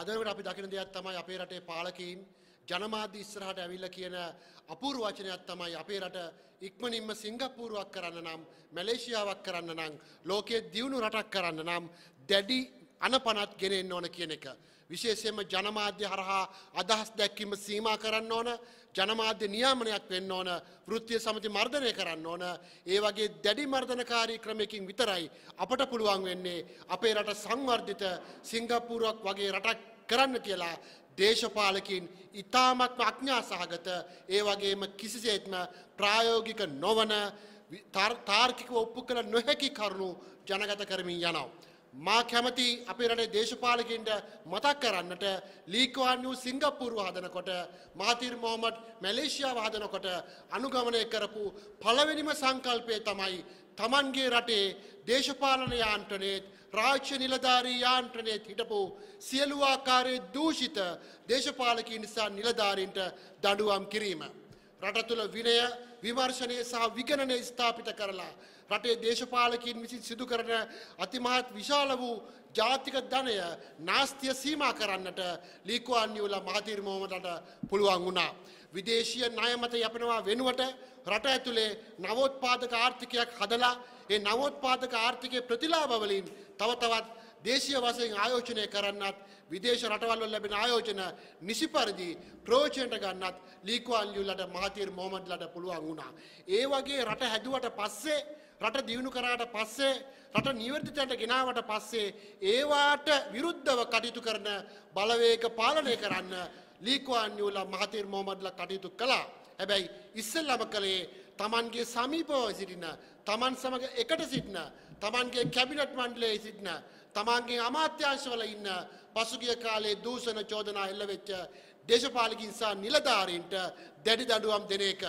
අදවට අපි දකින දෙයක් තමයි අපේ රටේ පාලකීන් ජනමාධ්‍ය ඉස්සරහට ඇවිල්ලා කියන අපූර්ව වචනයක් තමයි අපේ රට ඉක්මනින්ම සිංගප්පූරුවක් කරන්න නම් මැලේසියාවක් කරන්න නම් ලෝකයේ දියුණු රටක් කරන්න නම් දැඩි අනපනත් ගෙනෙන්න ඕන කියන එක. විශේෂයෙන්ම ජනමාධ්‍ය හරහා අදහස් දැක්වීම සීමා කරන්න ඕන ජනමාධ්‍ය නියාමනයක් වෙන්න ඕන වෘත්තිය සමති මර්ධනය කරන්න ඕන ඒ වගේ දැඩි මර්ධනකාරී ක්‍රමයකින් විතරයි අපට පුළුවන් වෙන්නේ අපේ රට සංවර්ධිත සිංගප්පූරුවක් වගේ රටක් කරන්න කියලා දේශපාලකින් ඉතාමත්ම අඥා සහගත ඒ වගේම කිසිසේත්ම ප්‍රායෝගික නොවන තාර්කිකව ඔප්පු කළ නොහැකි කරුණු ජනගත කරමින් යනවා. මා කැමති අපේ රටේ දේශපාලකින්ට මතක් කරන්නට ලීකවාන්යූ සිංගප්පුරු හදනකොට මාතිර් මොහමට් මැලේෂියාව හදනකොට අනුගමනය කරපු පළවෙනිම සංකල්පය තමයි තමන්ගේ රටේ දේශපාලන යාන්ත්‍රණයත් රාජ්‍ය නිලධාරී යාන්ත්‍රණයත් හිටපු සියලු ආකාරයේ දූෂිත දේශපාලකී නිසා නිලධාරීන්ට දඩුවම් කිරීම. රට තුළ විනය විමර්ශනය සහ විගණනය ස්ථාපිත කරලා රටේ දේශපාලකින් විසින් සිදු කරන අතිමහත් විශාල වූ ජාතික ධනය නාස්තිය සීමා කරන්නට ලීකවාන් නියුල මහතීර මොහොමදට පුළුවන් වුණා. විදේශීය ණය මත යපනවා වෙනුවට රට ඇතුලේ නවෝත්පාදක ආර්ථිකයක් හදලා ඒ නවෝත්පාදක ආර්ථිකයේ ප්‍රතිලාභ වලින් තව තවත් දේශීය වශයෙන් ආයෝජනය කරන්නත් විදේශ රටවල් වල ලැබෙන ආයෝජන නිසි පරිදි ප්‍රයෝජනට ගන්නත් ලීකුවන් ලියුලට මහතීර් මොහොමඩ්ලට පුළුවන් වුණා. ඒ වගේ රට හැදුවට පස්සේ රට දියුණු කරාට පස්සේ රට නිවර්ති තැනට ගෙනාවට පස්සේ ඒවාට විරුද්ධව කටයුතු කරන බලවේග පාලනය කරන්න ලීකවාන් යුලා මහතීර් මොහමඩ්ලා කටයුතු කළා. හැබැයි ඉස්සෙල්ලම කළේ Tamanගේ සමීපව සිටින Taman සමග එකට සිටින Tamanගේ කැබිනට් මණ්ඩලයේ සිටින Tamanගේ අමාත්‍යාංශවල ඉන්න පසුගිය කාලේ දූෂණ චෝදනා එල්ල වෙච්ච දේශපාලකින් සහ නිලධාරීන්ට දැඩි දඬුවම් දෙන එක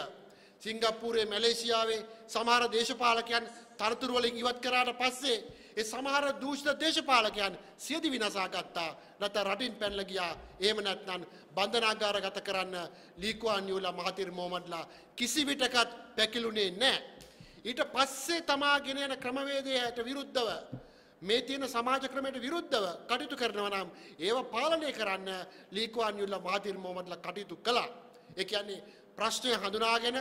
සිංගප්පූරයේ මැලේසියාවේ සමහර දේශපාලකයන් තනතුරු වලින් ඉවත් කරාට පස්සේ ඒ සමහර දූෂිත දේශපාලකයන් සියදි විනාශා ගත්තා නැත්නම් රටින් පැනලා ගියා එහෙම නැත්නම් බන්ධනාගාරගත කරන්න ලීකුවන් යූලා මහතිර් මොහමඩ්ලා කිසි විටකත් පැකිලුනේ නැහැ ඊට පස්සේ තමාගෙන යන ක්‍රමවේදයට විරුද්ධව මේ තියෙන සමාජ ක්‍රමයට විරුද්ධව කටයුතු කරනවා නම් ඒව පාලනය කරන්න ලීකුවන් යූලා මහතිර් මොහමඩ්ලා කටයුතු කළා ඒ කියන්නේ ප්‍රශ්නය හඳුනාගෙන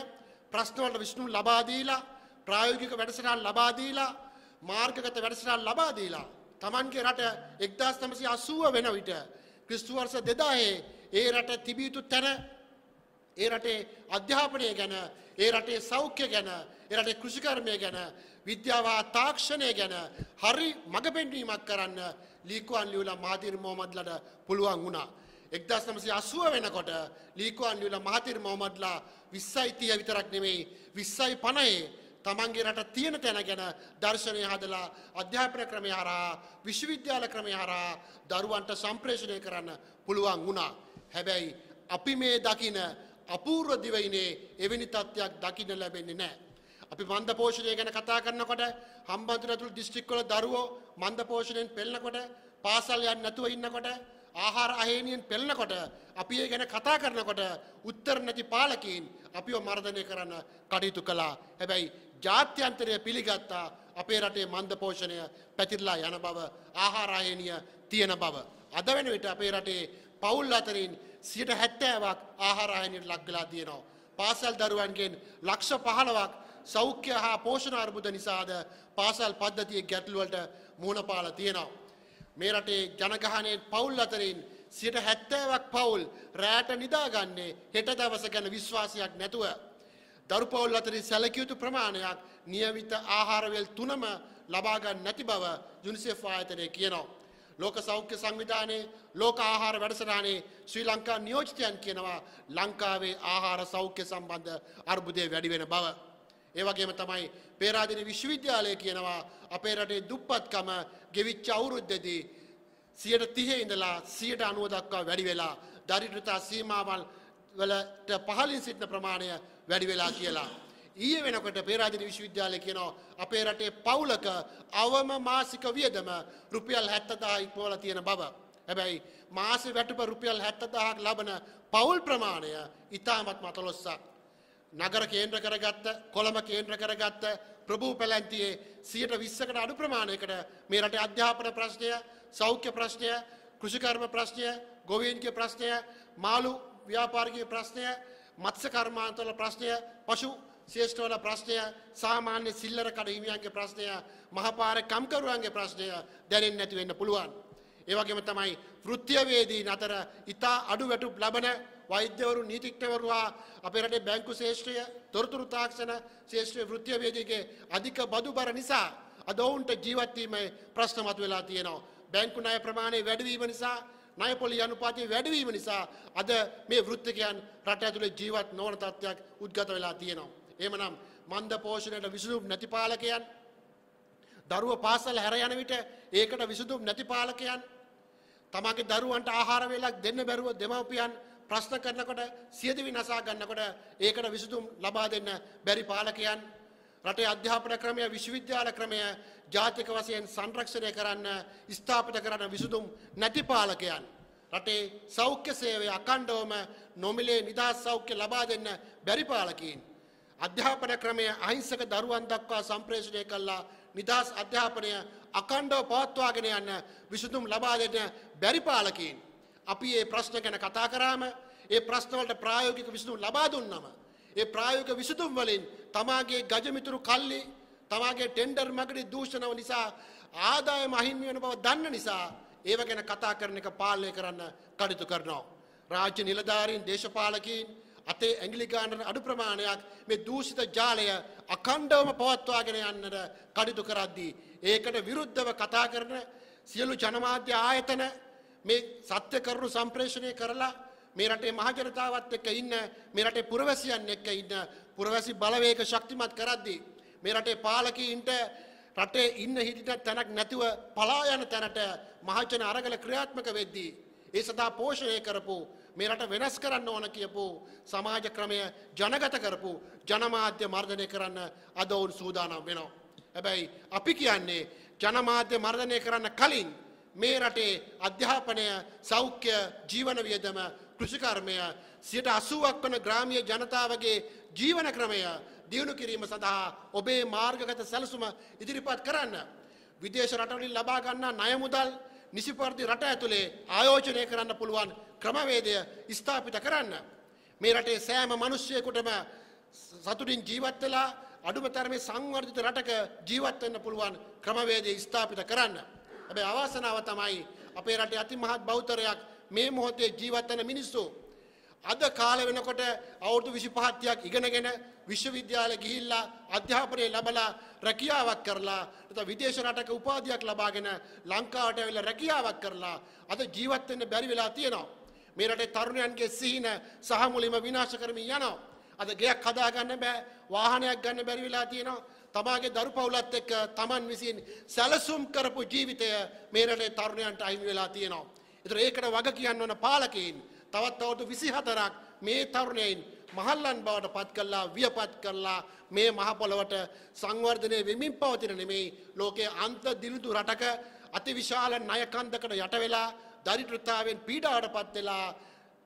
ප්‍රශ්නවලට විසඳුම් ලබා දීලා ප්‍රායෝගික වැඩසටහන් ලබා දීලා මාර්ගගත වැඩසටහන් ලබා දීලා Tamanගේ රට 1980 වෙන විට ක්‍රිස්තු වර්ෂ 2000 ඒ රට තිබිය යුතු තැන ඒ රටේ අධ්‍යාපනය ගැන ඒ රටේ සෞඛ්‍ය ගැන ඒ රටේ කෘෂිකර්මය ගැන විද්‍යාව තාක්ෂණය ගැන හරි මඟ පෙන්වීමක් කරන්න ලීකුවන් ලියුලා මාතිර් මොහමඩ්ලට පුළුවන් වුණා. එක්දස් නමසි අසුව වෙනකොට ලීකවන්විල මහතිර මොහමඩ්ලා විස්සයි තිය විතරක් නෙමෙයි විස්සයි පණයේ තමන්ගේ රට තියෙන තැන ගැන දර්ශනය හදලා අධ්‍යාපන ක්‍රමය හරහා විශ්වවිද්‍යාල ක්‍රමය හරහා දරුවන්ට සම්ප්‍රේෂණය කරන්න පුළුවන් වුණා. හැබැයි අපි මේ දකින අපූර්ව දිවයිනේ එවැනි තත්ත්වයක් දකින්න ලැබෙන්නේ නැහැ. අපි මන්ද පෝෂණය ගැන කතා කරනකොට හම්බන්තොට ඇතුළු දිස්ත්‍රික්වල දරුවෝ මන්ද පෝෂණයෙන් පෙළනකොට පාසල් යන්නේ නැතුව ඉන්නකොට ආහාර අහේනියෙන් පෙළනකොට අපි ඒ ගැන කතා කරනකොට උත්තර නැති පාලකීන් අපිව මර්ධනය කරන්න කටයුතු කළා. හැබැයි ජාත්‍යන්තරය පිළිගත්තා අපේ රටේ මන්දපෝෂණය පැතිරලා යන බව ආහාරායනිය තියෙන බව. අද වෙන විට අපේ රටේ පවුල් අතරින් සියට හැත්තෑවක් ආහාරායනයට ලක්ගලා තියෙනවා. පාසල් දරුවන්ගෙන් ලක්ෂ පහළවක් සෞඛ්‍ය හා පෝෂණ අර්බුද නිසාද පාසල් පද්ධතිය ගැටලුවලට මූුණපාල තියෙනවා. මේ රටේ ජනගහනයෙන් පවුල් අතරින් සියට හැත්තෑවක් පවුල් රෑට නිදාගන්නේ හෙට දවස ගැන විශ්වාසයක් නැතුව. දරුපවුල් අතරින් සැලකයුතු ප්‍රමාණයක් නියවිත ආහාරවල් තුනම ලබාගන්න නැති බව යුනිසෙෆ් ආයතනය කියනවා. ලෝක සෞඛ්‍ය සංවිධානයේ ලෝක ආහාර වැඩසටහනේ ශ්‍රී ලංකා නියෝජිතයන් කියනවා ලංකාවේ ආහාර සෞඛ්‍ය සම්බන්ධ අර්බුදය වැඩි වෙන බව. ඒවගේම තමයි පේරාදින විශ්වවිද්‍යාලය කියනවා අපේ රටේ දුප්පත්කම ගෙවිච්ච අවුරුද්දදී සියට තිහේ ඉඳලා සියට අනුව දක්වා වැඩි වෙලා දරිද්‍රතා සීමාවල් වලට පහලින් සිටින ප්‍රමාණය වැඩි වෙලා කියලා. ඊයේ වෙනකොට පේරාදෙණි විශ්වවිද්‍යාලය කියනවා අපේ රටේ පවුලක අවම මාසික වියදම රුපියල් 70000 ඉක්මවලා තියෙන බව. හැබැයි මාසෙ වැටුප රුපියල් 70000ක් ලබන පවුල් ප්‍රමාණය ඉතාමත් මතලොස්සක්. නගර කේන්ද්‍ර කරගත්ත කොළම කේන්ද්‍ර කරගත්ත ප්‍රභූ පැලැන්තියේ සියට විස්සකට අඩු ප්‍රමාණයකට මේ රට අධ්‍යාපන ප්‍රශ්නය සෞඛ්‍ය ප්‍රශ්නය කෘෂිකර්ම ප්‍රශ්නය ගොවීන්ගේ ප්‍රශ්නය මාලු ව්‍යාපාරිකය ප්‍රශ්නය මත්ස කර්මාන්තවල ප්‍රශ්නය පශු ශේෂ්ඨවල ප්‍රශ්නය සාමාන්‍ය සිල්ලර කඩහිමියන්ගේ ප්‍රශ්නය මහපාර කම්කරුවන්ගේ ප්‍රශ්නය දැනෙන් නැතිවෙන්න පුළුවන්. ඒවගේම තමයි ෘත්‍යවේදී නතර ඉතා අඩු වැටුප් ලබන ವೈದ್ಯರು ನೀತಿಜ್ಞವರು අපේ රටේ බැංකු ශේෂ්ත්‍රය තොරතුරු තාක්ෂණ ශේෂ්ත්‍රය වෘත්තීය වේදිකේ අධික බදුබර නිසා අද ඔවුන්ට ජීවත් වීමේ ප්‍රශ්න මතුවලා තියෙනවා. බැංකු ණය ප්‍රමාණය වැඩිවීම නිසා ණය පොලි අනුපාතය වැඩිවීම නිසා අද මේ වෘත්තිකයන් රට ඇතුලේ ජීවත් නොවන තත්ත්වයක් උද්ගත වෙලා තියෙනවා. එහෙමනම් මන්ද පෝෂණයට විසඳුම් නැති පාලකයන් දරුව පාසල් හැර යන විට ඒකට විසඳුම් නැති පාලකයන් තමන්ගේ දරුවන්ට ආහාර වේලක් දෙන්න බැරුව දෙමව්පියන් ප්‍රශ්න කරනකොට සියදිවි නසා ගන්නකොට ඒකට විසඳුම් ලබා දෙන්න බැරි පාලකයන් රටේ අධ්‍යාපන ක්‍රමය විශ්වවිද්‍යාල ක්‍රමය ජාතික වශයෙන් සංරක්ෂණය කරන්න ස්ථාපිත කරන විසඳුම් නැති පාලකයන් රටේ සෞඛ්‍ය සේවය අකණ්ඩවම නොමිලේ නිදහස් සෞඛ්‍ය ලබා දෙන්න බැරි පාලකීන් අධ්‍යාපන ක්‍රමය අහිංසක දරුවන් දක්වා සම්ප්‍රේෂණය කළා නිදහස් අධ්‍යාපනය අකණ්ඩව පවත්වාගෙන යන්න විසඳුම් ලබා දෙන්න බැරි පාලකීන් අපි ඒ ප්‍රශ්න ගැන කතා කරාම ඒ ප්‍රශ්නවලට ප්‍රායෝගික විසඳුම් ලබා දුන්නම ඒ ප්‍රායෝගික විසඳුම් වලින් තමාගේ ගජමිතුරු කල්ලි තමාගේ ටෙන්ඩර් මගදී දූෂණව නිසා ආදායම අහිමි වෙන බව දන්න නිසා ඒව ගැන කතා කරන එක පාලනය කරන්න කටයුතු කරනවා. රාජ්‍ය නිලධාරීන් දේශපාලකීන් අතේ ඇඟිලි ගන්නන අඩු ප්‍රමාණයක් මේ දූෂිත ජාලය අඛණ්ඩවම පවත්වාගෙන යන්නට කටයුතු කරද්දී ඒකට විරුද්ධව කතා කරන සියලු ජනමාධ්‍ය ආයතන මේ සත්‍ය කරුණු සම්ප්‍රේෂණය කරලා මේ රටේ මහජනතාවත් එක්ක ඉන්න මේ රටේ පුරවැසියන් එක්ක ඉන්න පුරවැසි බලවේග ශක්තිමත් කරද්දී මේ රටේ පාලකීන්ට රටේ ඉන්න හිටිට තැනක් නැතිව පලා යන තැනට මහජන අරගල ක්‍රියාත්මක වෙද්දී ඒ සඳහා පෝෂණය කරපු මේ රට වෙනස් කරන්න ඕන කියපු සමාජ ක්‍රමය ජනගත කරපු ජනමාධ්‍ය මර්ධනය කරන්න අද ඔවුන් සූදානම් වෙනවා. හැබැයි අපි කියන්නේ ජනමාධ්‍ය මර්ධනය කරන්න කලින් මේ රටේ අධ්‍යාපනය සෞඛ්‍ය ජීවන වියදම කෘෂිකර්මය සියට අසුවක් වන ග්‍රාමිය ජනතාවගේ ජීවන ක්‍රමය දියුණු කිරීම සඳහා ඔබේ මාර්ගගත සැලසුම ඉදිරිපත් කරන්න. විදේශ රටවලින් ලබා ගන්නා ණයමුදල් නිසිපරිදි රට ඇතුලේ ආයෝජනය කරන්න පුළුවන් ක්‍රමවේදය ස්ථාපිත කරන්න. මේ රටේ සෑම මිනිසියෙකුටම සතුටින් ජීවත් වෙලා අඩුම තරමේ සංවර්ධිත රටක ජීවත් වෙන්න පුළුවන් ක්‍රමවේදය ස්ථාපිත කරන්න. හැබැයි අවාසනාව තමයි අපේ රටේ අතිමහත් බෞතරයක් මේ මොහොතේ ජීවත් වෙන මිනිස්සු අද කාලේ වෙනකොට අවුරුදු 25 30ක් ඉගෙනගෙන විශ්වවිද්‍යාල ගිහිල්ලා අධ්‍යාපනය ලැබලා රැකියාවක් කරලා නැත්නම් විදේශ රටක උපාධියක් ලබාගෙන ලංකාවට ඇවිල්ලා රැකියාවක් කරලා අද ජීවත් වෙන්න බැරි වෙලා තියෙනවා. මේ රටේ තරුණයන්ගේ සිහින සහ මුලින්ම විනාශ කරමින් යනවා. අද ගෙයක් හදාගන්න බෑ, වාහනයක් ගන්න බැරි වෙලා තියෙනවා. තමාගේ දරු පවුලත් එක්ක තමන් විසින් සැලසුම් කරපු ජීවිතය මේ රටේ තරුණයන්ට අහිමි වෙලා තියෙනවා. ඒතර ඒකට වග කියන්න ඕන පාලකයින් තවත් අවුරුදු 24ක් මේ තරුණයන් මහල්ලන් බවට පත් කළා වියපත් කළා මේ මහ පොළවට සංවර්ධනය වෙමින් පවතින නෙමෙයි ලෝකයේ අන්ත දිලිදු රටක අතිවිශාල ණයකන්දකට යට වෙලා දරිද්‍රතාවෙන් පීඩාවටපත් වෙලා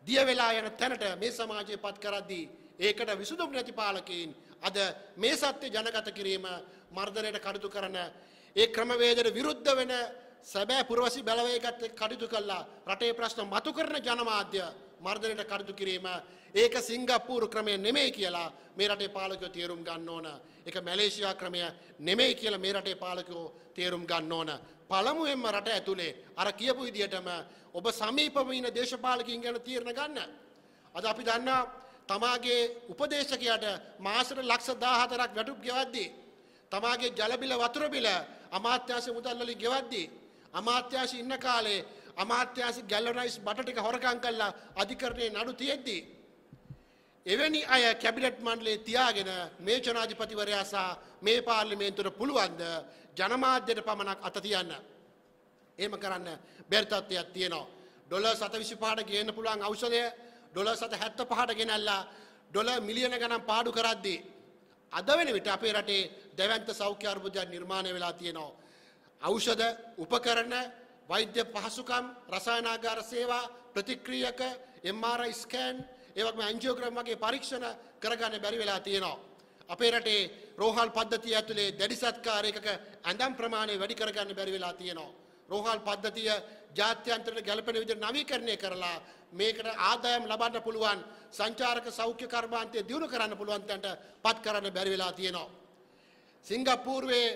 දිය වෙලා යන තැනට මේ සමාජය පත් කරද්දී ඒකට විසඳුම් නැති පාලකයින් අද මේ සත්‍ය ජනගත කිරීම මර්ධනයට කටයුතු කරන ඒ ක්‍රමවේදයට විරුද්ධ වෙන සැබෑ පුරවසි බලවේගත් කටයුතු කළා රටේ ප්‍රශ්න මතු කරන ජනමාධ්‍ය මර්ධනයට කටයුතු කිරීම ඒක සිංගප්පූරු ක්‍රමය නෙමෙයි කියලා මේ රටේ පාලකයෝ තේරුම් ගන්න ඕන. ඒක මැලේසියා ක්‍රමය නෙමෙයි කියලා මේ රටේ පාලකයෝ තේරුම් ගන්න ඕන. පළමුවෙන්ම රට ඇතුලේ අර කියපු විදිහටම ඔබ සමීපම ඉන්න දේශපාලකින් ගැන තීරණ ගන්න. අද අපි දන්නවා තමාගේ උපදේශකයාට මාසට ලක්ෂ 14ක් වැටුප් ගෙවද්දී තමාගේ ජල බිල වතුර බිල අමාත්‍යාංශ මුදල් වලින් ගෙවද්දී අමාත්‍යාංශ ඉන්න කාලේ අමාත්‍යාංශ ගැලරයිස් බට ටික හොරකම් කළා අධිකරණයේ නඩු තියෙද්දී එවැනි අය කැබිනට් මණ්ඩලයේ තියාගෙන මේ ජනාධිපතිවරයා සහ මේ පාර්ලිමේන්තුවට පුළුවන්ද ජනමාධ්‍යට පමණක් අත තියන්න. එහෙම කරන්න බැරි තත්ත්වයක් තියෙනවා. ඩොලර් 725ට ගේන්න පුළුවන් ඖෂධය ඩොල සත හැත්ත පහට ගෙනල්ලා ඩොල මිලියන ගනම් පාඩු කරද්දී. අද වෙන විට අපේ රටේ දැවන්ත සෞඛ්‍ය අර්බුදයන් නිර්මාණය වෙලා තියෙනවා. ඖෂධ උපකරණ වෛද්‍ය පහසුකම් රසායනාගාර සේවා ප්‍රතික්‍රියක MRI ස්කෑන් ඒවක්ම ඇන්ජියෝග්‍රෑම් වගේ පරීක්ෂණ කරගන්න බැරි වෙලා තියෙනවා. අපේ රටේ රෝහල් පද්ධතිය ඇතුලේ දැඩි සත්කාරයකක ඇඳම් ප්‍රමාණය වැඩි කරගන්න බැරි වෙලා තියෙනවා. රෝහල් පද්ධතිය ජාත්‍යන්තරට ගැලපෙන විදිහට නවීකරණය කරලා මේකට ආදායම් ලබන්න පුළුවන් සංචාරක සෞඛ්‍ය කර්මාන්තය දියුණු කරන්න පුළුවන් තැනට පත් කරන්න බැරි වෙලා තියෙනවා. සිංගප්පූරුවේ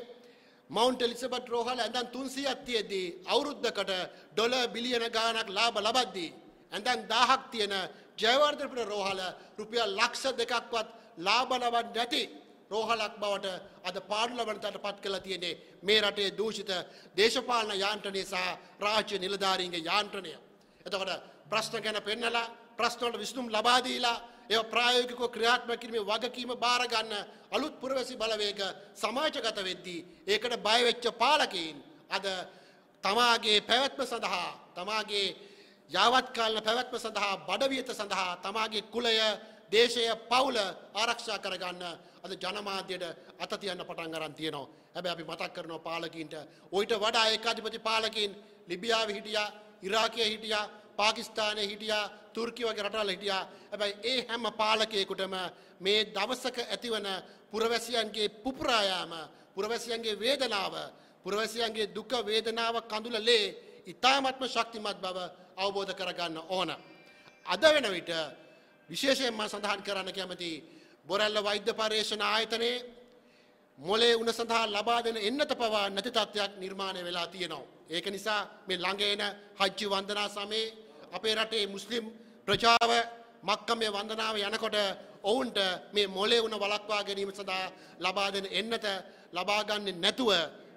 මවුන්ට් එලිසබෙත් රෝහල ඇඳන් 300ක් තියෙද්දී අවුරුද්දකට ඩොලර් බිලියන ගාණක් ලාභ ලබද්දී ඇඳන් 1000ක් තියෙන ජයවර්ධනපුර රෝහල රුපියල් ලක්ෂ දෙකක්වත් ලාභ ලබන්නේ නැති රෝහලක් බවට අද පාර්ලමන්තට පත් කළ තියෙන්නේ මේ රටේ දූෂිත දේශපාලන යාන්ත්‍රණය සහ රාජ්‍ය නිලධාරීන්ගේ යාන්ත්‍රණය. එතකොට ප්‍රශ්න ගැන පෙන්නලා ප්‍රශ්නවලට විසඳුම් ලබා දීලා ඒ ප්‍රායෝගිකව ක්‍රියාත්මක කිරීමේ වගකීම බාර ගන්න අලුත් පුරවැසි බලවේග සමාජගත වෙද්දී ඒකට බය වෙච්ච පාලකයින් අද තමාගේ පැවැත්ම සඳහා තමාගේ යාවත්කාලන පැවැත්ම සඳහා බඩවියත සඳහා තමාගේ කුලය දේශය පවුල ආරක්ෂා කරගන්න අද ජනමාධ්‍යයට අත තියන්න පටන් අරන් තියෙනවා. හැබැයි අපි මතක් කරනවා පාලකීන්ට ඔయిత වඩා ඒකාධිපති පාලකීන් ලිබියාවේ හිටියා, ඉරාකයේ හිටියා, පාකිස්ථානයේ හිටියා, තුර්කිය වගේ රටවල් හිටියා. හැබැයි ඒ හැම පාලකයෙකුටම මේ දවසක ඇතිවන පුරවැසියන්ගේ පුපුරායාම, පුරවැසියන්ගේ වේදනාව, පුරවැසියන්ගේ දුක වේදනාව කඳුලලේ ඉතාමත්ම ශක්තිමත් බව අවබෝධ කරගන්න ඕන. අද වෙන විට විශේෂයෙන්ම සඳහන් කරන්න කැමති බොරැල්ල වෛද්‍ය පර්යේෂණ ආයතනයේ මොලේ උණ සඳහා ලබා දෙන එන්නත පවා නැති තත්ත්වයක් නිර්මාණය වෙලා තියෙනවා. ඒක නිසා මේ ළඟ එන හජ්ජි වන්දනා සමයේ අපේ රටේ මුස්ලිම් ප්‍රජාව මක්කමේ වන්දනාව යනකොට ඔවුන්ට මේ මොලේ උණ වළක්වා ගැනීම සඳහා ලබා දෙන එන්නත ලබා ගන්න නැතුව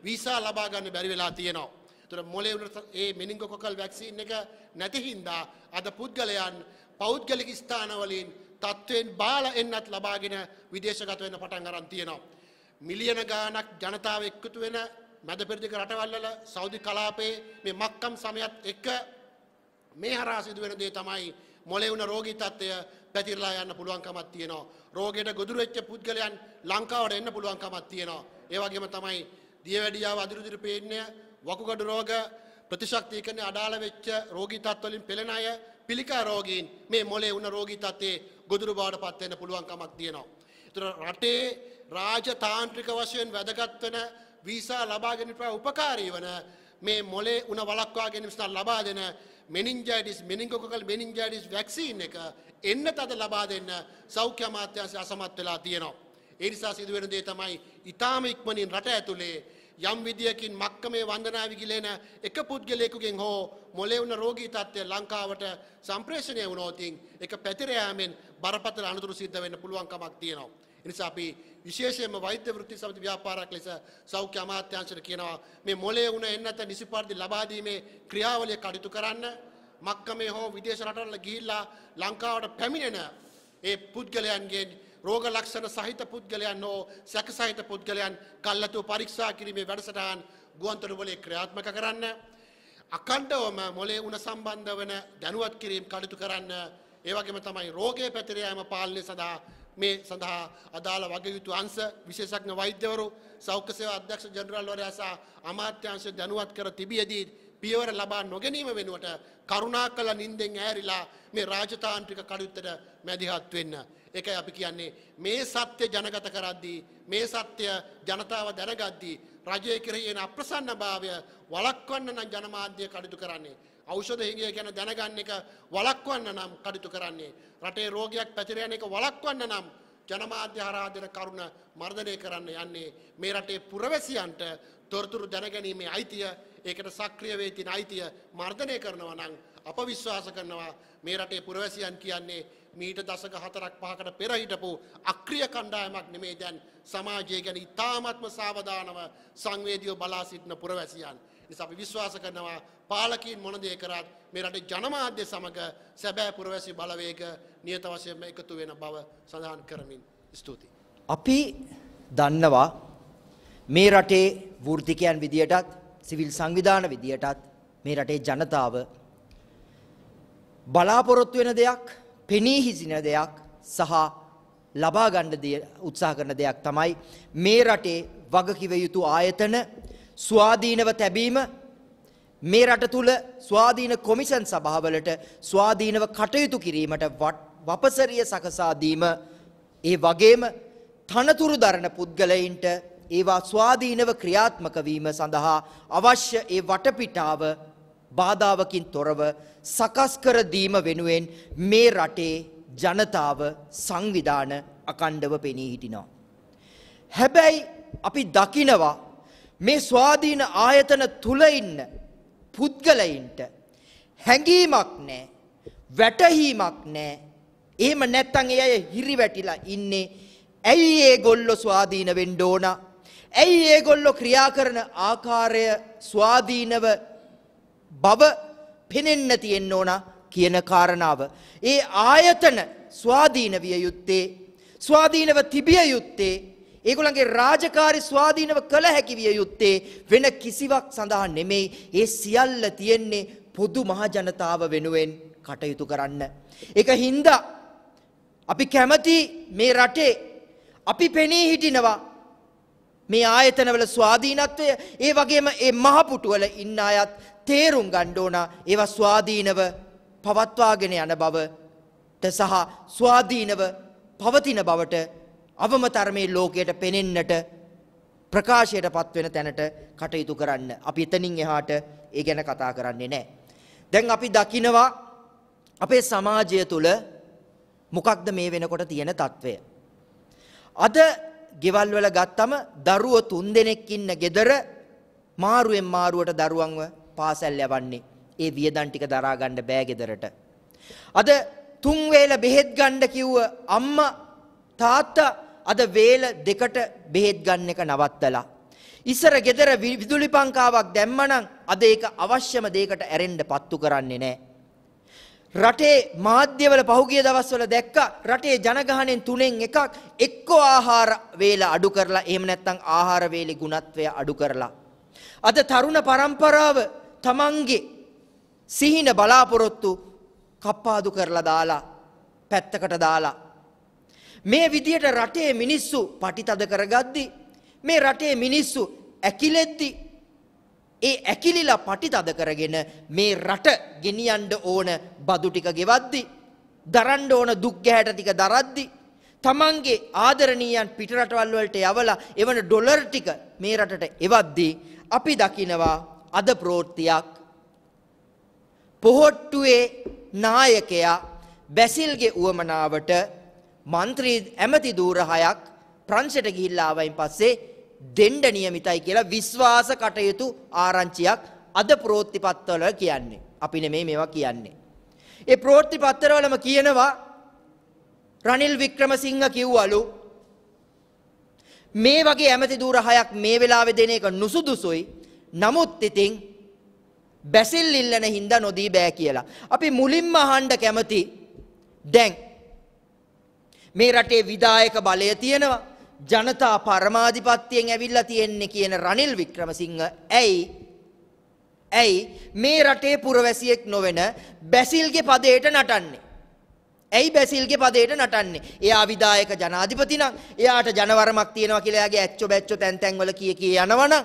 වීසා ලබා ගන්න බැරි වෙලා තියෙනවා. ඒතර මොලේ උණ ඒ මෙනින්ගොකොකල් වැක්සින් එක නැති හින්දා අද පුද්ගලයන් පෞද්ගලික ස්ථානවලින් තත්ත්වයෙන් බාල එන්නත් ලබාගෙන විදේශගත වෙන පටන් අරන් තියෙනවා. මිලියන ගාණක් ජනතාව එක්කතු වෙන මැද පෙරදිග රටවල්වල සෞදි කලාපයේ මේ මක්කම් සමයත් එක්ක මේ හරහා සිදුවෙන දේ තමයි මොලේ වුණ රෝගී තත්ත්වය පැතිරලා යන්න පුළුවන්කමක් තියෙනවා. රෝගයට ගොදුරු වෙච්ච පුද්ගලයන් ලංකාවට එන්න පුළුවන්කමක් තියෙනවා. ඒ වගේම තමයි දියවැඩියාව අදිරුදිරු පේන්නේ වකුගඩු රෝග ප්‍රතිශක්තිකරණය අඩාල වෙච්ච රෝගී තත්ත්වලින් පෙළෙන අය පිළිකා රෝගීන් මේ මොලේ වුණ රෝගී තත්ත්වයේ ගොදුරු බාට පත්වෙන්න පුළුවන්කමක් තියෙනවා. තුර රටේ රාජතාන්ත්‍රික වශයෙන් වැදගත්වන වීසා ලබාගෙනට උපකාරී වන මේ මොලේ උන වලක්වා ගෙනනිස්නා ලබා දෙන මෙනින්ජයිඩිස් මිනිංගොකල් මිනිංජයිඩිස් වැක්සිීන් එක එන්න තද ලබා දෙන්න සෞඛ්‍ය අමාත්‍යන්සේ අසමත් වෙලා තියෙනවා. එනිසා සිදුවෙන දේ තමයි ඉතාම ඉක්මනින් රට ඇතුළේ යම් විදියකින් මක්ක මේ වන්දනාවිගිලෙන එක පුද්ගලයකුගෙන් හෝ මොලෙවුන රෝගී තත්ත්වය ලංකාවට සම්ප්‍රේෂණය වුණෝතින් එක පැතිරයාමෙන් බරපතල අනතුරු සිද්ධ වෙන්න පුළුවන් කමක් තියෙනවා. ඒ නිසා අපි විශේෂයෙන්ම වෛද්‍ය වෘත්ති සමිති ව්‍යාපාරයක් ලෙස සෞඛ්‍ය අමාත්‍යාංශයට කියනවා මේ මොලේ උණ එන්නත නිසි පරිදි ලබා දීමේ ක්‍රියාවලිය කටයුතු කරන්න මක්කමේ හෝ විදේශ රටවල ගිහිල්ලා ලංකාවට පැමිණෙන ඒ පුද්ගලයන්ගෙන් රෝග ලක්ෂණ සහිත පුද්ගලයන් හෝ සැක සහිත පුද්ගලයන් කල්ලතු පරීක්ෂා කිරීමේ වැඩසටහන් ගුවන්තොටුපළේ ක්‍රියාත්මක කරන්න. අකණ්ඩවම මොලේ උණ සම්බන්ධ වන දැනුවත් කිරීම් කටයුතු කරන්න ඒවගේම තමයි රෝගය පැතිරයෑම පාලනය සඳහා මේ සඳහා අදාළ වගයුතු අංශ විශේෂඥ වෛද්‍යවරු සෞඛ්‍ය සේවා අධ්‍යක්ෂ ජනරාල්වරයා සහ අමාත්‍යාංශ දැනුවත් කර තිබියදී පියවර ලබා නොගැනීම වෙනුවට කරුණාකර නින්දෙන් ඈරිලා මේ රාජතාන්ත්‍රික කඩයුත්තට මැදිහත් වෙන්න. ඒකයි අපි කියන්නේ මේ සත්‍ය ජනගත කරද්දී මේ සත්‍ය ජනතාව දැනගද්දී රජය කෙරෙහි එන අප්‍රසන්නභාවය වළක්වන්න නම් ජනමාධ්‍ය කටයුතු කරන්නේ. ඖෂධ හිඟය ගැන දැනගන්න එක වළක්වන්න නම් කටයුතු කරන්නේ. රටේ රෝගයක් පැතිර යන එක වළක්වන්න නම් ජනමාධ්‍ය හරහා දෙන කරුණ මර්ධනය කරන්න යන්නේ මේ රටේ පුරවැසියන්ට තොරතුරු දැනගැනීමේ අයිතිය ඒකට සක්‍රිය වේ තියෙන අයිතිය මර්ධනය කරනවා නම් අප විශ්වාස කරනවා මේ රටේ පුරවැසියන් කියන්නේ මීට දසක හතරක් පහකට පෙර හිටපු අක්‍රීය කණ්ඩායමක් නෙමේ දැන් සමාජය ගැන ඉතාමත්ම සාවධානව සංවේදීව බලා සිටින පුරවැසියන් නිසා අපි විශ්වාස කරනවා පාලකීන් මොන දේ කරත් මේ රටේ ජනමාධ්‍ය සමග සැබෑ පුරවැසි බලවේග නියත වශයෙන්ම එකතු වෙන බව සඳහන් කරමින් ස්තුතියි. අපි දන්නවා මේ රටේ වෘත්තිකයන් විදියටත් සිවිල් සංවිධාන විදියටත් මේ රටේ ජනතාව බලාපොරොත්තු වෙන දෙයක්, පෙනී හිසින දෙයක් සහ ලබා ගන්න උත්සාහ කරන දෙයක් තමයි මේ රටේ වගකිව යුතු ආයතන ස්වාධීනව තැබීම මේ රට තුල ස්වාධීන කොමිෂන් සභාවලට ස්වාධීනව කටයුතු කිරීමට වපසරිය සකසා දීම ඒ වගේම තනතුරු දරන පුද්ගලයින්ට ඒවා ස්වාධීනව ක්‍රියාත්මක වීම සඳහා අවශ්‍ය ඒ වටපිටාව බාධාවකින් තොරව සකස් කර දීම වෙනුවෙන් මේ රටේ ජනතාව සංවිධාන අකණ්ඩව පෙනී හිටිනවා. හැබැයි අපි දකිනවා මේ ස්වාධීන ආයතන තුල ඉන්න පුද්ගලයින්ට හැඟීමක් නැහැ. වැටහීමක් නැහැ. එහෙම නැත්තම් ඒ අය හිරිවැටිලා ඉන්නේ. ඇයි ඒගොල්ලෝ ස්වාධීන වෙන්න ඕන? ඇයි ඒගොල්ලෝ ක්‍රියා කරන ආකාරය ස්වාධීනව බව පෙනෙන්න තියෙන්න ඕන කියන කාරණාව. ඒ ආයතන ස්වාධීන විය යුත්තේ ස්වාධීනව තිබිය යුත්තේ ඒගොල්ලන්ගේ රාජකාරි ස්වාධීනව කළ හැකි විය යුත්තේ වෙන කිසිවක් සඳහා නෙමෙයි. ඒ සියල්ල තියෙන්නේ පොදු මහජනතාව වෙනුවෙන් කටයුතු කරන්න. ඒක හින්දා අපි කැමති මේ රටේ අපි පෙනී හිටිනවා මේ ආයතනවල ස්වාධීනත්වය ඒ වගේම ඒ මහපුටුවල ඉන්න අයත් තේරුම් ගන්න ඕන ඒවා ස්වාධීනව පවත්වාගෙන යන බවට සහ ස්වාධීනව පවතින බවට අවමතරමේ ලෝකයට පෙනෙන්නට ප්‍රකාශයට පත්වෙන තැනට කටයුතු කරන්න. අපි එතනින් එහාට ඒ ගැන කතා කරන්නේ නැහැ. දැන් අපි දකිනවා අපේ සමාජය තුළ මොකක්ද මේ වෙනකොට තියෙන తත්වය. අද ගෙවල් වල ගත්තම දරුවෝ තුන්දෙනෙක් ඉන්න ගෙදර මාරුවෙන් මාරුවට දරුවන්ව පාසල් යවන්නේ. ඒ වියදම් ටික දරා ගන්න බෑ ගෙදරට. අද තුන් වේල බෙහෙත් ගන්න කිව්ව අම්මා තාත්තා අද වේල දෙකට බෙහෙත් ගන්න එක නවත්තලා. ඉස්සර ගෙදර විදුලි පංකාවක් දැම්මනම් අද ඒක අවශ්‍යම දෙයකට ඇරෙන්න පත්තු කරන්නේ නැහැ. රටේ මාධ්‍යවල පහුගිය දවස්වල දැක්ක රටේ ජනගහණයෙන් තුනෙන් එකක් එක්කෝ ආහාර වේල අඩු කරලා එහෙම නැත්නම් ආහාර වේලේ ගුණත්වය අඩු කරලා අද තරුණ පරම්පරාව තමන්ගේ සිහින බලාපොරොත්තු කප්පාදු කරලා දාලා පැත්තකට දාලා මේ විදියට රටේ මිනිස්සු පටිතද කරගද්දි මේ රටේ මිනිස්සු ඇකිලෙද්දි ඒ ඇකිලිලා පටිතද කරගෙන මේ රට ගෙනියන්න ඕන බදු ටික ගෙවද්දි දරන්න ඕන දුක් ගැහැට ටික දරද්දි තමන්ගේ ආදරණීයන් පිට රටවල් වලට යවලා එවන ඩොලර් ටික මේ රටට එවද්දි අපි දකිනවා අද ප්‍රවෘත්තියක් පොහොට්ටුවේ නායකයා බැසිල්ගේ උවමනාවට മന്ത്രി ඇමති දූර හයක් ප්‍රංශයට ගිහිල්ලා ආවයින් පස්සේ දෙන්න નિયમિતයි කියලා විශ්වාස කටයුතු ආරංචියක් අද ප්‍රවෘත්ති පත්වල කියන්නේ. අපි නෙමෙයි මේවා කියන්නේ. ඒ ප්‍රවෘත්ති පත්තරවලම කියනවා රනිල් වික්‍රමසිංහ කිව්වලු මේ වගේ ඇමති දූර හයක් මේ වෙලාවේ දෙන එක නුසුදුසුයි. නමුත් ඉතින් බැසිල් ඉල්ලන හින්දා නොදී බෑ කියලා. අපි මුලින්ම අහන්න කැමති දැන් මේ රටේ විධායක බලය තියෙනවා. ජනතා පරමාධිපත්‍යයෙන් ඇවිල්ලා තියෙන්නේ කියන රනිල් වික්‍රමසිංහ ඇයි ඇයි මේ රටේ පුරවැසියෙක් නොවන බැසිල්ගේ පදයට නටන්නේ? ඇයි බැසිල්ගේ පදයට නටන්නේ? එයා විධායක ජනාධිපති නම් එයාට ජනවරමක් තියෙනවා කියලා එයාගේ ඇච්චෝ බැච්චෝ තැන් තැන් වල කී කී යනවනම්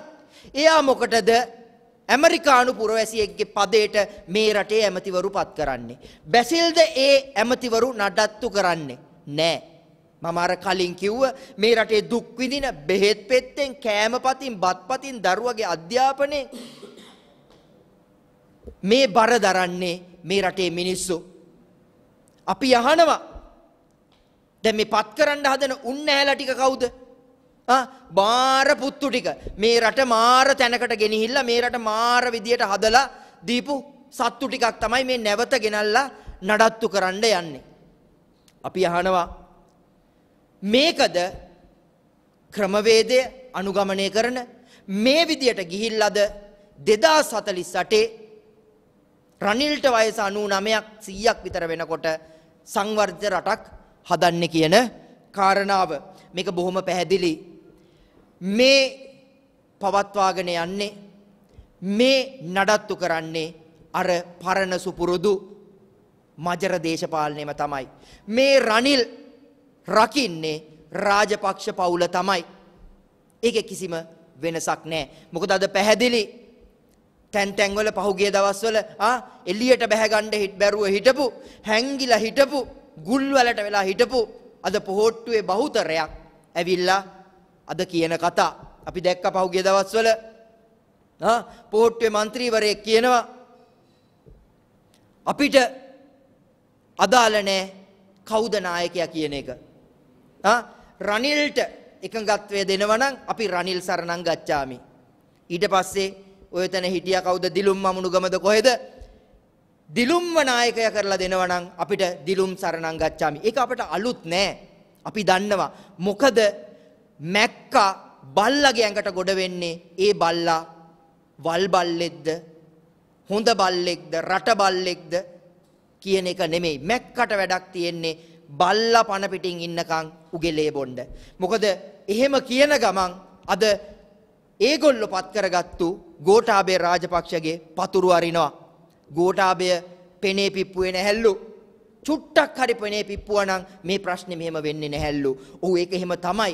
එයා මොකටද ඇමරිකානු පුරවැසියෙක්ගේ පදයට මේ රටේ ඇමතිවරු පත් කරන්නේ? බැසිල්ද ඒ ඇමතිවරු නඩත්තු කරන්නේ? නෑ. මම අර කලින් කිව්ව මේ රටේ දුක් විඳින බෙහෙත් පෙත්තෙන් කෑමපතින් බත්පතින් දරුවගේ අධ්‍යාපනයේ මේ බර දරන්නේ මේ රටේ මිනිස්සු. අපි අහනවා දැන් මේ පත් කරන්න හදන උන්නෑලා ටික කවුද? බාර පුත්තු ටික මේ රට මාර තැනකට ගෙනහිල්ලා මේ රට මාර විදියට හදලා දීපු සත්තු ටිකක් තමයි මේ නැවත ගෙනල්ලා නඩත්තු කරන්න යන්නේ. අපි අහනවා මේකද ක්‍රමවේදය අනුගමනය කරන මේ විදියට ගිහිල්ලාද 2048 රනිල්ට වයස 99ක් 100ක් විතර වෙනකොට සංවර්ධිත රටක් හදන්නේ කියන කාරණාව මේක බොහොම පැහැදිලි මේ පවත්වාගෙන යන්නේ මේ නඩත්තු කරන්නේ අර පරණ සුපුරුදු මජර දේශපාලනයම තමයි. මේ රනිල් රකින්නේ රාජපක්ෂ පවුල තමයි. ඒක කිසිම වෙනසක් නෑ. මොකද අද පැහැදිලි තැන් තැන්වල පහුගිය දවස්වල එලියට බැහැගණ්ඩ හිට බැරුව හිටපු හැංගිල හිටපු ගුල්වලට වෙලා හිටපු අද පොහොට්ටුවේ බහුතරයක් ඇවිල්ලා අද කියන කතා. අපි දැක්ක පහුගිය දවස්වල පොහොට්ටුවේ මන්ත්‍රීවරයෙක් කියනවා අපිට අදාළ නැහැ කවුද නායකයා කියන එක. රනිල්ට එකඟත්වය දෙනවනම් අපි රනිල් සරණං ගච්ඡාමි. ඊට පස්සේ ඔය තැන හිටියා කවුද දිලුම් මමුණුගමද කොහෙද? දිලුම්ව නායකය කරලා දෙනවනම් අපිට දිලුම් සරණං ගච්ඡාමි. ඒක අපිට අලුත් නෑ. අපි දන්නවා. මොකද මැක්කා බල්ලගේ ඇඟට ගොඩ වෙන්නේ ඒ බල්ලා වල් බල්ලෙක්ද හොඳ බල්ලෙක්ද රට බල්ලෙක්ද කියන එක නෙමෙයි. මැක්කට වැඩක් තියෙන්නේ බල්ලා පන පිටින් ඉන්නකම් උගෙලේ බොණ්ඩ. මොකද එහෙම කියන ගමන් අද ඒගොල්ලෝ පත් කරගත්තු ගෝඨාභය රාජපක්ෂගේ පතුරු අරිනවා. ගෝඨාභය පෙනේ පිප්පුවේ නැහැලු. චුට්ටක් හරි පෙනේ පිප්පුවා නම් මේ ප්‍රශ්නේ මෙහෙම වෙන්නේ නැහැලු. ඔව් ඒක එහෙම තමයි.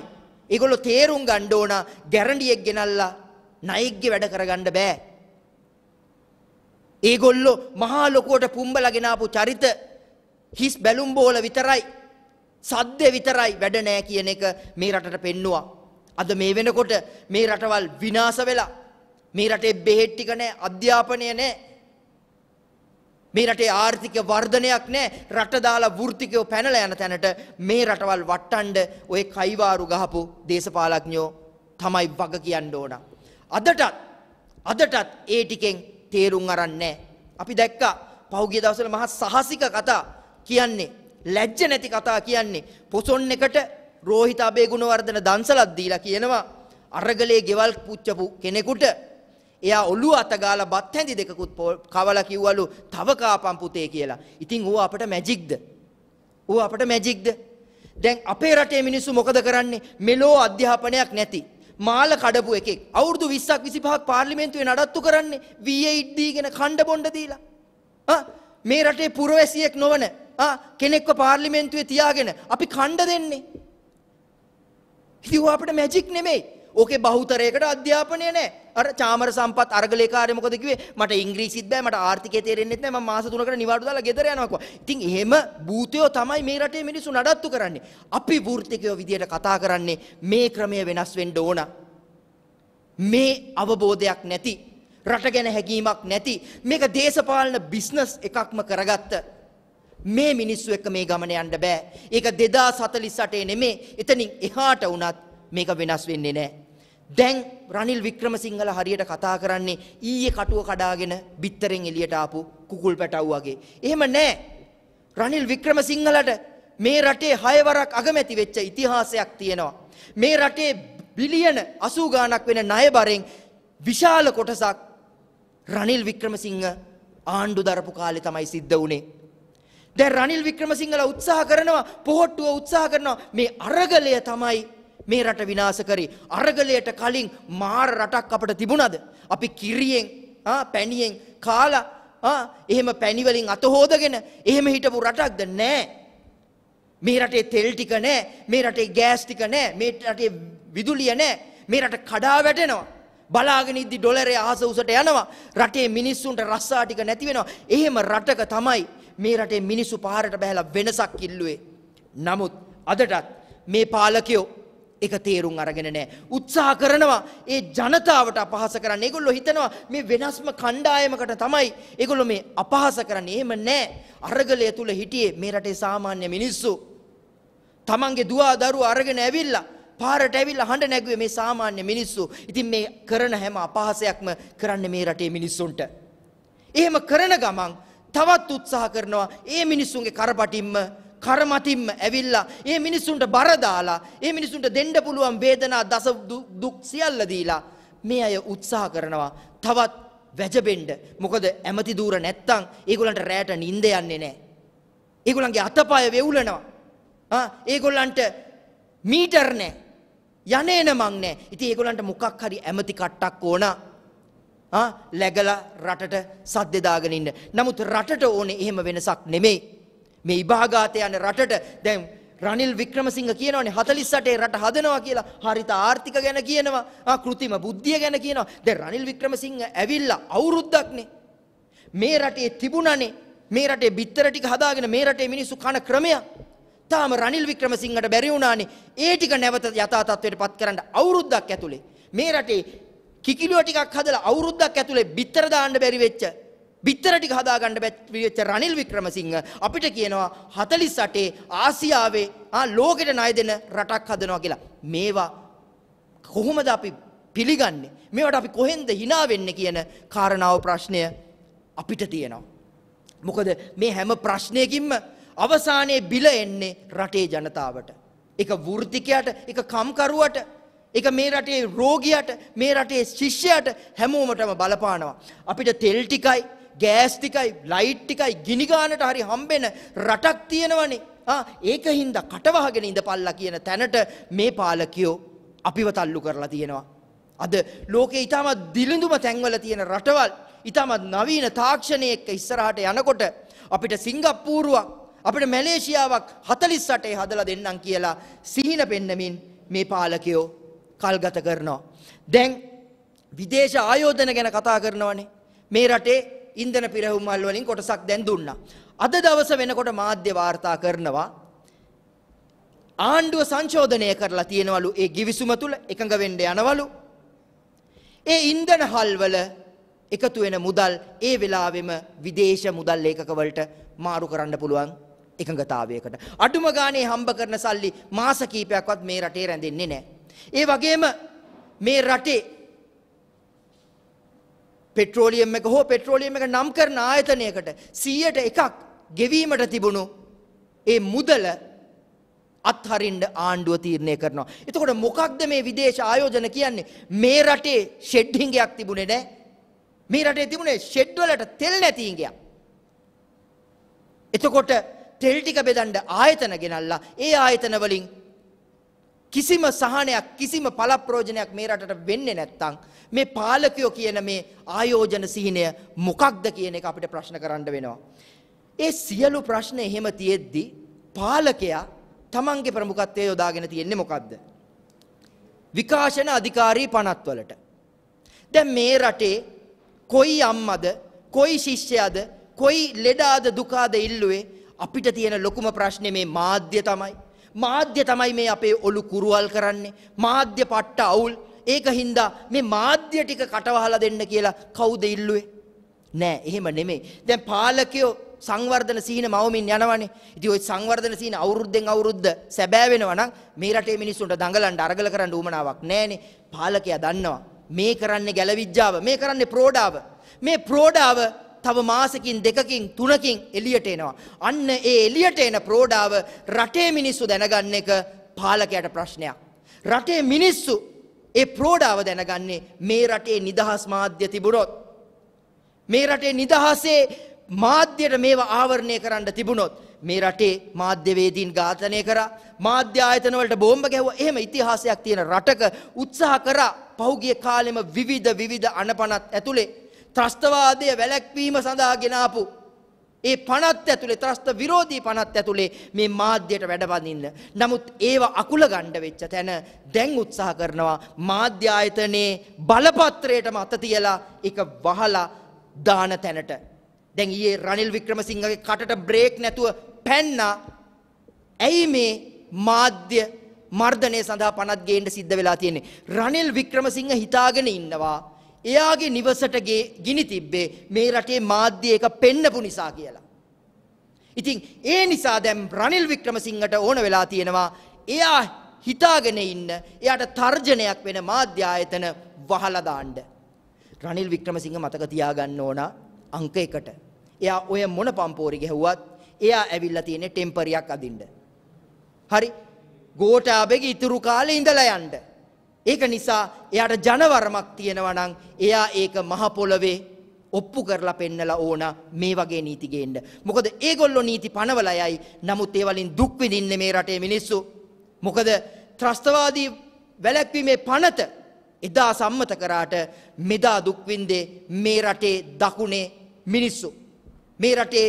ඒගොල්ලෝ තේරුම් ගන්න ඕන ගැරන්ඩියෙක් ගෙනල්ලා නයික්ගේ වැඩ කරගන්න බෑ. ඒගොල්ලෝ මහා ලොකුවට පුම්බලා ගෙනාපු චරිත හිස් බැලුම් බෝල විතරයි සද්ද විතරයි වැඩ නෑ කියන එක මේ රටට පෙන්නවා. අද මේ වෙනකොට මේ රටවල් විනාශ වෙලා මේ රටේ බෙහෙත් ටික නෑ අධ්‍යාපනය නෑ මේ රටේ ආර්ථික වර්ධනයක් නෑ රට දාලා වෘත්තිකයෝ පැනලා යන තැනට මේ රටවල් වට්ටන්ඩ ওই කයිවාරු ගහපු දේශපාලඥයෝ තමයි වග කියන්න ඕන. අදටත් අදටත් ඒ ටිකෙන් තේරුම් අරන්නේ අපි දැක්කා පහුගිය දවස්වල මහා සහසික කතා කියන්නේ ලැජ්ජ නැති කතා කියන්නේ පොසොන් එකට රෝහිත අබේ ගුණවර්ධන දන්සලක් දීලා කියනවා අරගලේ ගෙවල් පුච්චපු කෙනෙකුට එයා ඔළුව අත ගාලා බත් හැඳි දෙකකුත් කවලා කිව්වලු තව කාපම් පුතේ කියලා. ඉතින් ඌ අපට මැජික්ද? ඌ අපට මැජික්ද? දැන් අපේ රටේ මිනිස්සු මොකද කරන්නේ? මෙලෝ අධ්‍යාපනයක් නැති. මාල කඩපු එකෙක් අවුරුදු 20ක් 25ක් පාර්ලිමේන්තුවේ නඩත්තු කරන්නේ V8 දීගෙන කණ්ඩ බොණ්ඩ දීලා මේ රටේ පුරවැසියෙක් නොවන කෙනෙක්ව පාර්ලිමේන්තුවේ තියාගෙන අපි කණ්ඩ දෙන්නේ ඉතින් අපිට මැජික් නෙමෙයි ඕකේ බහුතරයකට අධ්‍යාපනය නැහැ අර චාමර සම්පත් අරගලේකාරය මොකද කිව්වේ මට ඉංග්‍රීසිත් බෑ මට ආර්ථිකය තේරෙන්නෙත් නෑ මම මාස 3කට නිවාඩු දාලා ගෙදර යනවා කිව්වා. ඉතින් එහෙම භූතයෝ තමයි මේ රටේ මිනිස්සු නඩත්තු කරන්නේ. අපි වෘත්තිකයෝ විදියට කතා කරන්නේ මේ ක්‍රමය වෙනස් වෙන්න ඕන. මේ අවබෝධයක් නැති රට ගැන හැඟීමක් නැති මේක දේශපාලන බිස්නස් එකක්ම කරගත්තා මේ මිනිස්සු එක්ක මේ ගමන යන්න බෑ. ඒක 2048 නෙමේ. එතනින් එහාට වුණත් මේක වෙනස් වෙන්නේ නෑ. දැන් රනිල් වික්‍රමසිංහල හරියට කතා කරන්නේ ඊයේ කටුව කඩාගෙන බිත්තරෙන් එළියට ආපු කුකුල් පැටව් වගේ. එහෙම නෑ. රනිල් වික්‍රමසිංහලට මේ රටේ 6 වරක් අගමැති වෙච්ච ඉතිහාසයක් තියෙනවා. මේ රටේ බිලියන 80 ගාණක් වෙන ණය බරෙන් විශාල කොටසක් රනිල් වික්‍රමසිංහ ආණ්ඩු දරපු කාලේ තමයි සිද්ධ වුනේ. දැන් රනිල් වික්‍රමසිංහලා උත්සාහ කරනවා, පොහොට්ටුව උත්සාහ කරනවා මේ අරගලය තමයි මේ රට විනාශ කරේ. අරගලයට කලින් මාර රටක් අපට තිබුණද? අපි කිරියෙන්, පැණියෙන් කාලා එහෙම පැණි වලින් අත හොදගෙන එහෙම හිටපු රටක්ද නැහැ. මේ රටේ තෙල් ටික නැහැ, මේ රටේ ගෑස් ටික නැහැ, මේ රටේ විදුලිය නැහැ. මේ රට කඩා වැටෙනවා. බලාගෙන ඉද්දි ඩොලරය අහස උසට යනවා. රටේ මිනිස්සුන්ට රස්සා ටික නැති වෙනවා. එහෙම රටක තමයි මේ රටේ මිනිස්සු පාරට බහැලා වෙනසක් ඉල්ලුවේ. නමුත් අදටත් මේ පාලකයෝ එක තේරුම් අරගෙන නෑ. උත්සාහ කරනවා ඒ ජනතාවට අපහස කරන්න. ඒගොල්ලෝ හිතනවා මේ වෙනස්ම කණ්ඩායමකට තමයි ඒගොල්ලෝ මේ අපහස කරන්නේ. එහෙම නෑ. අරගලය තුල හිටියේ මේ රටේ සාමාන්‍ය මිනිස්සු. තමන්ගේ දුව දරුව අරගෙන ඇවිල්ලා පාරට ඇවිල්ලා හඬ නැගුවේ මේ සාමාන්‍ය මිනිස්සු. ඉතින් මේ කරන හැම අපහසයක්ම කරන්නේ මේ රටේ මිනිස්සුන්ට. එහෙම කරන ගමන් තවත් උත්සාහ කරනවා ඒ මිනිස්සුන්ගේ කරපටින්ම කරමතින්ම ඇවිල්ලා ඒ මිනිස්සුන්ට බර දාලා ඒ මිනිස්සුන්ට දෙන්න පුළුවන් වේදනා දස දුක් සියල්ල දීලා මේ අය උත්සාහ කරනවා තවත් වැජබෙන්න මොකද ඇමති දూరు නැත්තම් ඒගොල්ලන්ට රැයට නිින්ද යන්නේ නැහැ ඒගොල්ලන්ගේ අතපය වෙවුලනවා ආ ඒගොල්ලන්ට මීටර් නැහැ යන්නේන මං නැහැ ඉතින් ඒගොල්ලන්ට මොකක් හරි ඇමති කට්ටක් ඕනා ආ läගලා රටට සද්ද දාගෙන ඉන්න නමුත් රටට ඕනේ එහෙම වෙනසක් නෙමෙයි මේ ඉභාගාතය යන රටට දැන් රනිල් වික්‍රමසිංහ කියනවනේ 48 රට හදනවා කියලා. හරිත ආර්ථික ගැන කියනවා. ආ કૃතිම බුද්ධිය ගැන කියනවා. දැන් රනිල් වික්‍රමසිංහ ඇවිල්ලා අවුරුද්දක්නේ. මේ රටේ තිබුණනේ මේ රටේ බිත්තර ටික හදාගෙන මේ රටේ මිනිස්සු කන ක්‍රමයක්. තාම රනිල් වික්‍රමසිංහට බැරි වුණානේ. ඒ ටික නැවත යථා තත්ත්වයට පත් කරන්න අවුරුද්දක් ඇතුලේ මේ රටේ කිකිලුව ටිකක් හදලා අවුරුද්දක් ඇතුලේ බිත්තර දාන්න බැරි වෙච්ච බිත්තර ටික හදාගන්න බැච්ච රනිල් වික්‍රමසිංහ අපිට කියනවා 48 ආසියාවේ ආ ලෝකෙට ණය දෙන රටක් හදනවා කියලා. මේවා කොහොමද අපි පිළිගන්නේ? මේවට අපි කොහෙන්ද hina වෙන්නේ කියන කාරණාව ප්‍රශ්නය අපිට තියෙනවා. මොකද මේ හැම ප්‍රශ්නයකින්ම අවසානයේ බිල එන්නේ රටේ ජනතාවට. ඒක වෘත්තිකයට, ඒක කම්කරුවට, ඒක මේ රටේ රෝගියට, මේ රටේ ශිෂ්‍යයට හැමෝමටම බලපානවා. අපිට තෙල් ටිකයි ගෑස් ටිකයි ලයිට් ටිකයි ගිනි ගන්නට හරි හම්බෙන රටක් තියෙනවනේ. ආ ඒක හින්දා කටවහගෙන ඉඳපල්ලා කියන තැනට මේ පාලකයෝ අපිව තල්ලු කරලා තියෙනවා. අද ලෝකේ ඊටමත් දිලිඳුම තැන්වල තියෙන රටවල් ඊටමත් නවීන තාක්ෂණය එක්ක ඉස්සරහට යනකොට අපිට සිංගප්පූරුවක් අපිට මැලේසියාවක් 48 හදලා දෙන්නම් කියලා සිහින පෙන්නමින් මේ පාලකයෝ කල්ගත කරනවා. දැන් විදේශ ආයෝජන ගැන කතා කරනවනේ. මේ රටේ ඉන්ධන පිරහුම්වල් වලින් කොටසක් දැන් දුන්නා. අද දවස වෙනකොට මාධ්‍ය වාර්තා කරනවා ආණ්ඩුව සංශෝධනය කරලා තියෙනවලු ඒ ගිවිසුම තුල එකඟ වෙන්න යනවලු. ඒ ඉන්ධන හල්වල එකතු වෙන මුදල් ඒ වෙලාවෙම විදේශ මුදල් ඒකකවලට මාරු කරන්න පුළුවන් එකඟතාවයකට. අඩුම ගානේ හම්බ කරන සල්ලි මාස කීපයක්වත් මේ රටේ රැඳෙන්නේ නැහැ. ඒ වගේම මේ රටේ පෙට්‍රෝලියම් එක හෝ පෙට්‍රෝලියම් එක නම් කරන ආයතනයකට 100ට එකක් ගෙවීමට තිබුණු ඒ මුදල අත්හරින්න ආණ්ඩුව තීරණය කරනවා. එතකොට මොකක්ද මේ විදේශ ආයෝජන කියන්නේ? මේ රටේ ෂෙඩ් හිඟයක් තිබුණේ නැහැ. මේ රටේ තිබුණේ ෂෙඩ් වලට තෙල් නැති හිඟයක්. එතකොට තෙල් ටික බෙදන්න ආයතන ගෙනල්ලා ඒ ආයතන වලින් කිසිම සහනයක් කිසිම පළප්‍රයෝජනයක් මේ රටට වෙන්නේ නැත්තම් මේ පාලකයෝ කියන මේ ආයෝජන සිහිනය මොකක්ද කියන එක අපිට ප්‍රශ්න කරන්න වෙනවා. ඒ සියලු ප්‍රශ්න එහෙම තියෙද්දි පාලකයා තමන්ගේ ප්‍රමුඛත්වය යොදාගෙන තියෙන්නේ මොකද්ද? විකාශන අධිකාරී පනත්වලට. දැන් මේ රටේ කොයි අම්මද, කොයි ශිෂ්‍යයද, කොයි ලෙඩාද දුකාද ඉල්ලුවේ අපිට තියෙන ලොකුම ප්‍රශ්නේ මේ මාධ්‍ය තමයි. මාධ්‍ය තමයි මේ අපේ ඔලු කුරුවල් කරන්නේ මාධ්‍ය පට්ට අවුල් ඒක හින්දා මේ මාධ්‍ය ටික කටවහලා දෙන්න කියලා කවුද ඉල්ලුවේ නෑ එහෙම නෙමෙයි දැන් පාලකයෝ සංවර්ධන සීන මවමින් යනවනේ ඉතින් ওই සංවර්ධන සීන අවුරුද්දෙන් අවුරුද්ද සැබෑ වෙනවා නම් මේ රටේ මිනිස්සුන්ට දඟලන්න අරගල කරන්න උවමනාවක් නෑනේ පාලකයා දන්නවා මේ කරන්නේ ගැලවිජ්ජාව මේ කරන්නේ ප්‍රෝඩාව මේ ප්‍රෝඩාව තව මාසකින් දෙකකින් තුනකින් එළියට එනවා. අන්න ඒ එළියට එන ප්‍රෝඩාව රටේ මිනිස්සු දැනගන්න එක පාලකයාට ප්‍රශ්නයක්. රටේ මිනිස්සු ඒ ප්‍රෝඩාව දැනගන්නේ මේ රටේ නිදහස් මාධ්‍ය තිබුණොත්. මේ රටේ නිදහසේ මාධ්‍යයට මේව ආවරණය කරන්න තිබුණොත් මේ රටේ මාධ්‍යවේදීන් ඝාතනය කරා මාධ්‍ය ආයතන වලට බෝම්බ ගැහුවා එහෙම ඉතිහාසයක් තියෙන රටක උත්සාහ කරා පහුගිය කාලෙම විවිධ විවිධ අනපනත් ඇතුලේ ත්‍රස්තවාදය වැළැක්වීම සඳහා ගෙනාපු ඒ පනත් ඇතුලේ ත්‍රස්ත විරෝධී පනත් ඇතුලේ මේ මාධ්‍යයට වැඩපදින්න. නමුත් ඒව අකුල ගණ්ඩ වෙච්ච තැන දැන් උත්සාහ කරනවා මාධ්‍ය ආයතනයේ බලපත්‍රයටම අත තියලා ඒක වහලා දාන තැනට. දැන් ඊයේ රනිල් වික්‍රමසිංහගේ කටට බ්‍රේක් නැතුව පැන්නා. ඇයි මේ මාධ්‍ය මර්ධනය සඳහා පනත් ගේන්න සිද්ධ වෙලා තියෙන්නේ. රනිල් වික්‍රමසිංහ හිතාගෙන ඉන්නවා එයාගේ නිවසට ගිනි තිබ්බේ මේ රටේ මාධ්‍ය එක පෙන්නපු නිසා කියලා. ඉතින් ඒ නිසා දැන් රනිල් වික්‍රමසිංහට ඕන වෙලා තියෙනවා එයා හිතාගෙන ඉන්න එයාට තර්ජනයක් වෙන මාධ්‍ය ආයතන වහලා දාන්න. රනිල් වික්‍රමසිංහ මතක තියාගන්න ඕන අංක එකට. එයා ඔය මොන පම්පෝරි ගැහුවත් එයා ඇවිල්ලා තියෙන්නේ ටෙම්පරියක් අදින්න. හරි. ගෝඨාභයගේ ඉතුරු කාලේ ඉඳලා යන්න. ඒක නිසා එයාට ජනවරමක් තියෙනවා නම් එයා ඒක මහ පොළවේ ඔප්පු කරලා පෙන්නලා ඕන මේ වගේ නීති ගේන්න. මොකද ඒගොල්ලෝ නීති පනවලයයි. නමුත් ඒ වලින් දුක් විඳින්නේ මේ රටේ මිනිස්සු. මොකද ත්‍රස්තවාදී වැළැක්වීමේ පනත එදා සම්මත කරාට මෙදා දුක් විඳේ මේ රටේ දකුණේ මිනිස්සු. මේ රටේ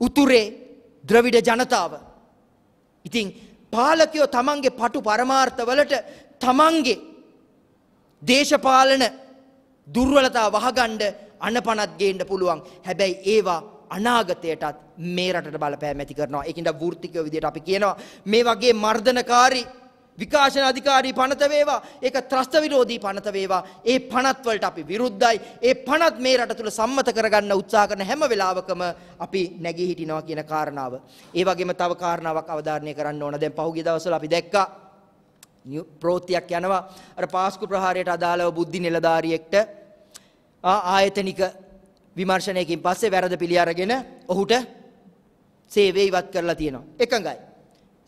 උතුරේ ද්‍රවිඩ ජනතාව. ඉතින් පාලකයෝ තමන්ගේ පටු පරමාර්ථවලට තමන්ගේ දේශපාලන දුර්වලතා වහගණ්ඩ අනපනත් ගේන්න පුළුවන් හැබැයි ඒවා අනාගතයටත් මේ රටට බලපෑම් ඇති කරනවා එකින්ට වෘත්තිකය විදියට අපි කියනවා මේ වගේ මර්ධනකාරී විකාශන අධිකාරී පනත වේවා ඒක ත්‍රස්ත විරෝධී පනත වේවා ඒ පනත් වලට අපි විරුද්ධයි ඒ පනත් මේ රට තුල සම්මත කරගන්න උත්සාහ කරන හැම වෙලාවකම අපි නැගී හිටිනවා කියන කාරණාව ඒ වගේම තව කාරණාවක් අවධාරණය කරන්න ඕන දැන් පහුගිය දවස්වල අපි දැක්කා ප්‍රෝතියක් යනවා අර පාස්කු ප්‍රහාරයට අදාළව බුද්ධි නිලධාරියෙක්ට ආයතනික විමර්ශනයකින් පස්සේ වැරද පිළි අරගෙන ඔහුට සේවය ඉවත් කරලා තියෙනවා. එකඟයි.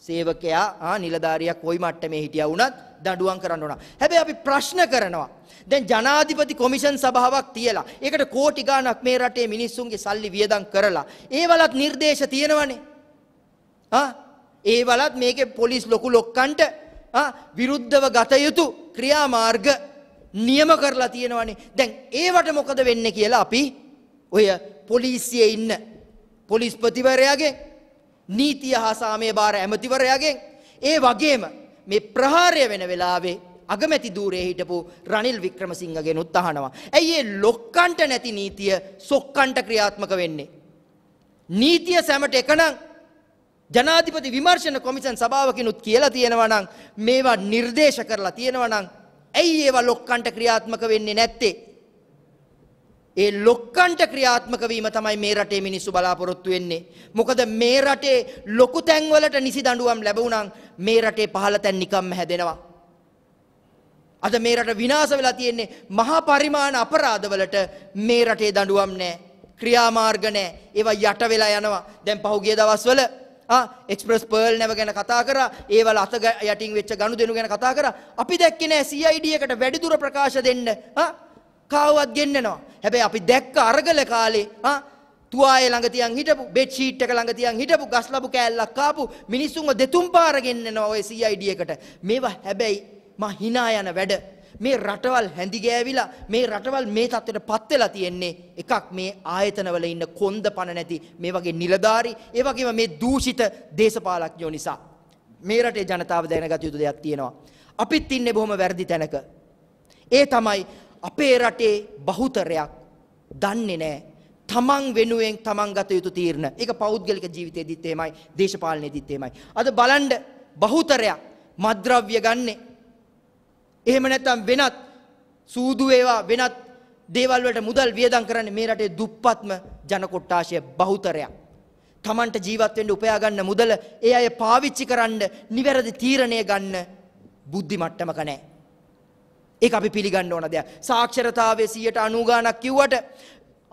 සේවකයා ආ නිලධාරියා කොයි මට්ටමේ හිටියා වුණත් දඬුවම් කරන්න ඕන. හැබැයි අපි ප්‍රශ්න කරනවා. දැන් ජනාධිපති කොමිෂන් සභාවක් තියලා ඒකට කෝටි ගාණක් මේ රටේ මිනිස්සුන්ගේ සල්ලි වියදම් කරලා ඒවලත් නිර්දේශ තියෙනවනේ. ආ ඒවලත් මේකේ පොලිස් ලොකු ලොක්කන්ට විරුද්ධව ගත යුතු ක්‍රියාමාර්ග නියම කරලා තියෙනවනේ. දැන් ඒවට මොකද වෙන්නේ කියලා අපි ඔය පොලිසියේ ඉන්න පොලිස්පතිවරයාගෙන් නීතිය හා සාමය බාර ඇමතිවරයාගෙන් ඒ වගේම මේ ප්‍රහාරය වෙන වෙලාවේ අගමැති ධූරයේ හිටපු රනිල් වික්‍රමසිංහගෙනුත් අහනවා. ඇයි ඒ ලොක්කන්ට නැති නීතිය සොක්කන්ට ක්‍රියාත්මක වෙන්නේ? නීතිය සැමට එකනම් ජනාධිපති විමර්ශන කොමිසන් සභාවකිනුත් කියලා තියෙනවා නම් මේවා නිර්දේශ කරලා තියෙනවා නම් ඇයි ඒවා ලොක්කන්ට ක්‍රියාත්මක වෙන්නේ නැත්තේ? ඒ ලොක්කන්ට ක්‍රියාත්මක වීම තමයි මේ රටේ මිනිස්සු බලාපොරොත්තු වෙන්නේ. මොකද මේ රටේ ලොකු තැන්වලට නිසි දඬුවම් ලැබුණාන් මේ රටේ පහළ තැන් නිකම්ම හැදෙනවා. අද මේ රට විනාශ වෙලා තියෙන්නේ මහා පරිමාණ අපරාධවලට මේ රටේ දඬුවම් නැහැ. ක්‍රියාමාර්ග නැහැ. ඒවා යට වෙලා යනවා. දැන් පහුගිය දවස්වල එක්ස්ප්‍රස් පර්ල් නැව ගැන කතා කරා ඒවල අත යටින් වෙච්ච ගනුදෙනු ගැන කතා කරා අපි දැක්කේ නෑ CID එකට වැඩිදුර ප්‍රකාශ දෙන්න කාවවත් ගෙන්නනවා හැබැයි අපි දැක්ක අරගල කාලේ තුවාය ළඟ තියන් හිටපු බෙඩ් ෂීට් එක ළඟ තියන් හිටපු ගස් ලබු කෑල්ලක් ආපු මිනිස්සුන්ව දෙතුන් පාර ගෙන්නනවා ඔය CID එකට මේවා හැබැයි මා hina යන වැඩ මේ රටවල් හැඳිගෑවිලා මේ රටවල් මේ තත්ත්වයට පත් වෙලා තියෙන්නේ එකක් මේ ආයතනවල ඉන්න කොන්ද පණ නැති මේ වගේ නිලධාරි ඒ වගේම මේ දූෂිත දේශපාලඥයෝ නිසා මේ රටේ ජනතාව දැනගත යුතු දෙයක් තියෙනවා. අපිත් ඉන්නේ බොහොම වැරදි තැනක. ඒ තමයි අපේ රටේ බහුතරයක් දන්නේ නැහැ. තමන් වෙනුවෙන් තමන් ගත යුතු තීරණ. ඒක පෞද්ගලික ජීවිතයේදීත් එහෙමයි, දේශපාලනයේදීත් එහෙමයි. අද බලන්න බහුතරයක් මද්‍රව්‍ය ගන්නේ එහෙම නැත්නම් වෙනත් සූදු වේවා වෙනත් දේවල් වලට මුදල් වියදම් කරන්නේ මේ රටේ දුප්පත්ම ජන කොට්ටාශය බහුතරයක්. Tamanට ජීවත් වෙන්න උපයා ගන්න මුදල ඒ අය පාවිච්චි කරන්න නිවැරදි තීරණය ගන්න බුද්ධි මට්ටමක නැහැ. ඒක අපි පිළිගන්න ඕන දෙයක්. සාක්ෂරතාවයේ 90 ගාණක් කිව්වට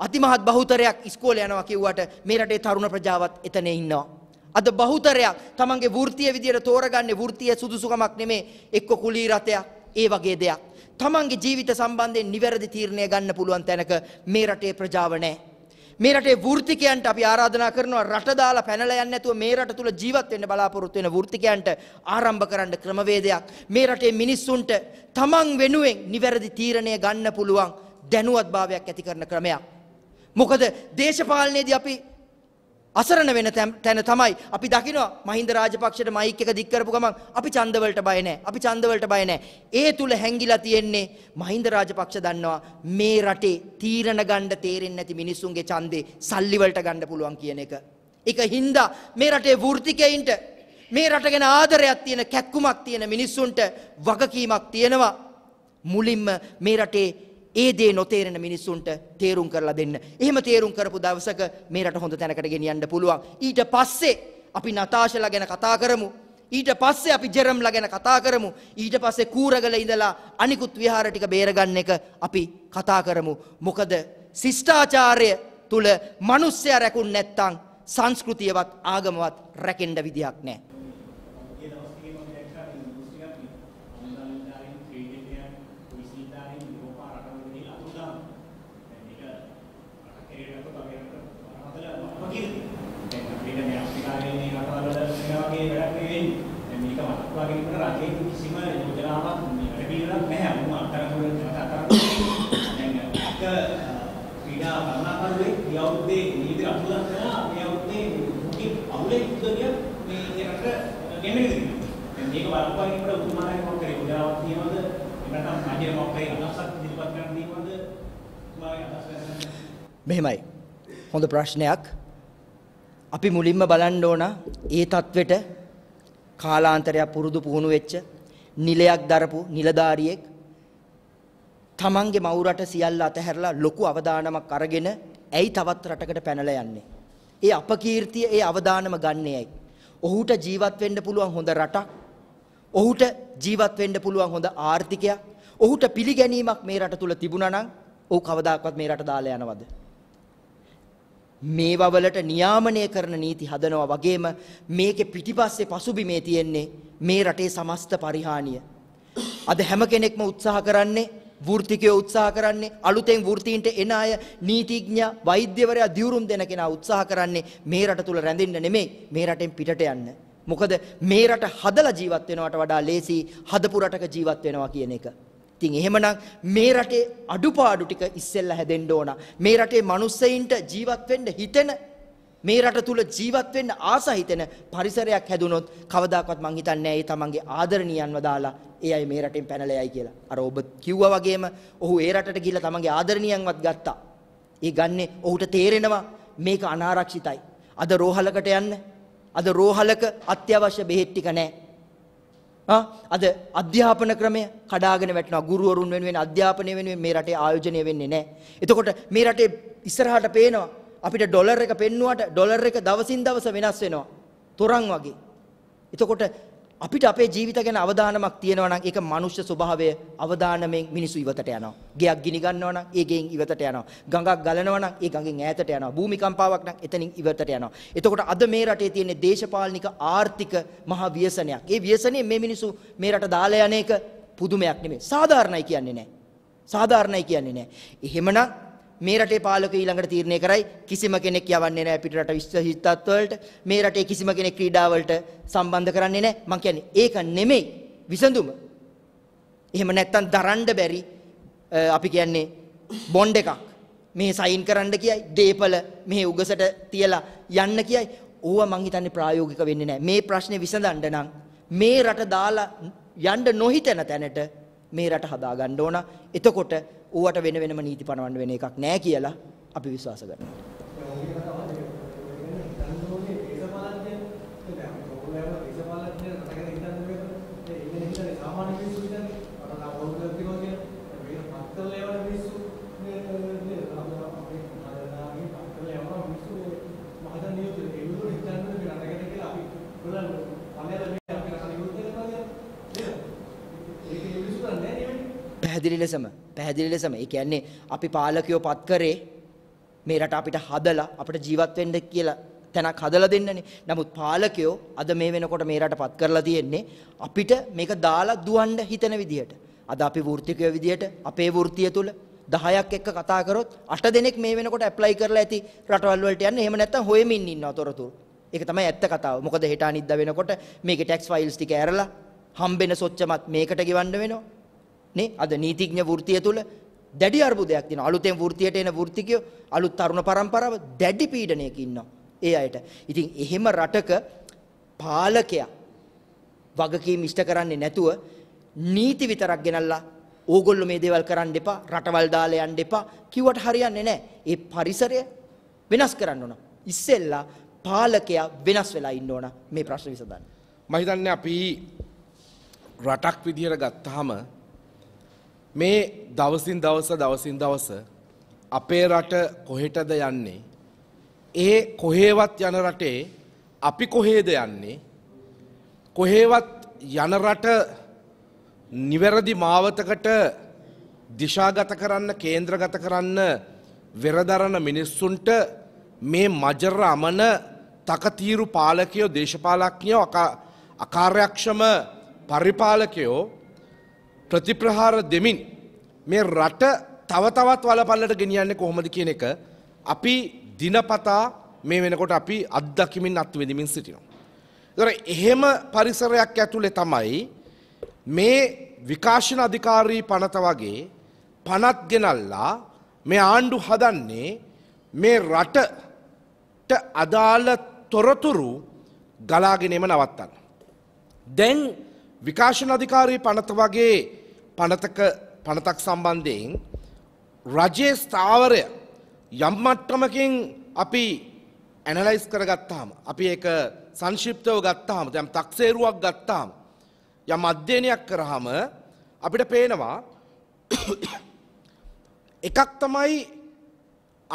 අතිමහත් බහුතරයක් ඉස්කෝලේ යනවා කිව්වට මේ රටේ තරුණ ප්‍රජාවත් එතන ඉන්නවා. අද බහුතරයක් Tamanගේ වෘත්තීය විදියට තෝරගන්නේ වෘත්තීය සුදුසුකමක් නෙමේ එක්ක කුලී රතයක් ඒ වගේ දෙයක්. තමන්ගේ ජීවිත සම්බන්ධයෙන් නිවැරදි තීරණය ගන්න පුළුවන් තැනක මේ රටේ ප්‍රජාව නැහැ. මේ රටේ වෘත්තිකයන්ට අපි ආරාධනා කරනවා රට දාලා පැනලා යන්නේ නැතුව මේ රට තුල ජීවත් වෙන්න බලාපොරොත්තු වෙන වෘත්තිකයන්ට ආරම්භ කරන්න ක්‍රමවේදයක් මේ රටේ මිනිස්සුන්ට තමන් වෙනුවෙන් නිවැරදි තීරණය ගන්න පුළුවන් දැනුවත්භාවයක් ඇති කරන ක්‍රමයක් මොකද දේශපාලනයේදී අපි අසරණ වෙන තැන තමයි අපි දකිනවා මහින්ද රාජපක්ෂයට මයික් එක දික් කරපු ගමන් අපි ඡන්දවලට බය නැහැ. අපි ඡන්දවලට බය නැහැ. ඒ තුල හැංගිලා තියෙන්නේ මහින්ද රාජපක්ෂ දන්නවා මේ රටේ තීරණ ගන්න තේරෙන්නේ නැති මිනිස්සුන්ගේ ඡන්දේ සල්ලි වලට ගන්න පුළුවන් කියන එක. ඒක හින්දා මේ රටේ වෘත්තිකයින්ට මේ රට ගැන ආදරයක් තියෙන කැක්කුමක් තියෙන මිනිස්සුන්ට වගකීමක් තියෙනවා. මුලින්ම මේ රටේ ඒ දේ නොතේරෙන මිනිස්සුන්ට තේරුම් කරලා දෙන්න. එහෙම තේරුම් කරපු දවසක මේ රට හොඳ තැනකට ගෙනියන්න පුළුවන්. ඊට පස්සේ අපි නතාෂලා ගැන කතා කරමු. ඊට පස්සේ අපි ජෙරම්ලා ගැන කතා කරමු. ඊට පස්සේ කූරගල ඉඳලා අනිකුත් විහාර ටික බේරගන්න එක අපි කතා කරමු. මොකද ශිෂ්ටාචාරය තුල මිනිස්සයා රැකුන් නැත්තම් සංස්කෘතියවත් ආගමවත් රැකෙන්න විදියක් නැහැ. මෙහෙමයි. හොඳ ප්‍රශ්නයක්. අපි මුලින්ම බලන්න ඕන ඒ தത്വෙට කාලාන්තරයක් පුරුදු පුහුණු වෙච්ච නිලයක් දරපු නිලධාරියෙක් තමන්ගේ මව් රට සියල්ල අතහැරලා ලොකු අවදානමක් අරගෙන ඇයි තවත් රටකට පැනලා යන්නේ? ඒ අපකීර්තිය ඒ අවදානම ගන්නේ ඇයි? ඔහුට ජීවත් වෙන්න පුළුවන් හොඳ රටක්. ඔහුට ජීවත් වෙන්න පුළුවන් හොඳ ආර්ථිකයක්. ඔහුට පිළිගැනීමක් මේ රට තුල තිබුණා නම් ඔහු කවදාකවත් මේ රට දාලා යනවද? මේවා වලට නියාමනය කරන නීති හදනවා වගේම මේකේ පිටිපස්සේ පසුබිමේ තියෙන්නේ මේ රටේ සමස්ත පරිහානිය. අද හැම කෙනෙක්ම උත්සාහ කරන්නේ වෘත්තිකයෝ උත්සාහ කරන්නේ අලුතෙන් වෘත්තීන්ට එන අය නීතිඥයා වෛද්‍යවරයා දියුරුම් දෙන කෙනා උත්සාහ කරන්නේ මේ රට තුල රැඳෙන්න නෙමෙයි මේ රටෙන් පිටට යන්න. මොකද මේ රට හදලා ජීවත් වෙනවට වඩා ලේසි හදපු රටක ජීවත් වෙනවා කියන එක. ඉතින් එහෙමනම් මේ රටේ අඩුපාඩු ටික ඉස්සෙල්ලා හැදෙන්න ඕන. මේ රටේ මිනිස්සෙයින්ට ජීවත් වෙන්න හිතෙන මේ රට තුල ජීවත් වෙන්න ආස හිතෙන පරිසරයක් හැදුනොත් කවදාකවත් මං හිතන්නේ ඒ තමන්ගේ ආදරණීයන්ව දාලා ඒ අය මේ රටෙන් පැනලා යයි කියලා. අර ඔබ කිව්වා වගේම ඔහු ඒ රටට ගිහිල්ලා තමන්ගේ ආදරණීයන්වත් ගත්තා. ඒ ගන්නේ ඔහුට තේරෙනවා මේක අනාරක්ෂිතයි. අද රෝහලකට යන්න. අද රෝහලක අත්‍යවශ්‍ය බෙහෙත් ටික නැහැ. අද අධ්‍යාපන ක්‍රමය කඩාගෙන වැටෙනවා ගුරුවරුන් වෙනුවෙන් අධ්‍යාපනය වෙනුවෙන් මේ රටේ ආයෝජනය වෙන්නේ නැහැ. එතකොට මේ රටේ ඉස්සරහට පේනවා අපිට ඩොලර් එක පෙන්නුවට ඩොලර් එක දවසින් දවස වෙනස් වෙනවා. තොරන් වගේ. එතකොට අපිට අපේ ජීවිත ගැන අවධානමක් තියෙනවා නම් ඒක මනුෂ්‍ය ස්වභාවය අවධානමෙන් මිනිසු ඉවතට යනවා. ගෙයක් ගිනි ගන්නවා නම් ඒ ගෙයෙන් ඉවතට යනවා. ගඟක් ගලනවා නම් ඒ ගඟෙන් ඈතට යනවා. භූමිකම්පාවක් නම් එතනින් ඉවතට යනවා. එතකොට අද මේ රටේ තියෙන දේශපාලනික ආර්ථික මහ ව්‍යසනයක්. ඒ ව්‍යසනය මේ මිනිසු මේ රට දාලා යන එක පුදුමයක් නෙමෙයි. සාධාරණයි කියන්නේ නැහැ. සාධාරණයි කියන්නේ නැහැ. එහෙමනම් මේ රටේ පාලකයෝ ඊළඟට තීරණය කරයි කිසිම කෙනෙක් යවන්නේ නැහැ පිටරට විශ්වහිතත් වලට මේ රටේ කිසිම කෙනෙක් ක්‍රීඩා වලට සම්බන්ධ කරන්නේ නැහැ මං කියන්නේ ඒක නෙමෙයි විසඳුම එහෙම නැත්තම් දරන්න බැරි අපි කියන්නේ බොන්ඩ් එකක් මේ සයින් කරන්න කියයි දීපල මේ උගසට තියලා යන්න කියයි ඕවා මං හිතන්නේ ප්‍රායෝගික වෙන්නේ නැහැ මේ ප්‍රශ්නේ විසඳන්න නම් මේ රට දාලා යන්න නොහිතන තැනට මේ රට හදාගන්න ඕන එතකොට ඌවට වෙන වෙනම නීති පනවන්න වෙන එකක් නෑ කියලා අපි විශ්වාස කරනවා. පැහැදිලි ලෙසම පැහැදිලි ලෙසම. ඒ කියන්නේ අපි පාලකයෝ පත් කරේ මේ රට අපිට හදලා අපිට ජීවත් වෙන්න කියලා තැනක් හදලා දෙන්නනේ. නමුත් පාලකයෝ අද මේ වෙනකොට මේ රට පත් කරලා තියෙන්නේ අපිට මේක දාලා දුවන්න හිතන විදිහට. අද අපි වෘත්තිකය විදිහට අපේ වෘත්තිය තුල 10ක් එක්ක කතා කරොත් 8 දෙනෙක් මේ වෙනකොට ඇප්ලයි කරලා ඇති රටවල් වලට යන්නේ. එහෙම නැත්නම් හොයමින් ඉන්නවා තොරතුරු. ඒක තමයි ඇත්ත කතාව. මොකද හෙට අනිද්දා වෙනකොට මේකේ ටැක්ස් ෆයිල්ස් ටික ඇරලා හම්බෙන සොච්චමත් මේකට ගෙවන්න වෙනවා. නේ අද නීතිඥ වෘත්තිය තුල දැඩි අර්බුදයක් තියෙනවා. අලුතෙන් වෘත්තියට එන වෘත්තිකයෝ අලුත් තරුණ පරම්පරාව දැඩි පීඩනයක ඉන්නවා. ඒ අයට. ඉතින් එහෙම රටක පාලකයා වගකීම් ඉෂ්ට කරන්නේ නැතුව නීති විතරක් ගෙනල්ලා ඕගොල්ලෝ මේ දේවල් කරන්න එපා, රටවල් දාලා යන්න එපා කිව්වට හරියන්නේ නැහැ. ඒ පරිසරය වෙනස් කරන්න ඕන. ඉස්සෙල්ලා පාලකයා වෙනස් වෙලා ඉන්න ඕන මේ ප්‍රශ්න විසඳන්න. මම හිතන්නේ අපි රටක් විදියට ගත්තාම මේ දවසින් දවස දවසින් දවස අපේ රට කොහෙටද යන්නේ ඒ කොහේවත් යන රටේ අපි කොහේද යන්නේ කොහේවත් යන රට නිවැරදි මාවතකට දිශාගත කරන්න කේන්ද්‍රගත කරන්න වෙරදරන මිනිස්සුන්ට මේ මජර අමන තකතීරු පාලකයෝ දේශපාලඥයෝ අකාර්යක්ෂම පරිපාලකයෝ ප්‍රතිප්‍රහාර දෙමින් මේ රට තව තවත් වලපල්ලට ගෙනියන්නේ කොහොමද කියන එක අපි දිනපතා මේ වෙනකොට අපි අත්දකිමින් අත්විඳමින් සිටිනවා. ඒතර එහෙම පරිසරයක් ඇතුලේ තමයි මේ විකාශන අධිකාරී පනත වගේ පනත් ගෙනල්ලා මේ ආණ්ඩු හදන්නේ මේ රටට අදාළ තොරතුරු ගලාගෙනම නවත්තන්න. දැන් විකාශන අධිකාරී පනත වගේ පනතක පනතක් සම්බන්ධයෙන් රජයේ ස්ථාවරය යම් මට්ටමකින් අපි ඇනලයිස් කරගත්තාම අපි ඒක සංක්ෂිප්තව ගත්තාම දැන් තක්සේරුවක් ගත්තාම යම් අධ්‍යයනයක් කරාම අපිට පේනවා එකක් තමයි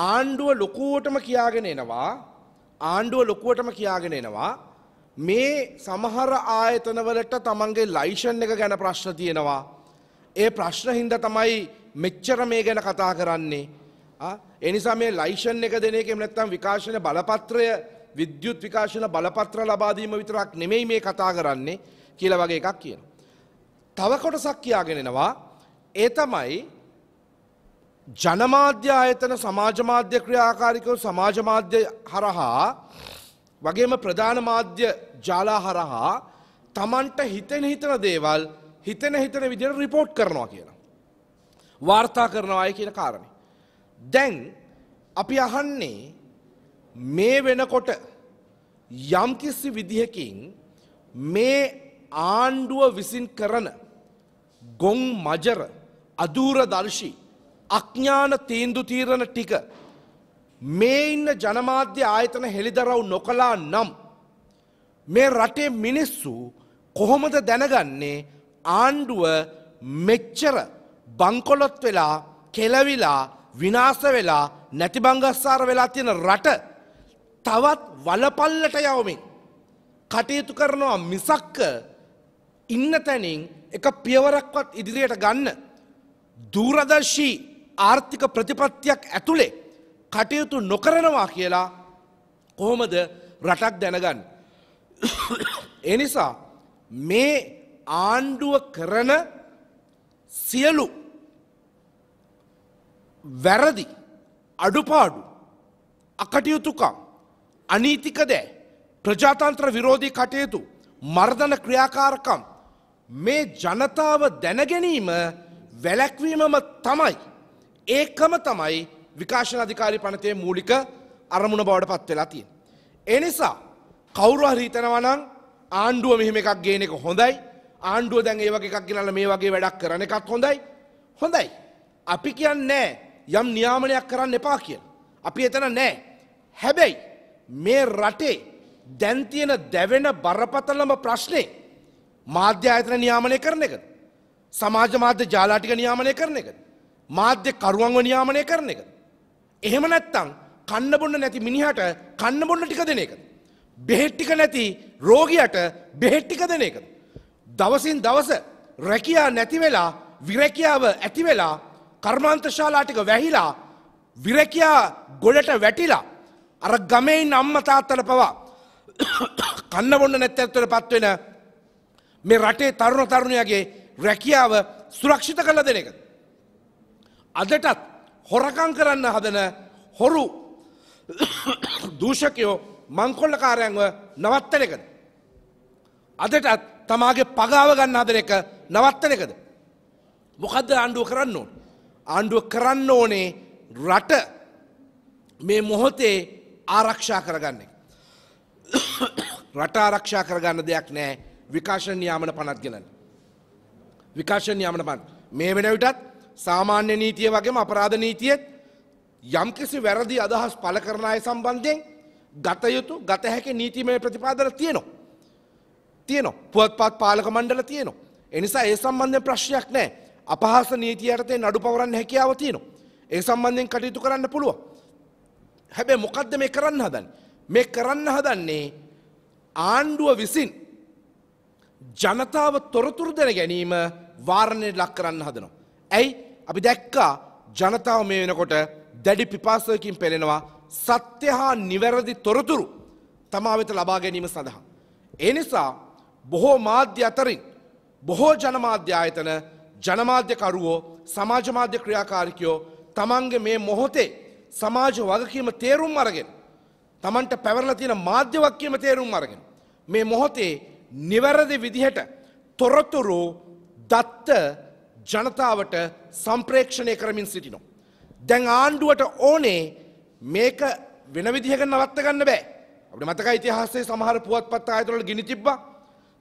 ආණ්ඩුව ලොකුවටම කියාගෙන එනවා ආණ්ඩුව ලොකුවටම කියාගෙන එනවා මේ සමහර ආයතනවලට තමන්ගේ ලයිෂන් එක ගැන ප්‍රශ්න තියෙනවා ඒ ප්‍රශ්න හින්දා තමයි මෙච්චර මේ ගැන කතා කරන්නේ. ඒ නිසා මේ ලයිසන් එක දෙන එකෙම නැත්තම් විකාශන බලපත්‍රය විද්‍යුත් විකාශන බලපත්‍ර ලබා දීම විතරක් නෙමෙයි මේ කතා කරන්නේ කියලා වගේ එකක් කියනවා. තව කොටසක් කියාගෙන එනවා ඒ තමයි ජනමාධ්‍ය ආයතන සමාජ මාධ්‍ය ක්‍රියාකාරිකව සමාජ මාධ්‍ය හරහා වගේම ප්‍රධාන මාධ්‍ය ජාලා හරහා තමන්ට හිතෙන හිතන දේවල් හිතන හිතන විදිහට රිපෝට් කරනවා කියලා. වාර්තා කරනවායි කියන කාරණේ. දැන් අපි අහන්නේ මේ වෙනකොට යම්කිසි විදිහකින් මේ ආණ්ඩුව විසින් කරන ගොන් මජර අදූරදර්ශී අඥාන තීන්දු තීරණ ටික මේ ඉන්න ජනමාධ්‍ය ආයතන හෙළිදරව් නොකලා නම් මේ රටේ මිනිස්සු කොහොමද දැනගන්නේ ආණ්ඩුව මෙච්චර බංකොලොත් වෙලා කෙලවිලා විනාස වෙලා නැතිබංගස්සාර වෙලා තියෙන රට තවත් වලපල්ලට යවමින් කටයුතු කරනවා මිසක්ක ඉන්න තැනින් එක පියවරක්වත් ඉදිරියට ගන්න දූරදර්ශී ආර්ථික ප්‍රතිපත්තියක් ඇතුළේ කටයුතු නොකරනවා කියලා කොහොමද රටක් දැනගන්න. එනිසා මේ ආණ්ඩුව කරන සියලු වැරදි අඩුපාඩු අකටයුතුකම් අනීතික දෑ ප්‍රජාතන්ත්‍ර විරෝධී කටයුතු මර්ධන ක්‍රියාකාරකම් මේ ජනතාව දැනගැනීම වැලැක්වීමම තමයි. ඒකම තමයි විකාශන අධිකාරි පනතේ මූලික අරමුණ බවට පත් වෙලා තිය. එනිසා කවුරු හරීතනවනං ආණ්ඩුව මෙහෙම එකක් ගේනෙක හොඳයි ආණ්ඩුව දැන් ඒ වගේ එකක් ගෙනල්ලා මේ වගේ වැඩක් කරන එකත් හොඳයි. හොඳයි. අපි කියන්නේ යම් නියාමනයක් කරන්න එපා කියලා. අපි එතන නෑ. හැබැයි මේ රටේ දැන් තියෙන දැවෙන බරපතලම ප්‍රශ්නේ මාධ්‍ය ආයතන නියාමනය කරන එකද? සමාජ මාධ්‍ය ජාලා ටික නියාමනය කරන එකද? මාධ්‍ය කරුවන්ව නියාමනය කරන එකද? එහෙම නැත්නම් කන්න බොන්න නැති මිනිහට කන්න බොන්න ටික දෙන එකද? බෙහෙත් ටික නැති රෝගියාට බෙහෙත් ටික දෙන එකද? දවසින් දවස රැකියා නැතිවෙලා විරැකියාව ඇතිවෙලා කර්මාන්තශාලාටික වැහිලා විරැකියා ගොඩට වැටිලා අර ගමයින් අම්මතාත්තල පවා කන්න බොන්න නැත්තැත්වල පත්වෙන මේ රටේ තරුණ තරුණයගේ රැකියාව සුරක්ෂිත කළ දෙන එක. අදටත් හොරකං කරන්න හදන හොරු දූෂකයෝ මංකොල්ලකාරයන්ව නවත්තලකද. අදටත් තමාගේ පගාව ගන්න හදන එක නවත්තන එකද. මොකද්ද ආණ්ඩුව කරන්න ඕන. ආණ්ඩුව කරන්න ඕනේ රට මේ මොහොතේ ආරක්ෂා කරගන්න එක. රට ආරක්ෂා කරගන්න දෙයක් නෑ විකාශන යාමන පනත් ගෙලන්න. විකාශන යාමන පන් මේ වෙන විටත් සාමාන්‍ය නීතිය වගේම අපරාධ නීතියත් යම්කිසි වැරදි අදහස් පල කරන අය සම්බන්ධයෙන් ගතයුතු ගත හැකි නීතිමය ප්‍රතිපාදන තියෙනවා. තියෙනවා පුවත්පත් පාලක මණ්ඩල තියෙනවා. එනිසා ඒ සම්බන්ධය ප්‍රශ්නයක් නෑ අපහස නීති අරතේ නඩු පවරන්න හැකියාව තියෙනවා. ඒ සම්බන්ධයෙන් කටයුතු කරන්න පුළුවන්. හැබැයි මොකද්ද මේ කරන්න හදන්නේ? මේ කරන්න හදන්නේ ආණ්ඩුව විසින් ජනතාව තොරතුරු දැන ගැනීම වාරණයට ලක් කරන්න හදනවා. ඇයි? අපි දැක්කා ජනතාව මේ වෙනකොට දැඩි පිපාසයකින් පෙළෙනවා සත්‍ය හා නිවැරදි තොරතුරු තමා වෙත ලබා ගැනීම සඳහා. ඒ නිසා බොහෝ මාධ්‍ය අතරින් බොහෝ ජනමාධ්‍ය ආයතන ජනමාධ්‍යකරුවෝ සමාජමාධ්‍ය ක්‍රියාකාරිකයෝ තමන්ගේ මේ මොහොතේ සමාජ වගකීම තේරුම් අරගෙන තමන්ට පැවරලා තියෙන මාධ්‍ය වගකීම තේරුම් අරගෙන මේ මොහොතේ නිවැරදි විදිහට තොරතුරු දත්ත ජනතාවට සම්ප්‍රේක්ෂණය කරමින් සිටිනවා. දැන් ආණ්ඩුවට ඕනේ මේක වෙන විදිහක නවත්ත ගන්න බෑ. අපිට මතකයි ඉතිහාසයේ සමහර පුවත්පත් ආයතනවල ගිනි තිබ්බා.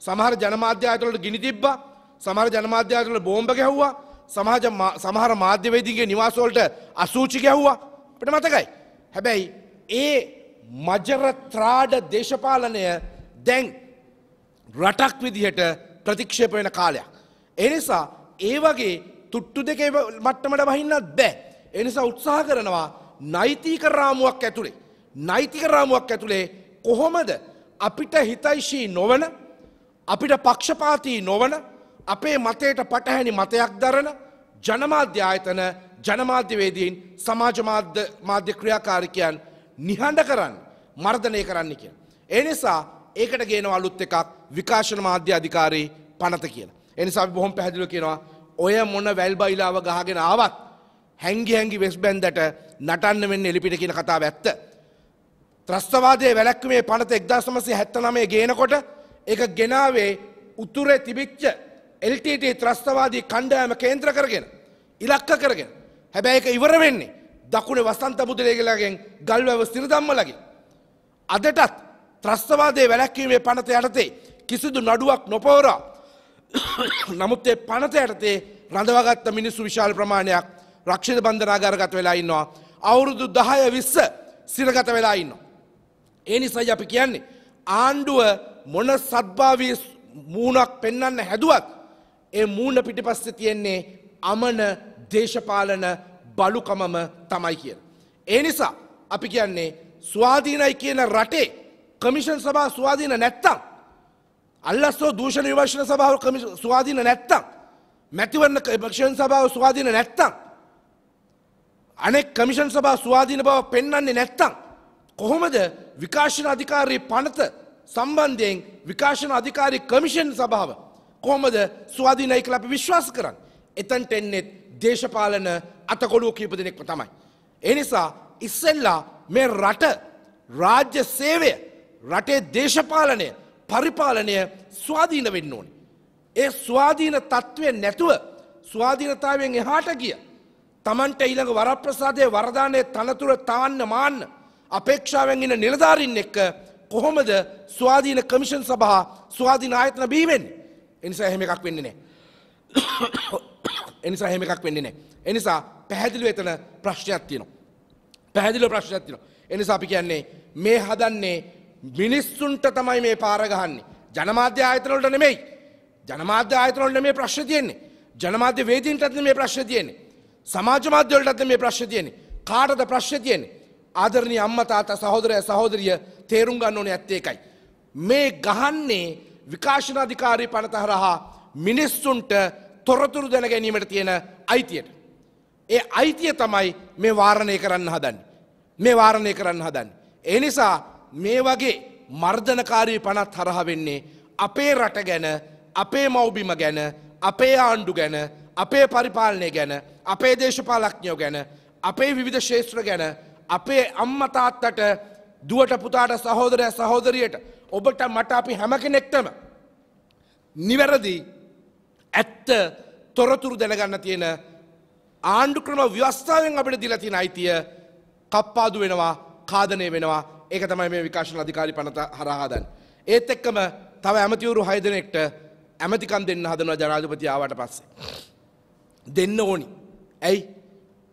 සමහර ජනමාධ්‍යයතුලට ගිනි තිබ්බ සමහර ජනමාධ්‍යයතුල බෝම්බ ගැහ්වා සමාජ සමහර මාධ්‍යවේදීන්ගේ නිවාසවලට අසූචි ගැහ්වා අපිට මතකයි. හැබැයි ඒ මජරත්‍රාඩ දේශපාලනය දැන් රටක් විදිහට ප්‍රතික්ෂේප වෙන කාලයක්. එනිසා ඒ වගේ තුට්ටු දෙකේ මට්ටමට බහින්නත් බෑ. එනිසා උත්සාහ කරනවා නෛතික රාමුවක් ඇතුළේ. නෛතික රාමුවක් ඇතුළේ කොහොමද අපිට හිතයිශී නොවන අපිට පක්ෂපාතී නොවන අපේ මතයට පටහැනි මතයක් දරන ජනමාධ්‍ය ආයතන ජනමාධ්‍යවේදීන් සමාජ මාධ්‍ය ක්‍රියාකාරිකයන් නිහඬ කරන්න මර්ධනය කරන්න කිය. ඒ නිසා ඒකට ගේන අලුත් එකක් විකාශන මාධ්‍ය අධිකාරී පනත කියලා. එනිසා බොහොම පැහැදිලි කියනවා ඔය මොන වැල් බයිලාව ගහගෙන ආවත් හැංගි හැංගි වෙස් බැන්දට නටන්න වෙන්න එලිපිට කියන කතාව ඇත්ත. ත්‍රස්තවාදයේ වැළැක්වීමේ පනත 1979 ගේනකොට එක ගෙනාවේ උතුරේ තිබිච්ච LTT ත්‍රස්තවාදී කණ්ඩායම කේන්ද්‍ර කරගෙන ඉලක්ක කරගෙන හැබැයි ඒක ඉවර වෙන්නේ දකුණේ වසන්ත මුදලේගලගෙන් ගල්වැව සිරදම්මලගේ අදටත් ත්‍රස්තවාදයේ වැළැක්වීමේ පනත යටතේ කිසිදු නඩුවක් නොපවරා නමුත් ඒ පනත යටතේ රඳවාගත්ත මිනිස්සු විශාල ප්‍රමාණයක් රක්ෂිත බන්ධනාගාරගත වෙලා ඉන්නවා අවුරුදු 10 20 සිරගත වෙලා ඉන්නවා ඒ නිසායි අපි කියන්නේ ආණ්ඩුව මොන සත්භාවී මූුණක් පෙන්න්න හැදුවත් ඒ මූුණ පිටිපස්ස තියෙන්නේ අමන දේශපාලන බලුකමම තමයි කිය. ඒ නිසා අපි කියන්නේ ස්වාධීනයි කියන රටේ කමිෂන් සභා ස්වාධීන නැත්තම්. අල්ලස්සෝ දූෂණ විවශන සභාව ස්වාධීන නැත්තම්. මැතිවන්න භක්ෂණ සභාව ස්වාධීන නැත්තම්. අනෙක් කමිෂන් සභා ස්වාධීන බව පෙන්න්නේ නැත්තම්. කොහොමද විකාශන අධිකාරී පනත සම්බන්ධයෙන් විකාශන අධිකාරි කමිෂන් සභාව කොහොමද ස්වාධීනයි කියලා අපි විශ්වාස කරන්නේ. එතනට එන්නේ දේශපාලන අතකොළුව කීප දෙනෙක්ම තමයි. ඒ නිසා ඉස්සෙල්ලා මේ රට රාජ්‍ය සේවය රටේ දේශපාලනය පරිපාලනය ස්වාධීන වෙන්න ඕනේ. ඒ ස්වාධීන తත්වය නැතුව ස්වාධීනතාවයෙන් එහාට ගිය තමන්ට ඊළඟ වරප්‍රසාදයේ වරදානයේ තනතුර තාන්න මාන්න අපේක්ෂාවෙන් ඉන්න නිලධාරීන් එක්ක කොහොමද ස්වාධීන කමිෂන් සභහා ස්වාධීන ආයතන බීමෙන් එනිසා එහෙම එකක් වෙන්නේ නෑ. එනිසා එහෙම එකක් වෙන්නේ නෑ. එනිසා පැහැදිලි වෙතන ප්‍රශ්නයක් තියෙනවා. පැහැදිලි ප්‍රශ්නයක් තියෙනවා. එනිසා අපි කියන්නේ මේ හදන්නේ මිනිස්සුන්ට තමයි මේ පාර ගහන්නේ. ජනමාධ්‍ය ආයතන වලට නෙමෙයි. ජනමාධ්‍ය ආයතන වලට මේ ප්‍රශ්නේ තියෙන්නේ. ජනමාධ්‍ය වේදීන්ටත් මේ ප්‍රශ්නේ තියෙන්නේ. සමාජ මාධ්‍ය වලටත් මේ ප්‍රශ්නේ තියෙන්නේ. කාටද ප්‍රශ්නේ තියෙන්නේ? ආදරණය අම්ම තාත සහෝදරය සහෝදරිය තේරුම් ගන්න ඕන ඇත්තේ එකයි. මේ ගහන්නේ විකාශනාධිකාරී පනතහරහා මිනිස්සුන්ට තොරතුරු දැන ගැනීමට තියෙන අයිතියට. ඒ අයිතිය තමයි මේ වාරණය කරන්න හදන්. මේ වාරණය කරන්න හදන්. ඒ නිසා මේ වගේ මර්ධනකාරී පනත් හරහ වෙන්නේ අපේ රට ගැන අපේ මවබිම ගැන අපේ ආණ්ඩු ගැන අපේ පරිපාලනය ගැන අපේ දේශපාලක්ඥයෝ ගැන අපේ විවිධ ශේත්‍ර ගැන අපේ අම්ම තාත්තට දුවට පුතාට සහෝදරය සහෝදරියට ඔබට මට අපි හැම කෙනෙක්ටම නිවැරදි ඇත්ත තොරතුරු දැනගන්න තියෙන ආණ්ඩු ක්‍රම ව්‍යවස්ථාවෙන් අපිට දීලා තියෙන අයිතිය කප්පාදු වෙනවා කාදනය වෙනවා ඒක තමයි මේ විකාශන අධිකාරි පනත හරහා දන්. ඒත් එක්කම තව ඇමතිවරු හය දෙනෙක්ට ඇමතිකම් දෙන්න හදනවා ජනාධිපති ආවට පස්සේ. දෙන්න ඕනි. ඇයි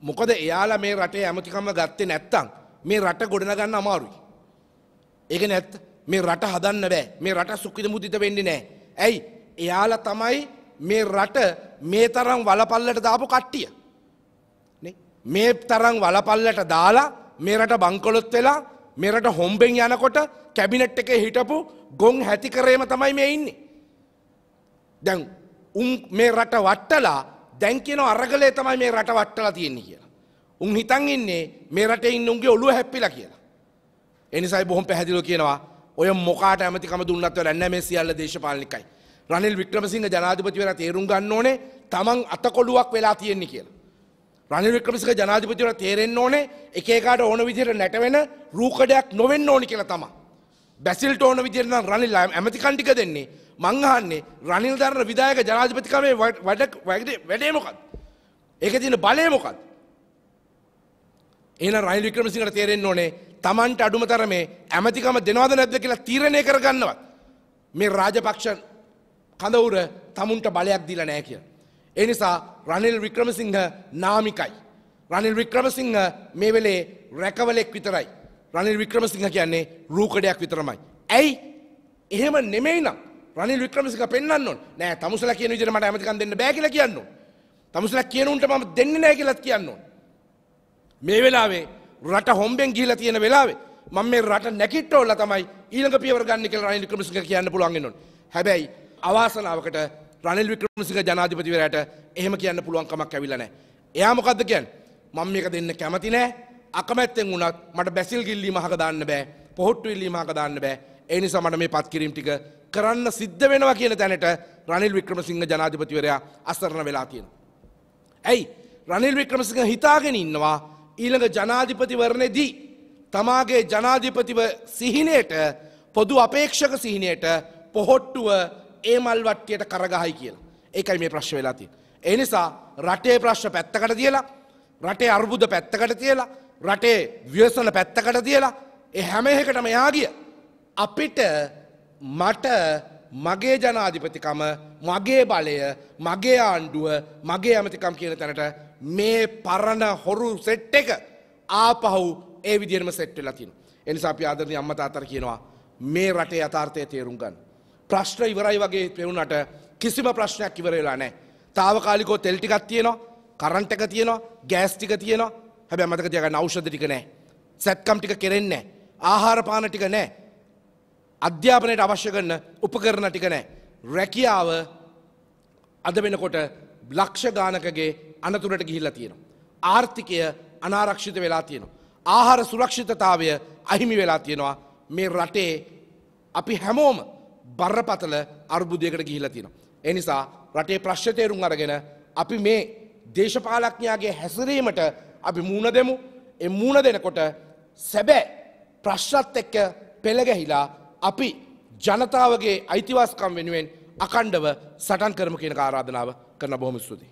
මොකද එයාලා මේ රටේ ඇමතිකම ගත්තේ නැත්තම් මේ රට ගොඩනගන්න අමාරුයි. ඒක නැත්ත මේ රට හදන්න බෑ මේ රට සුක්කිත මුදිත වෙන්නේ නෑ. ඇයි එයාලා තමයි මේ රට මේ තරම් වලපල්ලට දාපු කට්ටිය. මේ තරම් වලපල්ලට දාලා මේ රට බංකොලොත් වෙලා මේ රට හොම්බෙන් යනකොට කැබිනට් එකේ හිටපු ගොන් හැති කරේම තමයි මේ ඉන්නේ. දැන් උන් මේ රට වට්ටලා දැන් කියන අරගලේ තමයි මේ රට වට්ටලා තියෙන්නේ කියලා. උන් හිතන් ඉන්නේ මේ රටේ ඉන්න උන්ගේ ඔළුව හැප්පිලා කියලා. ඒ නිසායි බොහොම පැහැදිලිව කියනවා ඔය මොකාට ඇමතිකම දුන්නත් වැඩක් නැහැ මේ සියල්ල දේශපාලනිකයි. රනිල් වික්‍රමසිංහ ජනාධිපතිවරයා තේරුම් ගන්න ඕනේ තමන් අතකොළුවක් වෙලා තියෙන්නේ කියලා. රනිල් වික්‍රමසිංහ ජනාධිපතිවරයා තේරෙන්න ඕනේ එක එකාට ඕන විදිහට නැටවෙන රූකඩයක් නොවෙන්න ඕනි කියලා තමයි. බැසිල්ට ඕන විදිහට නම් රනිල් ඇමති කණ්ඩික දෙන්නේ මං අහන්නේ රනිල් දරන විධායක ජනාධිපතිකමේ වැඩ වැඩේ මොකක්ද? ඒකේ තියෙන බලය මොකක්ද? එහෙනම් රනිල් වික්‍රමසිංහට තේරෙන්න ඕනේ Tamanට අඩුම තරමේ ඇමතිකම දෙනවද නැද්ද කියලා තීරණය කරගන්නවත්. මේ රාජපක්ෂ කඳවුර tamunට බලයක් දීලා නැහැ කියලා. ඒ නිසා රනිල් වික්‍රමසිංහ නාමිකයි. රනිල් වික්‍රමසිංහ මේ වෙලේ රැකවලෙක් විතරයි. රනිල් වික්‍රමසිංහ කියන්නේ රූකඩයක් විතරමයි. ඇයි? එහෙම නෙමෙයි නම් රනිල් වික්‍රමසිංහ පෙන්වන්න ඕන. නෑ තමුසලා කියන විදිහට මට ඇමතිකම් දෙන්න බෑ කියලා කියන්න ඕන. තමුසලා කියන උන්ට මම දෙන්නේ නෑ කියලාත් කියන්න ඕන. මේ වෙලාවේ රට හොම්බෙන් ගිහිලා තියෙන වෙලාවේ මම මේ රට නැකිට්ටවලා තමයි ඊළඟ පියවර ගන්න කියලා රනිල් වික්‍රමසිංහ කියන්න පුළුවන් වෙනවනේ. හැබැයි අවාසනාවකට රනිල් වික්‍රමසිංහ ජනාධිපතිවරයාට එහෙම කියන්න පුළුවන් කමක් ඇවිල්ලා නැහැ. එයා මොකද්ද කියන්නේ? මම මේක දෙන්න කැමති නැහැ. අකමැත්තෙන් වුණත් මට බැසිල් ගිල්ලීම හක දාන්න බෑ පොහොට්ටු ඉල්ලීම හක දාන්න බෑ ඒ නිසා මට මේ පත්කිරීම් ටික කරන්න සිද්ධ වෙනවා කියන තැනට රනිල් වික්‍රමසිංහ ජනාධිපතිවරයා අසරණ වෙලා තියෙනවා. ඇයි රනිල් වික්‍රමසිංහ හිතාගෙන ඉන්නවා ඊළඟ ජනාධිපතිවරණයේදී තමාගේ ජනාධිපතිව සිහිනයට පොදු අපේක්ෂක සිහිනයට පොහොට්ටුව ඒ මල් වට්ටියට කරගහයි කියලා. ඒකයි මේ ප්‍රශ්න වෙලා තියෙන්නේ. ඒ නිසා රටේ ප්‍රශ්න පැත්තකට තියලා රටේ අර්බුද පැත්තකට තියලා රටේ ව්‍යසල පැත්තකට තියලා ඒ හැම එකටම එයා ගිය. අපිට මට මගේ ජනාධිපතිකම මගේ බලය මගේ ආණ්ඩුව මගේ ඇමතිකම් කියන තැනට මේ පරණ හොරු සෙට් එක ආපහු ඒ විදිහටම සෙට් වෙලා තියෙනවා. ඒ නිසා අපි ආදරණීය අම්මා තාත්තට කියනවා මේ රටේ යථාර්ථය තේරුම් ගන්න. ප්‍රශ්න ඉවරයි වගේ පෙවුනට කිසිම ප්‍රශ්නයක් ඉවර වෙලා නැහැ. తాවකාලිකව තෙල් ටිකක් තියෙනවා, කරන්ට් එක තියෙනවා, ගෑස් ටික තියෙනවා, හැබැ මතක තියගන්න අවෂධ ටික නෑ සැත්කම් ටික කෙරෙන්න ආහාරපාන ටික නෑ අධ්‍යාපනයට අවශ්‍ය කරන උපකරණ ටික නෑ රැකියාව අද වෙනකොට ලක්ෂ ගානකගේ අනතුරට ගිහිල්ලා තියෙනවා. ආර්ථිකය අනාරක්ෂිත වෙලා තියෙනවා. ආහාර සුරක්ෂිතතාවය අහිමි වෙලා තියෙනවා මේ රටේ අපි හැමෝම බරපතල අර්බුදයකට ගිහිලා තියෙනවා. ඒ නිසා රටේ ප්‍රශ්න තේරුම් අරගෙන අපි මේ දේශපාලඥයාගේ හැසිරීමට අපි මූුණ දෙමු එ මූුණ දෙනකොට සැබෑ ප්‍රශ්නත් එක්ක පෙළගැහිලා අපි ජනතාවගේ අයිතිවාස්කම් වෙනුවෙන් අකණ්ඩව සටන් කරම කියන ආරාධනාව කරන බොහොම ස්තුතියි.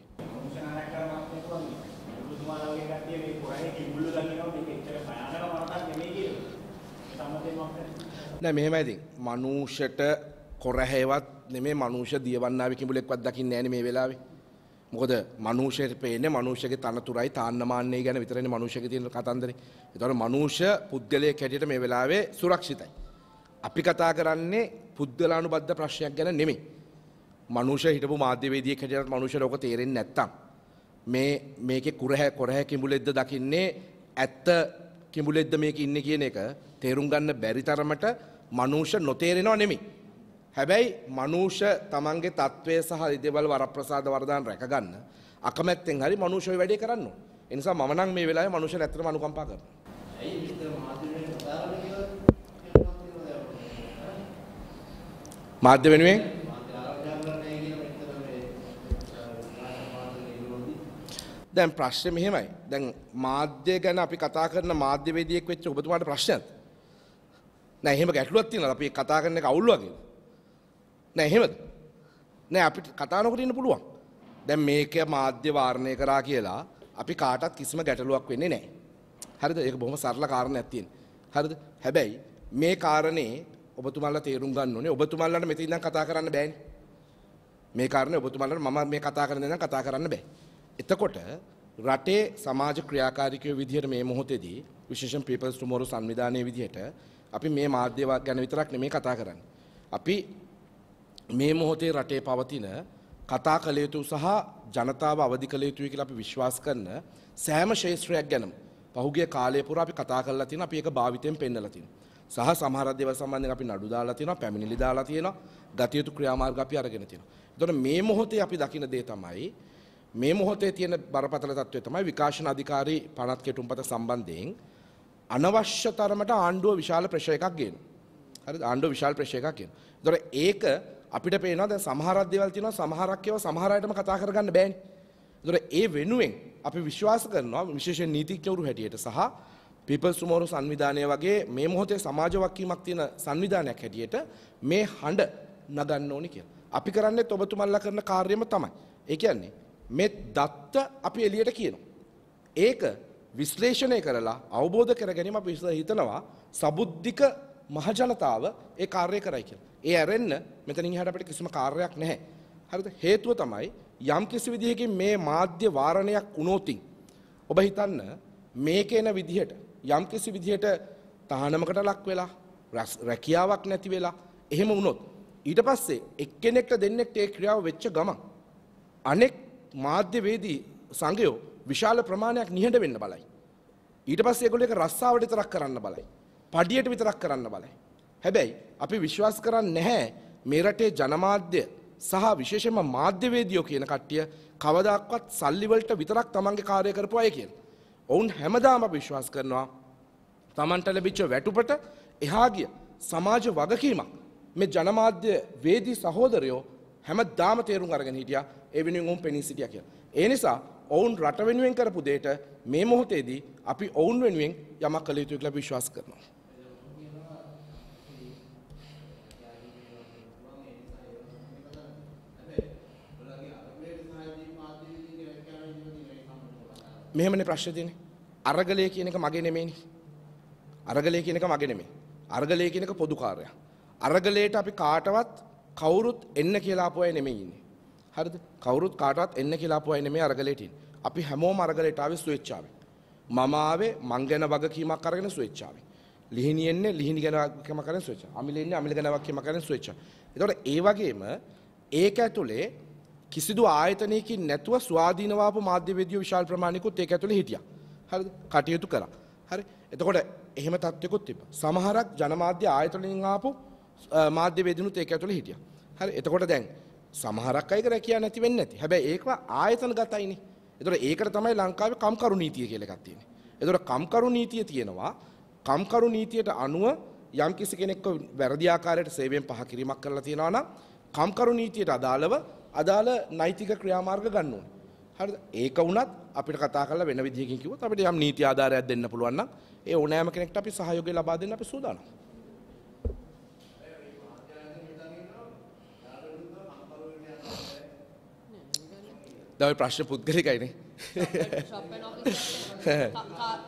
නෑ මෙහෙමයිති මනුෂයට කොරහැවත් නෙමේ මනුෂ දියවන්නාව කිඹුලෙක්වත් දකින්න නෑන මේ වෙලාවේ මොකද මනුෂයට පේන මනුෂ්‍යගේ තනතුරයි තාන්නමාන්නේ ගැන විතරන මනුෂ්‍යක තියෙන කතන්දර. එතොට මනුෂ්‍ය පුද්ගලය කැටියට මේ වෙලාවේ සුරක්ෂිතයි. අපි කතා කරන්නේ පුද්ගලානු බද්ධ ප්‍රශ්නයක් ගැන නෙමේ. මනුෂ හිටපු මාධ්‍යවේදිය කැටියට මනුෂ ලෝක තේරෙන් නැත්තම්. මේ මේක කුරහැ කොරහැ කිඹුලෙද්ද දකින්නේ ඇත්ත කිඹුලෙද්ද මේක ඉන්න කියන එක තේරුම් ගන්න බැරි තරමට මනුෂ නොතේරෙනවා නෙමේ. හැබැයි මනුෂ්‍ය තමන්ගේ තත්ත්වය සහ ඉදේවල වරප්‍රසාද වරදාන රැකගන්න අකමැත්තෙන් හරි මනුෂ්‍යය වැඩේ කරන්න. ඒ නිසා මම නම් මේ වෙලාවේ මනුෂ්‍යයන් ඇත්තටම අනුකම්පා කරනවා. ඇයි හිත මාධ්‍යයෙන් කතා කරන්නේ කියලා මාධ්‍ය වෙනුවෙන් දැන් ප්‍රශ්නේ මෙහෙමයි. දැන් මාධ්‍ය ගැන අපි කතා කරන මාධ්‍යවේදියෙක් වෙච්ච ඔබතුමාට ප්‍රශ්නයක්. නෑ එහෙම ගැටලුවක් තියෙනවා. අපි කතා කරන එක අවුල් වගේ. නෑ එහෙමද? නෑ අපිට කතා නොකර ඉන්න පුළුවන්. දැන් මේක මාධ්‍ය වාර්ණය කරා කියලා අපි කාටවත් කිසිම ගැටලුවක් වෙන්නේ නෑ. හරිද? ඒක බොහොම සරල කාරණයක් තියෙන. හරිද? හැබැයි මේ කාරණේ ඔබතුමාලා තේරුම් ගන්න ඕනේ. ඔබතුමාලාට මෙතන ඉඳන් කතා කරන්න බෑනේ. මේ කාරණේ ඔබතුමාලාට මම මේ කතා කරන දේ කතා කරන්න බෑ. එතකොට රටේ සමාජ ක්‍රියාකාරිකයෝ විදිහට මේ මොහොතේදී විශේෂයෙන් People's Tomorrow සංවිධානයේ විදිහට අපි මේ මාධ්‍ය ගැන විතරක් නෙමෙයි කතා කරන්නේ. අපි මේ මොහොතේ රටේ පවතින කතා කළ යුතු සහ ජනතාව අවදි කළ යුතුයි කියලා අපි විශ්වාස කරන සෑම ශේෂ්ත්‍රයක් ගැනම පහුගිය කාලය පුරා අපි කතා කරලා තියෙනවා අපි ඒක භාවිතයෙන් පෙන්වලා තියෙනවා සහ සමහර දේවල් සම්බන්ධයෙන් අපි නඩු දාලා තියෙනවා පැමිණිලි දාලා තියෙනවා ගතිය යුතු ක්‍රියාමාර්ග අපි අරගෙන තියෙනවා එතකොට මේ මොහොතේ අපි දකින දේ තමයි මේ මොහොතේ තියෙන බරපතල තත්ත්වය තමයි විකාශන අධිකාරී පනත් කෙටුම්පත සම්බන්ධයෙන් අනවශ්‍ය තරමට ආණ්ඩුව විශාල ප්‍රෙෂර් එකක් ගේනවා හරිද ආණ්ඩුව විශාල ප්‍රෙෂර් එකක් ගේනවා එතකොට ඒක අපිට පේනවා දැන් සමහරක් දේවල් තියෙනවා සමහරක් ඒවා සමහර අයටම කතා කරගන්න බෑනේ. ඒතර ඒ වෙනුවෙන් අපි විශ්වාස කරනවා විශේෂයෙන් නීතිඥවරු හැටියට සහ පිපල්ස් ටුමෝරෝ සංවිධානය වගේ මේ මොහොතේ සමාජ වක්කීමක් තියෙන සංවිධානයක් හැටියට මේ හඬ නගන්න ඕනි කියලා. අපි කරන්නේත් ඔබතුමන්ලා කරන කාර්යම තමයි. ඒ කියන්නේ මේ දත්ත අපි එළියට කියනවා. ඒක විශ්ලේෂණය කරලා අවබෝධ කරගැනීම අපි හිතනවා සබුද්ධික මහජනතාව ඒ කාර්යය කරයි කියලා. ඒ ඇරෙන්න මෙතනින් එහාට අපිට කිසිම කාර්යයක් නැහැ. හරිද? හේතුව තමයි යම් කිසි විදිහකින් මේ මාධ්‍ය වාරණයක් වුණොතින් ඔබ හිතන්න මේකේන විදිහට යම් කිසි විදිහට තහනමකට ලක් වෙලා රැකියාවක් නැති වෙලා එහෙම වුණොත් ඊට පස්සේ එක්කෙනෙක්ට දෙන්නෙක්ට ඒ ක්‍රියාව වෙච්ච ගමන් අනෙක් මාධ්‍යවේදී සංගයෝ විශාල ප්‍රමාණයක් නිහඬ වෙන්න බලයි. ඊට පස්සේ ඒගොල්ලෝ ඒක රස්සාවට විතරක් කරන්න බලයි. පඩියට විතරක් කරන්න බලයි. හැබැයි අපි විශ්වාස කරන්නේ නැහැ මේ රටේ ජනමාධ්‍ය සහ විශේෂයෙන්ම මාධ්‍යවේදියෝ කියන කට්ටිය කවදාක්වත් සල්ලි වලට විතරක් තමන්ගේ කාර්ය කරපු අය කියලා. ඔවුන් හැමදාම අපි විශ්වාස කරනවා තමන්ට ලැබිච්ච වැටුපට එහා ගිය සමාජ වගකීමක් මේ ජනමාධ්‍ය වේදී සහෝදරයෝ හැමදාම තේරුම් අරගෙන හිටියා ඒ වෙනුවෙන් ඔවුන් පෙනී සිටියා කියලා. ඒ නිසා ඔවුන් රට වෙනුවෙන් කරපු දෙයට මේ මොහොතේදී අපි ඔවුන් වෙනුවෙන් යමක් කළ යුතුයි කියලා විශ්වාස කරනවා. මෙහෙමනේ ප්‍රශ්නේ තියෙන්නේ. අරගලය කියන එක මගේ නෙමෙයිනේ. අරගලය කියන එක මගේ නෙමෙයි. අරගලය කියන එක පොදු කාර්යයක්. අරගලයට අපි කාටවත් කවුරුත් එන්න කියලා අපෝය නෙමෙයි ඉන්නේ. හරිද? කවුරුත් කාටවත් එන්න කියලා අපෝය නෙමෙයි අරගලයට ඉන්නේ. අපි හැමෝම අරගලයට ආවේ ස්වේච්ඡාවෙන්. මම ආවේ මං ගැන වගකීමක් අරගෙන ස්වේච්ඡාවෙන්. ලිහිණි එන්නේ ලිහිණි ගැන වගකීමක් අරගෙන ස්වේච්ඡාව. අමිල එන්නේ අමිල ගැන වගකීමක් අරගෙන ස්වේච්ඡාව. ඒතකොට ඒ වගේම ඒක ඇතුලේ කිසිදු ආයතනයකින් නැතුව ස්වාධීනවාපු මාධ්‍යවේදියෝ විශාල ප්‍රමාණිකුත් ඒක ඇතුළේ හිටියා. හරිද? කටයුතු කළා. හරි. එතකොට එහෙම තත්ත්වකුත් තිබ්බා. සමහරක් ජනමාධ්‍ය ආයතනයෙන් ආපු මාධ්‍යවේදිනුත් ඒක ඇතුළේ හිටියා. හරි. එතකොට දැන් සමහරක් අයක රැකියාව නැති වෙන්නේ නැති. හැබැයි ඒකව ආයතන ගතයිනේ. එතකොට ඒකට තමයි ලංකාවේ කම්කරු නීතිය කියලා එකක් තියෙන්නේ. එතකොට කම්කරු නීතිය තියෙනවා. කම්කරු නීතියට අනුව යම් කිසි කෙනෙක්ව වැරදි ආකාරයට සේවයෙන් පහ කිරීමක් කරලා තියෙනවා නම් කම්කරු නීතියට අදාළව අදාළ නෛතික ක්‍රියාමාර්ග ගන්න ඕනේ. හරිද? ඒක වුණත් අපිට කතා කරලා වෙන විදිහකින් කිව්වොත් අපිට යම් නීති ආධාරයක් දෙන්න පුළුවන් නම් ඒ ඕනෑම කෙනෙක්ට අපි සහයෝගය ලබා දෙන්න අපි සූදානම්. දැන් ඔය ප්‍රශ්න පුද්ගලිකයිනේ.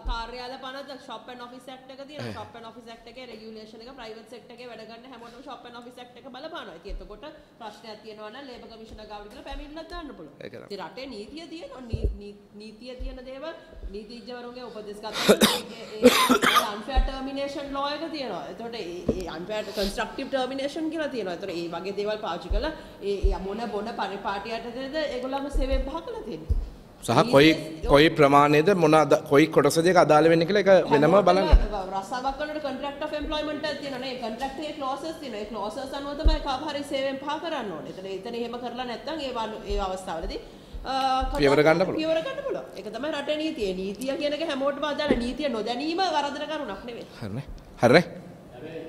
කාර්යාල පන ශප ොෆි සක්ට ති ශප ොෆි සක්ටක රගලේෂන ප්‍රයිවත් සක්ටක වැඩගන්න හැමට ශප ොෆි සක්ටක බලපාන තියතකොට ප්‍රශ්න තියනවන ලේබ කමිෂණ ගවිල පැමිල්ල ගන්න පුල රට නීතිය තියන නීතිය තියන දේව නීතිීජවරුගේ උපදෙස්ගත අන්පටර්මිනේෂන් ලෝයක තියනවා එතොට ඒ අන්පට කන්ස්ට්‍රක්ටව ටර්මිනේෂන් කියලා තියෙනවා තොර ඒ වගේ දේවල් පාචි කල ඒ අමොන බොන පරිපාටියට ද එගොලම සේවේ භාකල තියන්නේ සහ කොයි කොයි ප්‍රමාණයද මොන කොයි කොටස දෙක අදාළ වෙන්නේ කියලා ඒක වෙනම බලන්න. රස්සාවක් කරනකොට contract of employment එකක් තියෙනවනේ. ඒ contract එකේ clauses තියෙනවා. ඒ clauses අනුව තමයි කාව හරි සේවයෙන් පහ කරන්න ඕනේ. එතන එතන එහෙම කරලා නැත්නම් ඒ ඒ අවස්ථාවලදී පියවර ගන්න පුළුවන්. පියවර ගන්න පුළුවන්. ඒක තමයි රටේ නීතිය. නීතිය කියන එක හැමෝටම අදාළ නීතිය නොදැනීම වරදන කරුණක් නෙවෙයි. හරිනේ. හරිනේ. හැබැයි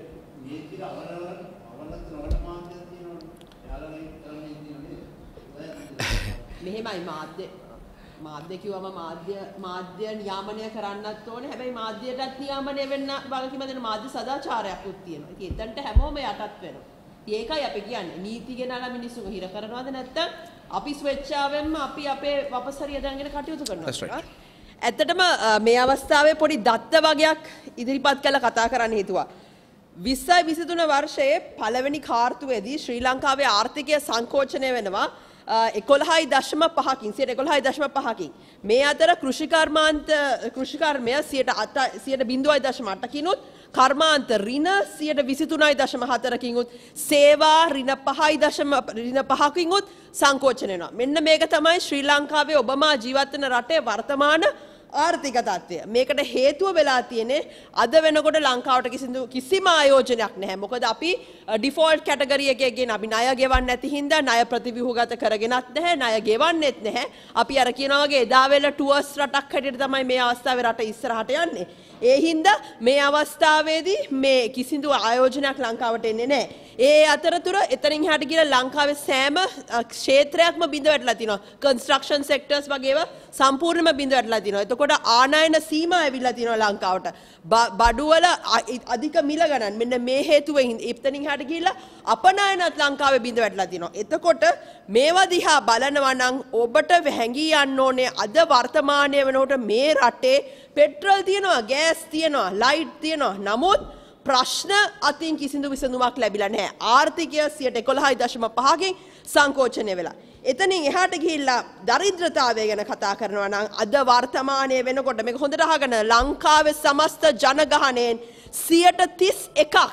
නීතිය අවලවල අවලත් නොවන මාධ්‍යයක් තියෙනවනේ. යාළුවෝ කරන නීතිය නේද? මෙහෙමයි මාධ්‍ය මාධ්‍ය කිව්වම මාධ්‍ය මාධ්‍ය නියාමනය කරන්නත් ඕනේ. හැබැයි මාධ්‍යයටත් නියාමනය වෙන්න වගකීම දෙන මාධ්‍ය සදාචාරයක්කුත් තියෙනවා. ඉතින් එතනට හැමෝම යටත් වෙනවා. ඉතින් ඒකයි අපි කියන්නේ. නීති ගෙනාලා මිනිස්සුන් හිර කරනවද නැත්නම් අපි ස්වේච්ඡාවෙන්ම අපි අපේ වපසරිය දන්ගෙන කටයුතු කරනවා. ඇත්තටම මේ අවස්ථාවේ පොඩි දත්ත වගයක් ඉදිරිපත් කළ කතා කරන්න හිතුවා. විස්සයි විසිතුන වර්ෂයේ පළවෙනි කාර්තුවේදී ශ්‍රී ලංකාවේ ආර්ථිකය සංකෝචනය වෙනවා එකොළහයි දශම පහකින් සියට එකොළහයි දශම පහකින්. මේ අතර කෘෂිකර්මාන්ත කෘෂිකර්මය සියට අත සියට බිඳුවයි දශම අටකිනුත් කර්මාන්ත රින සියට විසිතුනයි දශම හතරකින්ුත් සේවා රින පහයි දශම රින පහකින්ුත් සංකෝචනයනවා. මෙන්න මේක තමයි ශ්‍රී ලංකාවේ ඔබමා ජීවත්වන රටේ වර්තමාන ආර්ථික තත්ත්වය. මේකට හේතුව වෙලා තියෙන්නේ අද වෙනකොට ලංකාවට කිසිදු කිසිම ආයෝජනයක් නැහැ. මොකද අපි ඩිෆෝල්ට් කැටගරි එකේ ගෙන අපි ණය ගෙවන්නේ නැති හින්දා ණය ප්‍රතිව්‍යුහගත කරගෙනත් නැහැ, ණය ගෙවන්නෙත් නැහැ. අපි අර කියනවා වගේ එදා වෙල ටුවර්ස් රටක් හැටියට තමයි මේ අවස්ථාවේ රට ඉස්සරහට යන්නේ. ඒ හින්දා මේ අවස්ථාවේදී මේ කිසිදු ආයෝජනයක් ලංකාවට එන්නේ නැහැ. ඒ අතරතුර එතනින් හට කියලා ලංකාවේ සෑම ක්ෂේත්‍රයක්ම බිඳ වැටලා තිනවා. කන්ස්ට්‍රක්ෂන් සෙක්ටර්ස් වගේව සම්පූර්ණයෙන්ම බිඳ වැටලා තිනවා. එතකොට ආනයන සීමා ඇවිල්ලා තිනවා ලංකාවට. බඩුවල අධික මිල ගණන්. මෙන්න මේ හේතුවෙන් එතනින් හට කියලා අපනයනත් ලංකාවේ බිඳ වැටලා තිනවා. එතකොට මේවා දිහා බලනවා නම් ඔබට හැඟී යන්න ඕනේ අද වර්තමානයේ වෙනකොට මේ රටේ පෙට්‍රල් තියෙනවා ගෑස් තියෙනවා ලයිට් තියෙනවා නමුත් ප්‍රශ්න අතින් කිසිදු විසඳුමක් ලැබිලා නැහැ. ආර්ථිකය 111.5කින් සංකෝචනය වෙලා. එතනින් එහාට ගිහිල්ලා දරිද්‍රතාවය ගැන කතා කරනවා නම් අද වර්තමානයේ වෙනකොට මේක හොඳට අහගෙන ලංකාවේ සමස්ත ජනගහණයෙන් 31ක්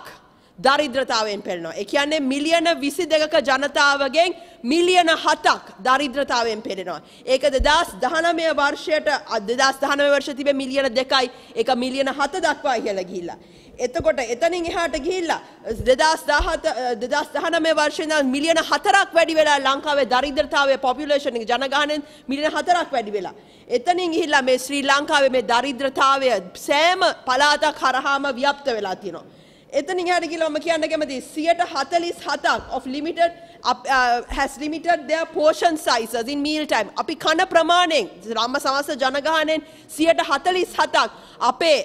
දරිද්‍රතාවෙන් පෙළනවා. ඒ කියන්නේ මිලියන 22ක ජනතාවගෙන් මිලියන 7ක් දරිද්‍රතාවෙන් පෙළෙනවා. ඒක 2019 වර්ෂයට 2019 වර්ෂයේ තිබෙ මිලියන 2යි ඒක මිලියන 7 දක්වා ඉහළ ගිහිල්ලා. එතකොට එතනින් එහාට ගිහිල්ලා 2017 2019 වර්ෂේ ඉඳන් මිලියන 4ක් වැඩි වෙලා ලංකාවේ දරිද්‍රතාවයේ population එක ජනගහණයෙන් මිලියන 4ක් වැඩි වෙලා. එතනින් ගිහිල්ලා මේ ශ්‍රී ලංකාවේ මේ දරිද්‍රතාවය සෑම පළාතක් හරහාම ව්‍යාප්ත වෙලා තියෙනවා. එතනින් හට කියලොම කියන්න කැමති සියට හතලිස් හතක් of limited has limited their portion sizes in mealtime. අපි කන ප්‍රමාණයෙන් රම්ම සමස්ත ජනගහනෙන් සියට හතලිස් හතක් අපේ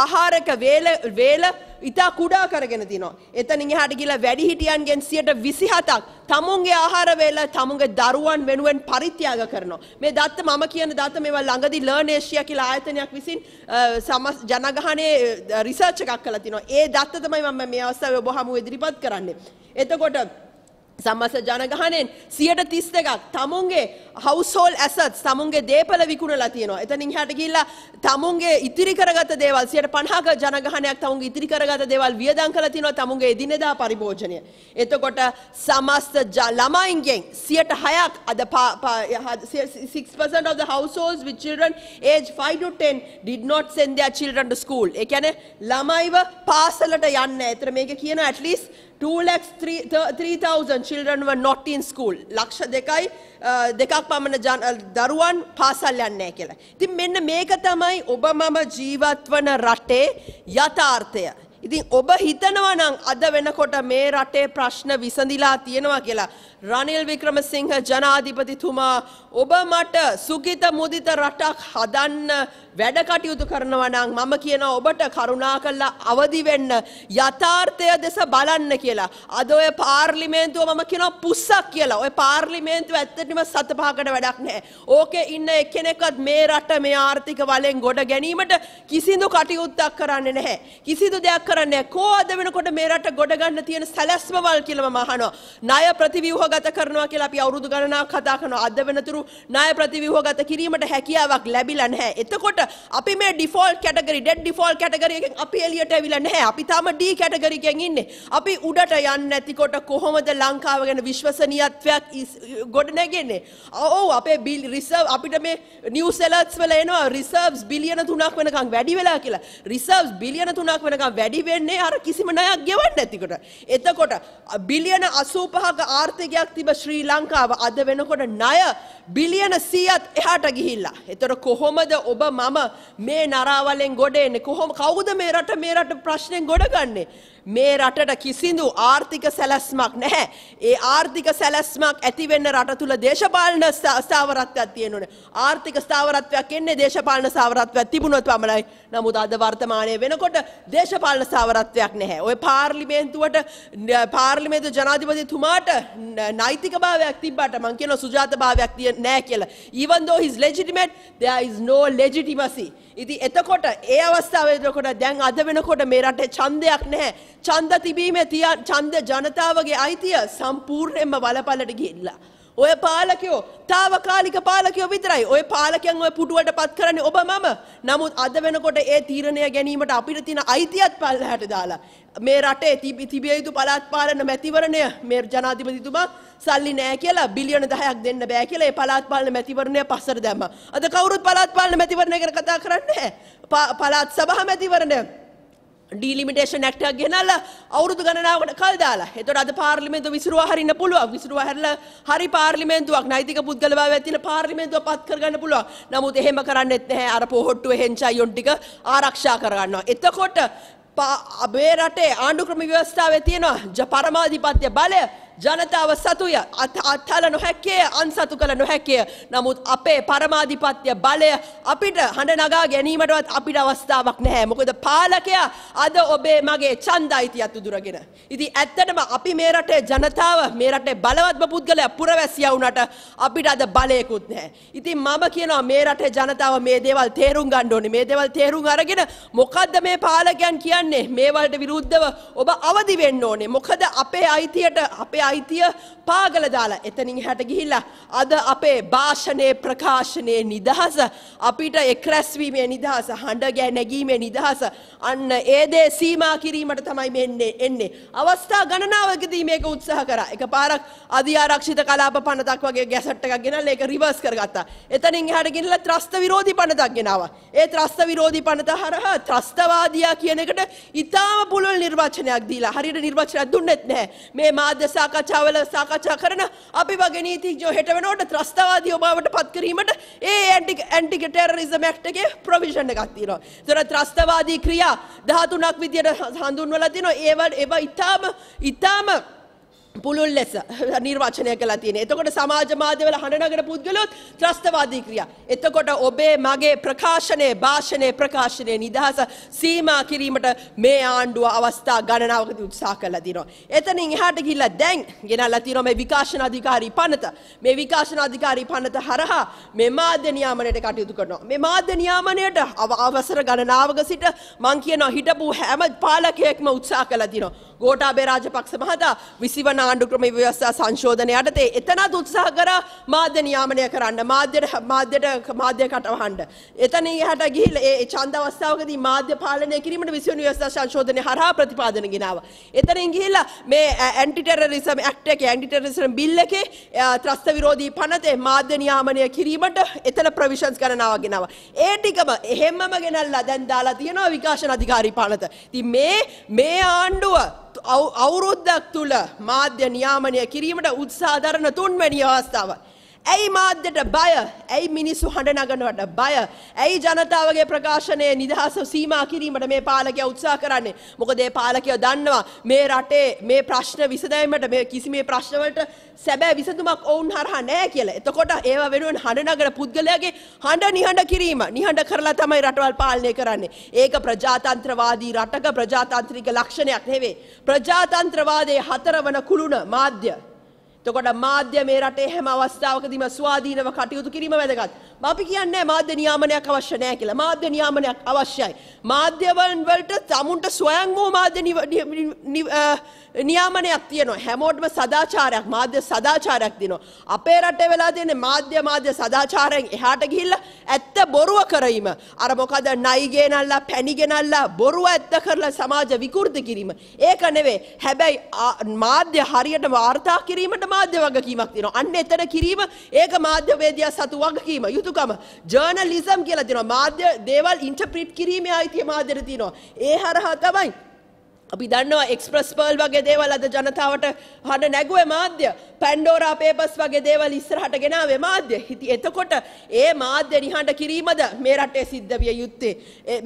ආහාරක වේල වේල ඉතා කුඩා කරගෙන තිනවා. එතනින් එහාට ගිහලා වැඩිහිටියන්ගෙන් 127ක් තමුන්ගේ ආහාර වේල තමුන්ගේ දරුවන් වෙනුවෙන් පරිත්‍යාග කරනවා. මේ දත්ත මම කියන දත්ත මේවා ළඟදී ලර්න් ඒෂියා කියලා ආයතනයක් විසින් සමස් ජනගහනයේ රිසර්ච් එකක් කළා තිනවා. ඒ දත්ත තමයි මම මේ අවස්ථාවේ ඔබ හමු ඉදිරිපත් කරන්නේ. එතකොට සම්මස ජනගහනෙන් සියට තිස් දෙකක් තමුන්ගේ හවස්හෝල් ඇසත් තමුන්ගේ දේපල විකුණලා තියෙනවා. එතනින් හැට ගිහිල්ලා තමුන්ගේ ඉතිරි කරගත දේවල් 150ක ජනගහනයක් තමුන්ගේ ඉතිරි කරගත දේවල් වියදම් කරලා තියෙනවා තමුන්ගේ එදිනෙදා පරිභෝජනය. එතකොට සමස්ත ළමයින්ගෙන් 106ක් අද 6% of the households with children age 5 to 10 did not send their children to school. ඒ කියන්නේ ළමයිව පාසලට යන්නේ නැහැ. ඒතර මේක කියන at least 2 lakhs 3000 children were not in school. ලක්ෂ දෙකයි දෙකක් පමණ දරුවන් පාසල් යන්නේ නැහැ කියලා. ඉතින් මෙන්න මේක තමයි ඔබ මම ජීවත් වන රටේ යථාර්ථය. ඉතින් ඔබ හිතනවා නම් අද වෙනකොට මේ රටේ ප්‍රශ්න විසඳිලා තියෙනවා කියලා රනිල් වික්‍රමසිංහ ජනාධිපතිතුමා ඔබ මට සුගිත මුදිත රටක් හදන්න වැඩ කටයුතු කරනවා නම් මම කියනවා ඔබට කරුණා කළා අවදි වෙන්න යථාර්ථය දෙස බලන්න කියලා. අද ඔය පාර්ලිමේන්තුව මම කියනවා පුස්සක් කියලා. ඔය පාර්ලිමේන්තුව ඇත්තටම සත පහකට වැඩක් නැහැ. ඕකේ ඉන්න එක්කෙනෙක්වත් මේ රට මේ ආර්ථික වලෙන් ගොඩ ගැනීමට කිසිදු කටයුත්තක් කරන්නේ නැහැ. කිසිදු දෙයක් කරන්නේ නැහැ. කොහොමද වෙනකොට මේ රට ගොඩ ගන්න තියෙන සැලැස්ම වල් කියලා මම අහනවා. ණය ප්‍රතිව්‍යුහ ව්‍යුහගත කරනවා කියලා අපි අවුරුදු ගණනාවක් කතා කරනවා. අද වෙනතුරු ණය ප්‍රතිව්‍යුහගත කිරීමට හැකියාවක් ලැබිලා නැහැ. එතකොට අපි මේ default category, dead default category එකෙන් අපි එළියට ඇවිල්ලා නැහැ. අපි තාම D කැටගරි එකෙන් ඉන්නේ. අපි උඩට යන්නේ නැතිකොට කොහොමද ලංකාව ගැන විශ්වසනීයත්වයක් ගොඩනැගෙන්නේ? ඔව් අපේ බිල් රිසර්ව් අපිට මේ නිවුස් ඇලර්ට්ස් වල එනවා රිසර්ව්ස් බිලියන 3ක් වෙනකන් වැඩි වෙලා කියලා. රිසර්ව්ස් බිලියන 3ක් වෙනකන් වැඩි වෙන්නේ අර කිසිම ණයක් ගෙවන්නේ නැතිකොට. එතකොට බිලියන 85ක ආර්ථිකය රාජ්‍යයක් තිබ ශ්‍රී ලංකාව අද වෙනකොට ණය බිලියන 100ත් එහාට ගිහිල්ලා. එතකොට කොහොමද ඔබ මම මේ නරාවලෙන් ගොඩ එන්නේ? කොහොම කවුද මේ රට මේ රට ප්‍රශ්නෙන් ගොඩ ගන්නේ? මේ රටට කිසිදු ආර්ථික සැලැස්මක් නැහැ. ඒ ආර්ථික සැලැස්මක් ඇතිවෙන්න රට තුළ දේශපාලන ස්ථාවරත්වයක් තියෙනවනේ. ආර්ථික ස්ථාවරත්වයක් එන්නේ දේශපාලන ස්ථාවරත්වයක් තිබුණොත් පමණයි. නමුත් අද වර්තමානයේ වෙනකොට දේශපාලන ස්ථාවරත්වයක් නැහැ. ඔය පාර්ලිමේන්තුවට පාර්ලිමේන්තු ජනාධිපතිතුමාට නෛතික භාවයක් තිබ්බට මං කියනවා සුජාත භාවයක් නැහැ කියලා. even though he's legitimate there is no legitimacy ඉති එතකොට ඒ අවස්ථාවේදකොට දැන් අද වෙනකොට මේ රටේ ඡන්දයක් නැහැ. ඡන්ද තිබීමේ තිය ඡන්ද ජනතාවගේ අයිතිය සම්පූර්ණයෙන්ම වලපලට ගිහිල්ලා. ඔය පාලකයෝ තාවකාලික පාලකයෝ විතරයි. ඔය පාලකයන් ඔය පුටුවට පත් කරන්නේ ඔබ මම. නමුත් අද වෙනකොට ඒ තීරණය ගැනීමට අපිට තියෙන අයිතියත් පල්ලහැට දාලා මේ රටේ තිබිය යුතු පළාත් පාලන මැතිවරණය මේ ජනාධිපතිතුමා සල්ලි නෑ කියලා බිලියන 10ක් දෙන්න බෑ කියලා ඒ පළාත් පාලන මැතිවරණය පස්සට දැම්මා. අද කවුරුත් පළාත් පාලන මැතිවරණය ගැන කතා කරන්නේ නැහැ. පළාත් සභා මැතිවරණය ඩීලිමිටේෂන් ඇක්ටක් ගෙනල්ල අවුරුදු ගණනාවට කල් දාලා එතොට අද පාර්ලිමේන්තු විසිරුව හරින්න පුළුවන් විසිරුව හැරලා හරි පාර්ලිමේන්තුවක් නෛතික පුද්ගලභාවය ඇතින පාර්ලිමේන්තුව පත් කරගන්න පුළුවන් නමුත් එහෙම කරන්නෙත් නැහැ අර පොහොට්ටුවේ හෙන්චයියොන් ටික ආරක්ෂා කරගන්නවා එතකොට අපේ රටේ ආණ්ඩුක්‍රම ව්‍යවස්ථාවේ තියෙනවා ජ පරමාධිපත්‍ය බලය ජනතාව සතුය අත්හල නොහැක්කේ අන්සතු කළ නොහැකේ. නමුත් අපේ පරමාධිපත්‍ය බලය අපිට හඬ නගා ගැනීමටවත් අපිට අවස්ථාවක් නැහැ. මොකද පාලකයා අද ඔබේ මගේ චන්දයිති අතු දුරගෙන. ඉති ඇත්තටම අපි මේ රටේ ජනතාව මේ රටේ බලවත්ම පුද්ගලයා පුරවැසිය වුණට අපිට අද බලයකුත් නැහැ. ඉතින් මම කියනවා මේ රටේ ජනතාව මේ දේවල් තේරුම් ගන්න ඕනේ. මේ දේවල් තේරුම් අරගෙන මොකද්ද මේ පාලකයන් කියන්නේ? මේ වලට විරුද්ධව ඔබ අවදි වෙන්න ඕනේ. මොකද අපේ අයිතියට අපේ අයිතිය පාගල දාලා එතනින් හැට ගිහිල්ලා අද අපේ භාෂණයේ ප්‍රකාශනයේ නිදහස අපිට එක්රැස්වීමේ නිදහස හඬ ගැ නැගීමේ නිදහස අන්න ඒ දේ සීමා කිරීමට තමයි මෙන්නේ එන්නේ අවස්ථා ගණනාවකදී මේක උත්සාහ කරා එකපාරක් අධි ආරක්ෂිත කලාප පනතක් වගේ ගැසට් එකක් ගෙනල්ලා ඒක රිවර්ස් කරගත්තා එතනින් එහාට ගිහිල්ලා ත්‍රස්ත විරෝධී පනතක් ගෙනාවා ඒ ත්‍රස්ත විරෝධී පනත හරහා ත්‍රස්තවාදියා කියන එකට ඊටාම පුළුල් නිර්වචනයක් දීලා හරියට නිර්වචනයක් දුන්නෙත් නැහැ මේ මාධ්‍ය සාකච්ඡාවල සාකච්ඡා කරන අපි වගේ නීතිඥයෝ හෙට වෙනකොට ත්‍රස්තවාදී ඔබවට පත් කිරීමට ඒ ඇන්ටි ඇන්ටි ටෙරරිසම් ඇක්ට් එකේ ප්‍රොවිෂන් එකක් තියෙනවා. ඒතර ත්‍රස්තවාදී ක්‍රියා 13ක් විදියට හඳුන්වලා තිනවා. ඒවා ඒවා ඊටාම ඊටාම පුළුල් ලෙස නිර්වචනය කලා තියෙන. එතකොට සමාජ මාධ්‍යවල හඬනගෙන පුද්ගලොත් ත්‍රස්තවාදී ක්‍රියා. එතකොට ඔබේ මගේ ප්‍රකාශනයේ භාෂණයේ ප්‍රකාශනයේ නිදහස සීමා කිරීමට මේ ආණ්ඩුව අවස්ථා ගණනාවකදී උත්සාහ කළා දිනවා. එතනින් එහාට ගිහිල්ලා දැන් ගෙනල්ලා තියෙනවා මේ විකාශන අධිකාරී පනත. මේ විකාශන අධිකාරී පනත හරහා මේ මාධ්‍ය නියාමනයට කටයුතු කරනවා. මේ මාධ්‍ය නියාමනයට අවසර ගණනාවක සිට මං කියනවා හිටපු හැම පාලකයෙක්ම උත්සාහ කළා දිනවා. ගෝඨාභය රාජපක්ෂ මහතා 20 වන ආණ්ඩුක්‍රම ව්‍යවස්ථා සංශෝධන යටතේ එතනත් උත්සාහ කරා මාධ්‍ය නියාමනය කරන්න මාධ්‍යට මාධ්‍යට මාධ්‍ය කටවහන්ඩ. එතන හට ගිහිල් ඒ චන්ද අවස්ථාවකදී මාධ්‍ය පාලනය කිරීමට විසිවන ව්‍යවස්ථා සංශෝධනය හරහා ප්‍රතිපාදන ගෙනාව. එතනින් ගිහිල්ලා මේ ඇන්ටිටෙරරිසම් ඇක්ට් එකේ ඇන්ටිටෙරරිසම් බිල් එකේ ත්‍රස්ත විරෝධී පනතේ මාධ්‍ය නියාමනය කිරීමට එතන ප්‍රොවිෂන්ස් කරනවා ගෙනාව. ඒ ටිකම එහෙම්මම ගෙනල්ලා දැන් දාලා තියෙනවා විකාශන අධිකාරී පනත. ඉතින් මේ මේ ආණ්ඩුව අවුරුද්දක් තුළ මාධ්‍ය නියාමනය කිරීමට උත්සා දරන තුන්වැනි අවස්ථාවයි. ඇයි මාධ්‍යට බය ඇයි මිනිස්සු හඬ නගනවට බය ඇයි ජනතාවගේ ප්‍රකාශනය නිදහස සීමා කිරීමට මේ පාලකය උත්සා කරන්නේ මොකද ඒ පාලකයෝ දන්නවා මේ රටේ මේ ප්‍රශ්න විසඳීමට මේ කිසි මේ ප්‍රශ්නවලට සැබෑ විසඳුමක් ඔවුන් හරහා නැහැ කියලා. එතකොට ඒව වෙනුවෙන් හඬ නගන පුද්ගලයාගේ හඬ නිහඬ කිරීම නිහඬ කරලා තමයි රටවල් පාලනය කරන්නේ. ඒක ප්‍රජාතන්ත්‍රවාදී රටක ප්‍රජාතාන්ත්‍රික ලක්ෂණයක් නෙවෙයි. ප්‍රජාතන්ත්‍රවාදයේ හතරවන කුළුණ මාධ්‍ය එතකොට මාධ්‍ය මේ රටේ හැම අවස්ථාවකදීම ස්වාධීනව කටයුතු කිරීම වැදගත්. අපි කියන්නේ මාධ්‍ය නියාමනයක් අවශ්‍ය නැහැ කියලා. මාධ්‍ය නියාමනයක් අවශ්‍යයි. මාධ්‍යවලට තමුන්ට ස්වයං වූ මාධ්‍ය නියාමනයක් තියෙනවා හැමෝටම සදාචාරයක් මාධ්‍ය සදාචාරයක් දිනවා. අපේ රටේ වෙලා තියෙන මාධ්‍ය මාධ්‍ය සදාචාරයෙන් එහාට ගිහිල්ලා ඇත්ත බොරුව කරීම. අර මොකද නයි ගේනල්ලා පැණි ගේනල්ලා බොරුව ඇත්ත කරලා සමාජ විකෘති කිරීම. ඒක නෙවෙයි. හැබැයි මාධ්‍ය හරියට වාර්තා කිරීමට මාධ්‍ය වගකීමක් තියෙනවා. අන්න එතන කිරීම ඒක මාධ්‍ය වේදියා සතු වගකීම යුතුයකම. ජර්නලිසම් කියලා දෙනවා. මාධ්‍ය දේවල් ඉන්ටර්ප්‍රීට් කිරීමේ අයිතිය මාධ්‍යට තියෙනවා. ඒ හරහා තමයි අපි දන්නවා එක්ස්ප්‍රස් පර්ල් වගේ දේවල් අද ජනතාවට හඬ නැගුවේ මාධ්‍ය. පැන්ඩෝරා පේපර්ස් වගේ දේවල් ඉස්සරහට ගෙනාවේ මාධ්‍ය. ඉතින් එතකොට ඒ මාධ්‍ය නිහඬ කිරීමද මේ රටේ සිද්ධ විය යුත්තේ.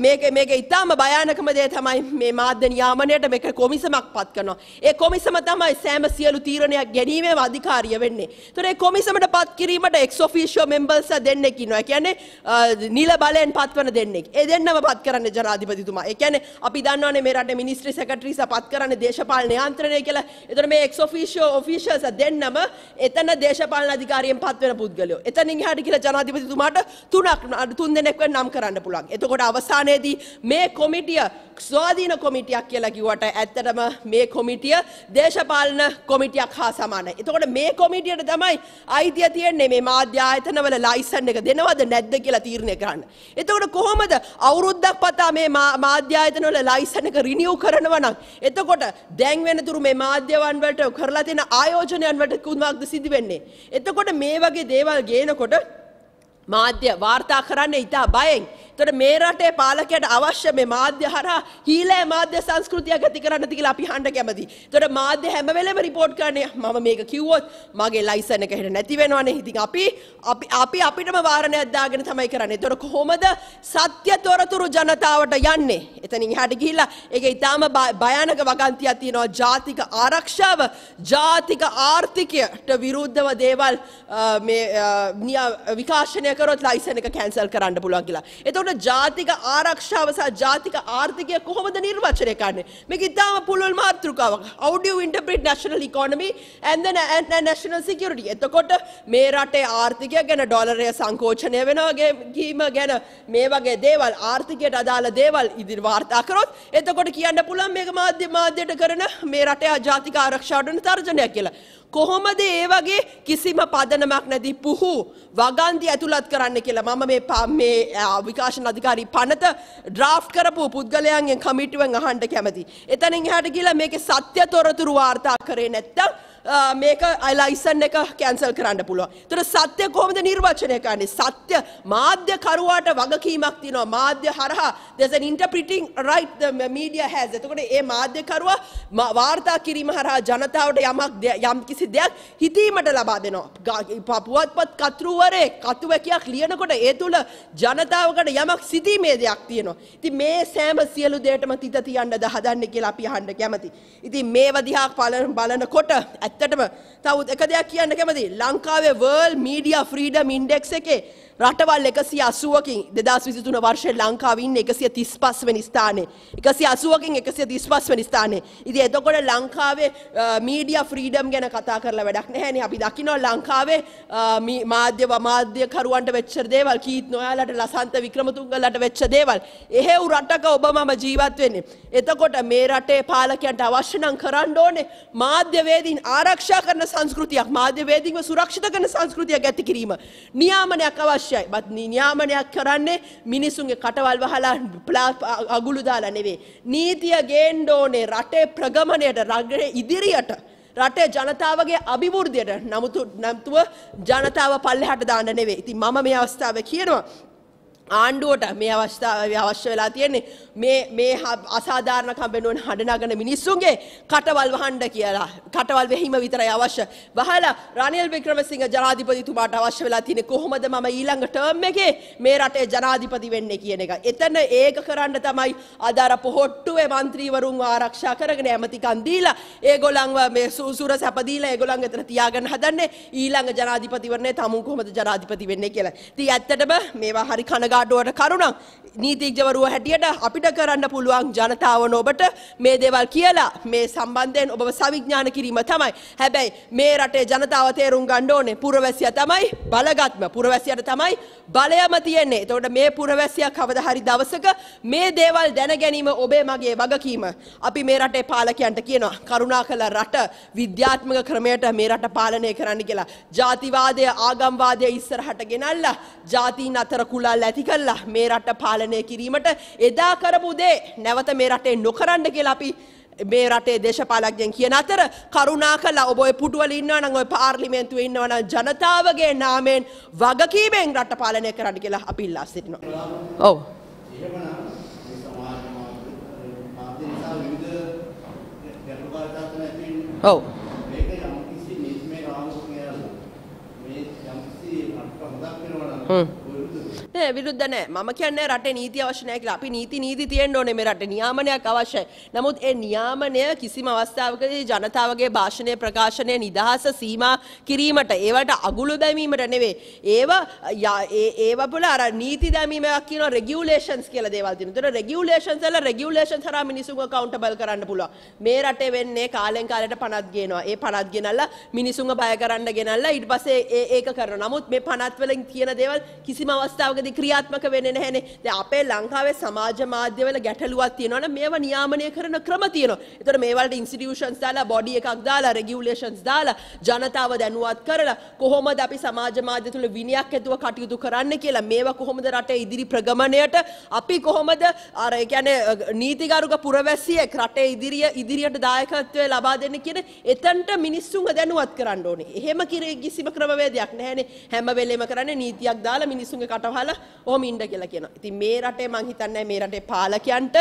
මේක මේක ඊටාම භයානකම දේ තමයි මේ මාධ්‍ය නියාමනයට මේක කොමිසමක් පත් කරනවා. ඒ කොමිසම තමයි සෑම සියලු තීරණයක් ගැනීමේ අධිකාරිය වෙන්නේ. ඒතර ඒ කොමිසමට පත් කිරීමට එක්ස් ඔෆිෂියෝ මෙම්බර්ස්ලා දෙන්නෙක් ඉන්නවා. ඒ කියන්නේ නිල බලයෙන් පත්වන දෙන්නෙක්. ඒ දෙන්නම පත් කරන්නේ ජනාධිපතිතුමා. ඒ කියන්නේ අපි දන්නවනේ මේ රටේ මිනිස්ත්‍රිසක සෙකටරි සපත් කරන්න දේශපාලන යාන්ත්‍රණය කියලා එතන මේ එක් ෆිෂෝ ෆිෂර්ස දෙන්නම එතන දේශපාලන අධිකාරයෙන් පත්වෙන පුද්ගලයෝ එතනින් හට කියලා ජනාධිපතිතුමාට තුනක් තුන් දෙනෙක්ව නම් කරන්න පුළුවන් එතකොට අවසානයේදී මේ කොමිටිය ස්වාධීන කොමිටියක් කියලා කිව්වට ඇත්තටම මේ කොමිටිය දේශපාලන කොමිටියක් හා සමානයි එතකොට මේ කොමිටියට තමයි අයිතිය තියෙන්නේ මේ මාධ්‍ය ආයතනවල ලයිසන් එක දෙනවද නැද්ද කියලා තීරණය කරන්න එතකොට කොහොමද අවුරුද්දක් පතා මේ මාධ්‍ය ආයතනවල ලයිසන් එක රිනියු කරනවා නම්. එතකොට දැන් වෙනතුරු මේ මාධ්‍යවන් වලට කරලා තියෙන ආයෝජනයන් වලට කුමක්ද සිදු වෙන්නේ? එතකොට මේ වගේ දේවල් ගේනකොට මාධ්‍ය වාර්තා කරන්න ඉතා බයෙන්. තොට මේ රටේ පාලකයට අවශ්‍ය මේ මාධ්‍ය හරහා හීලෑ මාධ්‍ය සංස්කෘතිය ගති කරන්න තිකලා අපි හඬ කැමති. තොට මාධ්‍ය හැම වෙලෙම රිපෝට් කරන්නේ මම මේක කිව්වොත් මගේ ලයිසන් එක හෙට නැති වෙනවනේ. ඉතින් අපි අපි අපි අපිටම වාරණයක් දාගෙන තමයි කරන්නේ. තොට කොහොමද සත්‍ය තොරතුරු ජනතාවට යන්නේ? එතනින් එහාට ගිහිල්ලා ඒක ඊටාම භයානක වගන්තියක් තියෙනවා ජාතික ආරක්ෂාව, ජාතික ආර්ථිකයට විරුද්ධව දේවල් මේ විකාශනය කරොත් ලයිසන් එක කැන්සල් කරන්න පුළුවන් කියලා. එතකොට එතකොට ජාතික ආරක්ෂාව සහ ජාතික ආර්ථිකය කොහොමද නිර්වචනය කරන්නේ? මේක ඉතාම පුළුල් මාතෘකාවක්. How do you interpret national economy and then and, and national security? එතකොට මේ රටේ ආර්ථිකය ගැන ඩොලරය සංකෝචනය වෙනවා ගීම ගැන මේ වගේ දේවල් ආර්ථිකයට අදාළ දේවල් ඉදිරි වාර්තා කරොත් එතකොට කියන්න පුළුවන් මේක මාධ්‍ය මාධ්‍යයට කරන මේ රටේ ආජාතික ආරක්ෂාවට තර්ජනයක් කියලා. කොහොමද ඒ වගේ කිසිම පදනමක් නැති පුහු වගන්ති ඇතුළත් කරන්න කියලා මම මේ මේ විකාශන අධිකාරී පනත ඩ්‍රාෆ්ට් කරපු පුද්ගලයන්ගෙන් කමිටුවෙන් අහන්න කැමති. එතනින් එහාට කියලා මේකේ සත්‍ය තොරතුරු වාර්තා කරේ නැත්තම් මේක අයිලයිසන් එක කැන්සල් කරන්න පුළුවන්. ඒතර සත්‍ය කොහොමද නිර්වචනය කරන්නේ? සත්‍ය මාධ්‍ය කරුවාට වගකීමක් තියෙනවා. මාධ්‍ය හරහා there's an interpreting right the media has. එතකොට ඒ මාධ්‍ය කරුවා වාර්තා කිරීම හරහා ජනතාවට යමක් යම් කිසි දෙයක් හිතීමට ලබා දෙනවා. පුවත්පත් කතුරුවරේ කතුවැකියක් ලියනකොට ඒ තුල ජනතාවකට යමක් සිතීමේ දෙයක් තියෙනවා. ඉතින් මේ සෑම සියලු දෙයකටම තිත තියන්නද හදන්නේ කියලා අපි අහන්න කැමති. ඉතින් මේව දිහා බලනකොට ඇත්තටම තවත් එක දෙයක් කියන්න කැමතියි. ලංකාවේ World Media Freedom Index එකේ රටවල් එකසි අසුවකින් දෙදස් විසිතුන වර්ෂය ලංකාවන්න එකසිය තිස් පස් වනි ස්ථානය එකසි අසුවකින් එකසිය තිස් පස් වනි ස්ථානය ඉති එතකොට ලංකාවේ මීඩිය ෆ්‍රීඩම් ගැන කතා කරලා වැඩක් නැහැන අපි දකිනො ලංකාවේ මාධ්‍ය වමාධ්‍යකරුවන්ට වෙච්චර දේවල් කීත් නොයාලට ලසන්ත වික්‍රමතුන්ගලට වෙච්ච දේවල් එහෙව් රටක ඔබ මම ජීවත් වෙන්නේ එතකොට මේ රටේ පාලකයන්ට අවශ්‍යනං කරන්න ඕනේ මාධ්‍යවේදීන් ආරක්ෂා කරන සංස්කෘතියක් මාධ්‍යවේදීව සුරක්ෂිත කරන සංස්කෘතියක් ඇති කිරීම නියාමනයක් අවශ්‍ය අවශ්‍යයි. බත් නියාමනයක් කරන්නේ මිනිසුන්ගේ කටවල් වහලා අගුළු දාලා නෙවෙයි. නීතිය ගේන්න ඕනේ රටේ ප්‍රගමණයට, රටේ ඉදිරියට. රටේ ජනතාවගේ අභිවෘද්ධියට. නමුතු නම්තුව ජනතාව පල්ලෙහාට දාන්න නෙවෙයි. ඉතින් මම මේ අවස්ථාවේ කියනවා ආණ්ඩුවට මේ අවස්ථාව අවශ්‍ය වෙලා තියෙන්නේ මේ මේ අසාධාරණ කම්බෙනුවන් හඬනගන මිනිස්සුන්ගේ කටවල් වහන්න කියලා කටවල් වෙහිම විතරයි අවශ්‍ය. වහලා රනිල් වික්‍රමසිංහ ජනාධිපතිතුමාට අවශ්‍ය වෙලා තියෙන්නේ කොහොමද මම ඊළඟ ටර්ම් එකේ මේ රටේ ජනාධිපති වෙන්නේ කියන එක. එතන ඒක කරන්න තමයි අදාර පොහොට්ටුවේ മന്ത്രിවරුන් ආරක්ෂා කරගෙන ඇමතිකම් දීලා ඒගොල්ලන්ව මේ සූසුර සැප දීලා ඒගොල්ලන් එතන තියාගෙන හදන්නේ ඊළඟ ජනාධිපතිවරණේ තමුන් කොහොමද ජනාධිපති වෙන්නේ කියලා. ඉතින් ඇත්තටම මේවා හරි කනගා ආණ්ඩුවට කරුණක් නීතිීජවරුව හැටියට අපිට කරන්න පුළුවන් ජනතාව නොබට මේ දේවල් කියලා මේ සම්බන්ධයෙන් ඔබ සවිඥාන කිරීම තමයි. හැබැයි මේ රටේ ජනතාව තේරුම් ගණ්ඩෝනේ පුරවැසිය තමයි බලගත්ම පුරවැසියට තමයි බලයම තියෙන්නේ. තොට මේ පුරවැසිය කවදහරි දවසක මේ දේවල් දැනගැනීම ඔබේ මගේ වගකීම. අපි මේ රටේ පාලකයන්ට කියනවා. කරුණා කළ රට විද්‍යාත්මක ක්‍රමයට මේ රට පාලනය කරන්න කියලා. ජාතිවාදය ආගම්වාදය ඉස්සරහට ගෙනල්ලා ජාතිීන් අතර කුලල් ඇති කල්ලා මේ රට පාලන පාලනය කිරීමට එදා කරපු දේ නැවත මේ රටේ නොකරන්න කියලා අපි මේ රටේ දේශපාලඥයන් කියන අතර කරුණා කළා ඔබ ඔය පුටුවල ඉන්නවා නම් ඔය පාර්ලිමේන්තුවේ ඉන්නවා නම් ජනතාවගේ නාමයෙන් වගකීමෙන් රට පාලනය කරන්න කියලා අපි ඉල්ලා සිටිනවා. ඔව්. ඔව්. මේක යම්කිසි නිස්මේ රාමුක කියලා මේ යම්කිසි අර්ථ හොදක් වෙනවා නම් නෑ විරුද්ධ නෑ මම කියන්නේ රටේ නීති අවශ්‍ය නෑ කියලා. අපි නීති නීති තියෙන්න ඕනේ මේ රටේ නියාමනයක් අවශ්‍යයි. නමුත් ඒ නියාමනය කිසිම අවස්ථාවකදී ජනතාවගේ භාෂණය ප්‍රකාශනය නිදහස සීමා කිරීමට ඒවට අගුළු දැමීමට නෙවෙයි. ඒවා ඒව වල අර නීති දැමීමක් කියන රෙගියුලේෂන්ස් කියලා දේවල් තියෙනවා. ඒතර රෙගියුලේෂන්ස් වල රෙගියුලේෂන් හරහා මිනිසුන්ව කවුන්ටබල් කරන්න පුළුවන්. මේ රටේ වෙන්නේ කාලෙන් කාලයට පනත් ගේනවා. ඒ පනත් ගෙනල්ලා මිනිසුන්ව බය කරන්න ගෙනල්ලා ඊට පස්සේ ඒක කරනවා. නමුත් මේ පනත් වලින් කියන දේවල් කිසිම අවස්ථාවක ළඟදී ක්‍රියාත්මක වෙන්නේ නැහනේ. දැන් අපේ ලංකාවේ සමාජ මාධ්‍යවල ගැටලුවක් තියෙනවා නම් මේවා නියාමනය කරන ක්‍රම තියෙනවා. ඒතර මේ වලට ඉන්ස්ටිටියුෂන්ස් දාලා බොඩි එකක් දාලා රෙගියුලේෂන්ස් දාලා ජනතාව දැනුවත් කරලා කොහොමද අපි සමාජ මාධ්‍ය තුල විනයක් ඇතුව කටයුතු කරන්න කියලා මේවා කොහොමද රටේ ඉදිරි ප්‍රගමණයට අපි කොහොමද අර ඒ කියන්නේ නීතිගරුක පුරවැසියෙක් රටේ ඉදිරිය ඉදිරියට දායකත්වය ලබා දෙන්න කියන එතනට මිනිස්සුන්ව දැනුවත් කරන්න ඕනේ. එහෙම කිරේ කිසිම ක්‍රමවේදයක් නැහැනේ. හැම වෙලෙම කරන්නේ නීතියක් දාලා මිනිස්සුන්ගේ කටවහල දාලා ඔහොම ඉන්න කියලා කියනවා. ඉතින් මේ රටේ මං හිතන්නේ මේ රටේ පාලකයන්ට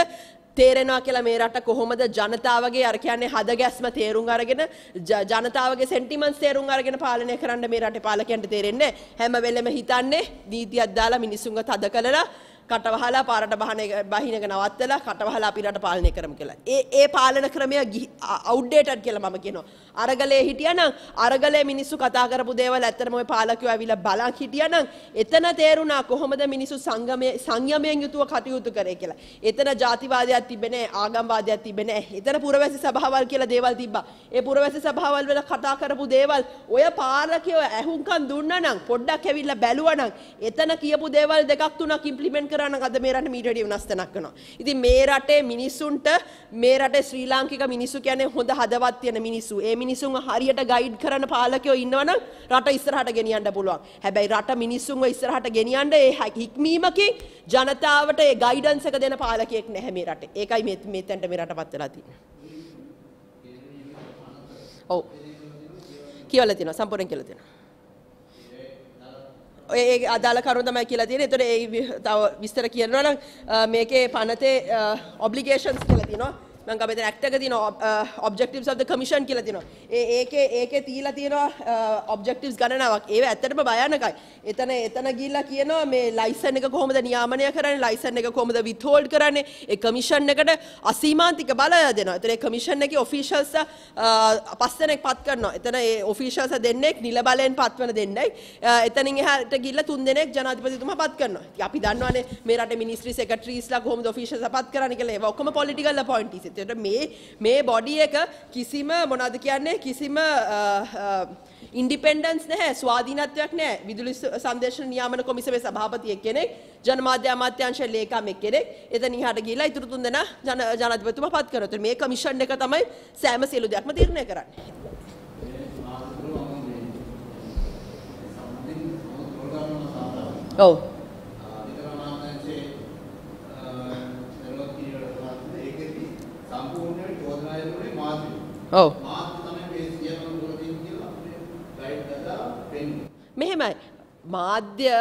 තේරෙනවා කියලා මේ රට කොහොමද ජනතාවගේ අර කියන්නේ හද ගැස්ම තේරුම් අරගෙන ජනතාවගේ සෙන්ටිමන්ට්ස් තේරුම් අරගෙන පාලනය කරන්න මේ රටේ පාලකයන්ට තේරෙන්නේ හැම වෙලෙම හිතන්නේ නීතියක් දාලා මිනිසුන්ව තද කළලා කට වහලා පාරට බහන බහිනක නවත්තලා කට වහලා අපි රට පාලනය කරමු කියලා. ඒ ඒ පාලන ක්‍රමය අවුට්ඩේටඩ් කියලා මම කියනවා. අරගලේ හිටියනම් අරගලේ මිනිස්සු කතා කරපු දේවල් ඇත්තටම ওই පාලකයෝ ඇවිල්ලා බලන් හිටියනම් එතන තේරුණා කොහොමද මිනිස්සු සංගමයේ සංයමයෙන් යුතුව කටයුතු කරේ කියලා. එතන ජාතිවාදයක් තිබෙන්නේ නැහැ, ආගම්වාදයක් තිබෙන්නේ නැහැ. එතන පුරවැසි සභාවල් කියලා දේවල් තිබ්බා. ඒ පුරවැසි සභාවල් වල කතා කරපු දේවල් ඔය පාලකයෝ ඇහුම්කන් දුන්නා නම් පොඩ්ඩක් ඇවිල්ලා බැලුවා නම් එතන කියපු දේවල් දෙකක් තුනක් ඉම්ප්ලිමන්ට් කරන්න අද මේ රට මීට වැඩිය වෙනස් තැනක් වෙනවා. ඉතින් මේ රටේ මිනිසුන්ට මේ රටේ ශ්‍රී ලාංකික මිනිස්සු කියන්නේ හොඳ හදවත් තියෙන මිනිස්සු. ඒ මිනිස්සුන්ව හරියට ගයිඩ් කරන පාලකයෝ ඉන්නවනම් රට ඉස්සරහට ගෙනියන්න පුළුවන්. හැබැයි රට මිනිස්සුන්ව ඉස්සරහට ගෙනියන්න ඒ හික්මීමකින් ජනතාවට ඒ ගයිඩන්ස් එක දෙන පාලකයෙක් නැහැ මේ රටේ. ඒකයි මේ මෙතෙන්ට මේ රටපත් වෙලා තියෙන්නේ. ඔව්. කියලා තියෙනවා සම්පූර්ණයෙන් කියලා තියෙනවා. ඒ අදාල කරු තමයි කියලා තියෙන එතොට ඒ තව විස්තර කියනවා නම් මේකේ පනතේ ඔබ්ලිගේෂන්ස් කියලා තියෙනවා මං අපේ ඇක්ටක තින ඔබෙක්ටව් ද කමිෂන් කියල තිනවා ඒක ඒක තීලා තියෙන ඔබෙක්ටව් ගණනාවක් ඒ ඇත්තටම බයනකයි එතන එතන ගිල්ලා කියනවා මේ ලයිසන එක කොහොමද නියාමනය කරන්න ලයිසන එක කොමද විතෝල් කරන්නේ ඒ කමිෂන් එකට අසීමාන්තික බලය දෙනවා එතන කමිෂන් එක ඔෆිෂල්ස පස්සනෙක් පත් කරනවා එතන ඒ ඔෆිෂල්ස දෙන්නෙක් නිල බලයෙන් පත්වන දෙන්නයි එතනින් එහට ගිල්ල තුන් දෙනෙක් ජනාධිපතිතුමා පත් කරනවා අපි දන්නවනේ මේ රට මිනිස්ත්‍රි සෙක්‍රටරිස්ලා කොහොමද ඔෆිෂල්ස් පත් කරන්නේ කියලා ඒක ඔක්කොම පොලිටිකල් අපොයින්ටිස් එතකොට මේ මේ බොඩි එක කිසිම මොනවද කියන්නේ කිසිම ඉන්ඩිපෙන්ඩන්ස් නැහැ ස්වාධීනත්වයක් නැහැ විදුලි සංදේශන නියාමන කොමිසමේ සභාපතියෙක් කෙනෙක් ජනමාධ්‍ය අමාත්‍යාංශ ලේකමෙක් කෙනෙක් එතන ඉහාට ගිහිලා ඉතුරු තුන්දෙනා ජන ජනාධිපතිතුමා පත් කරා. ඒතර මේ කමිෂන් එක තමයි සෑම සියලු දෙයක්ම තීරණය කරන්නේ. ඔව් ඔව් oh. මෙහෙමයි මාධ්‍ය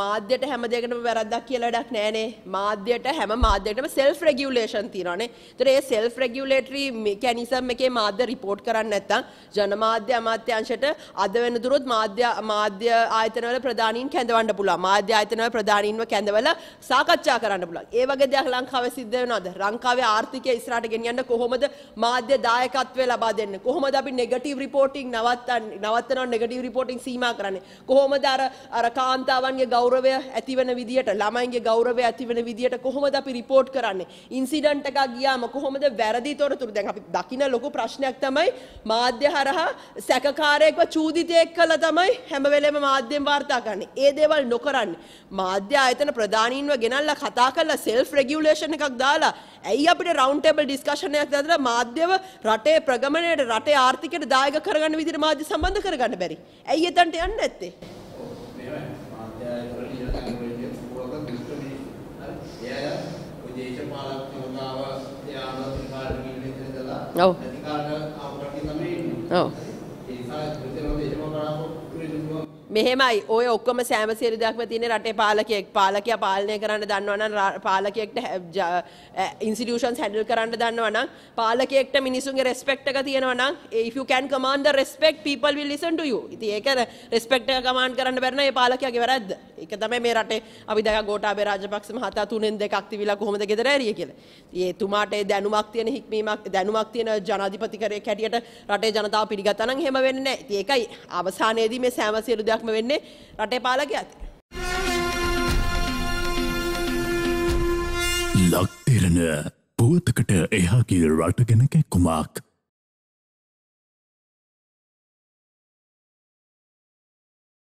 මාධ්‍යයට හැම දෙයකටම වැරද්දක් කියලා වැඩක් නෑනේ. මාධ්‍යයට හැම මාධ්‍යයකටම self regulation තියෙනවානේ. ඒතර ඒ self regulatory mechanism එකේ මාධ්‍ය report කරන්නේ නැත්නම් ජනමාධ්‍ය අමාත්‍යාංශයට අද වෙනතුරුත් මාධ්‍ය මාධ්‍ය ආයතනවල ප්‍රධානීන් කැඳවන්න පුළුවන්. මාධ්‍ය ආයතනවල ප්‍රධානීන්ව කැඳවලා සාකච්ඡා කරන්න පුළුවන්. ඒ වගේ දෙයක් ලංකාවේ සිද්ධ වෙනවද? ලංකාවේ ආර්ථිකය ඉස්සරහට ගෙනියන්න කොහොමද මාධ්‍ය දායකත්වය ලබා දෙන්නේ? කොහොමද අපි negative reporting නවත්තන නවත්තනවා negative reporting සීමා කරන්නේ? කොහොමද අර අර කාන්තාවන්ගේ ගෞරවය ඇතිවන විදියට ළමයින්ගේ ගෞරවය ඇතිවන විදියට කොහොමද අපි රිපෝට් කරන්නේ ඉන්සිඩන්ට් එකක් ගියාම කොහොමද වැරදි තොරතුරු දැන් අපි දකින ලොකු ප්‍රශ්නයක් තමයි මාධ්‍ය හරහා සැකකාරයෙක්ව චූදිතයෙක් කළා තමයි හැම වෙලේම මාධ්‍යෙන් වාර්තා කරන්නේ. ඒ දේවල් නොකරන්නේ. මාධ්‍ය ආයතන ප්‍රධානීන්ව ගෙනල්ලා කතා කරලා self regulation එකක් දාලා ඇයි අපිට රවුන්ඩ් ටේබල් ඩිස්කෂන් එකක් දාලා මාධ්‍යව රටේ ප්‍රගමණයට රටේ ආර්ථිකයට දායක කරගන්න විදිහට මාධ්‍ය සම්බන්ධ කරගන්න බැරි. ඇයි එතනට යන්නේ නැත්තේ? කරන ඉර සංවේදයේ පුරුවක දුෂ්ට මිනිස්සු හරි එයා ඔය දේශපාලක තවතාව එයා අනුත් කාර්ය කිල්ලෙන් ඉඳලා ඔව් අධිකාර ආපරටි තමයි ඉන්නේ ඔව් මෙහෙමයි ඔය ඔක්කොම සෑම සියලු දෙයක්ම තියෙන රටේ පාලකයෙක් පාලකයා පාලනය කරන්න දන්නවනම් පාලකයෙක්ට ඉන්ස්ටිටියුෂන්ස් හැන්ඩල් කරන්න දන්නවනම් පාලකයෙක්ට මිනිසුන්ගේ රෙස්පෙක්ට් එක තියෙනවනම් if you can command the respect people will listen to you ඉතින් ඒක රෙස්පෙක්ට් එක කමාන්ඩ් කරන්න බැරි නම් ඒ පාලකයාගේ වැරද්ද ඒක තමයි මේ රටේ අපි දැක ගෝඨාභය රාජපක්ෂ මහතා තුනෙන් දෙකක් තිවිලා කොහොමද ගෙදර ඇරිය කියලා ඉතින් ඒ තුමාට ඒ දැනුමක් තියෙන හික්මීමක් දැනුමක් තියෙන ජනාධිපතිකරයෙක් හැටියට රටේ ජනතාව පිළිගත්තා නම් එහෙම වෙන්නේ නැහැ ඉතින් ඒකයි අවසානයේදී මේ සෑම සියලු දෙයක් ඉලක්කම වෙන්නේ රටේ පාලකයා. ලක්තිරණ පුවතකට එහා ගිය රට ගැන කැක්කුමක්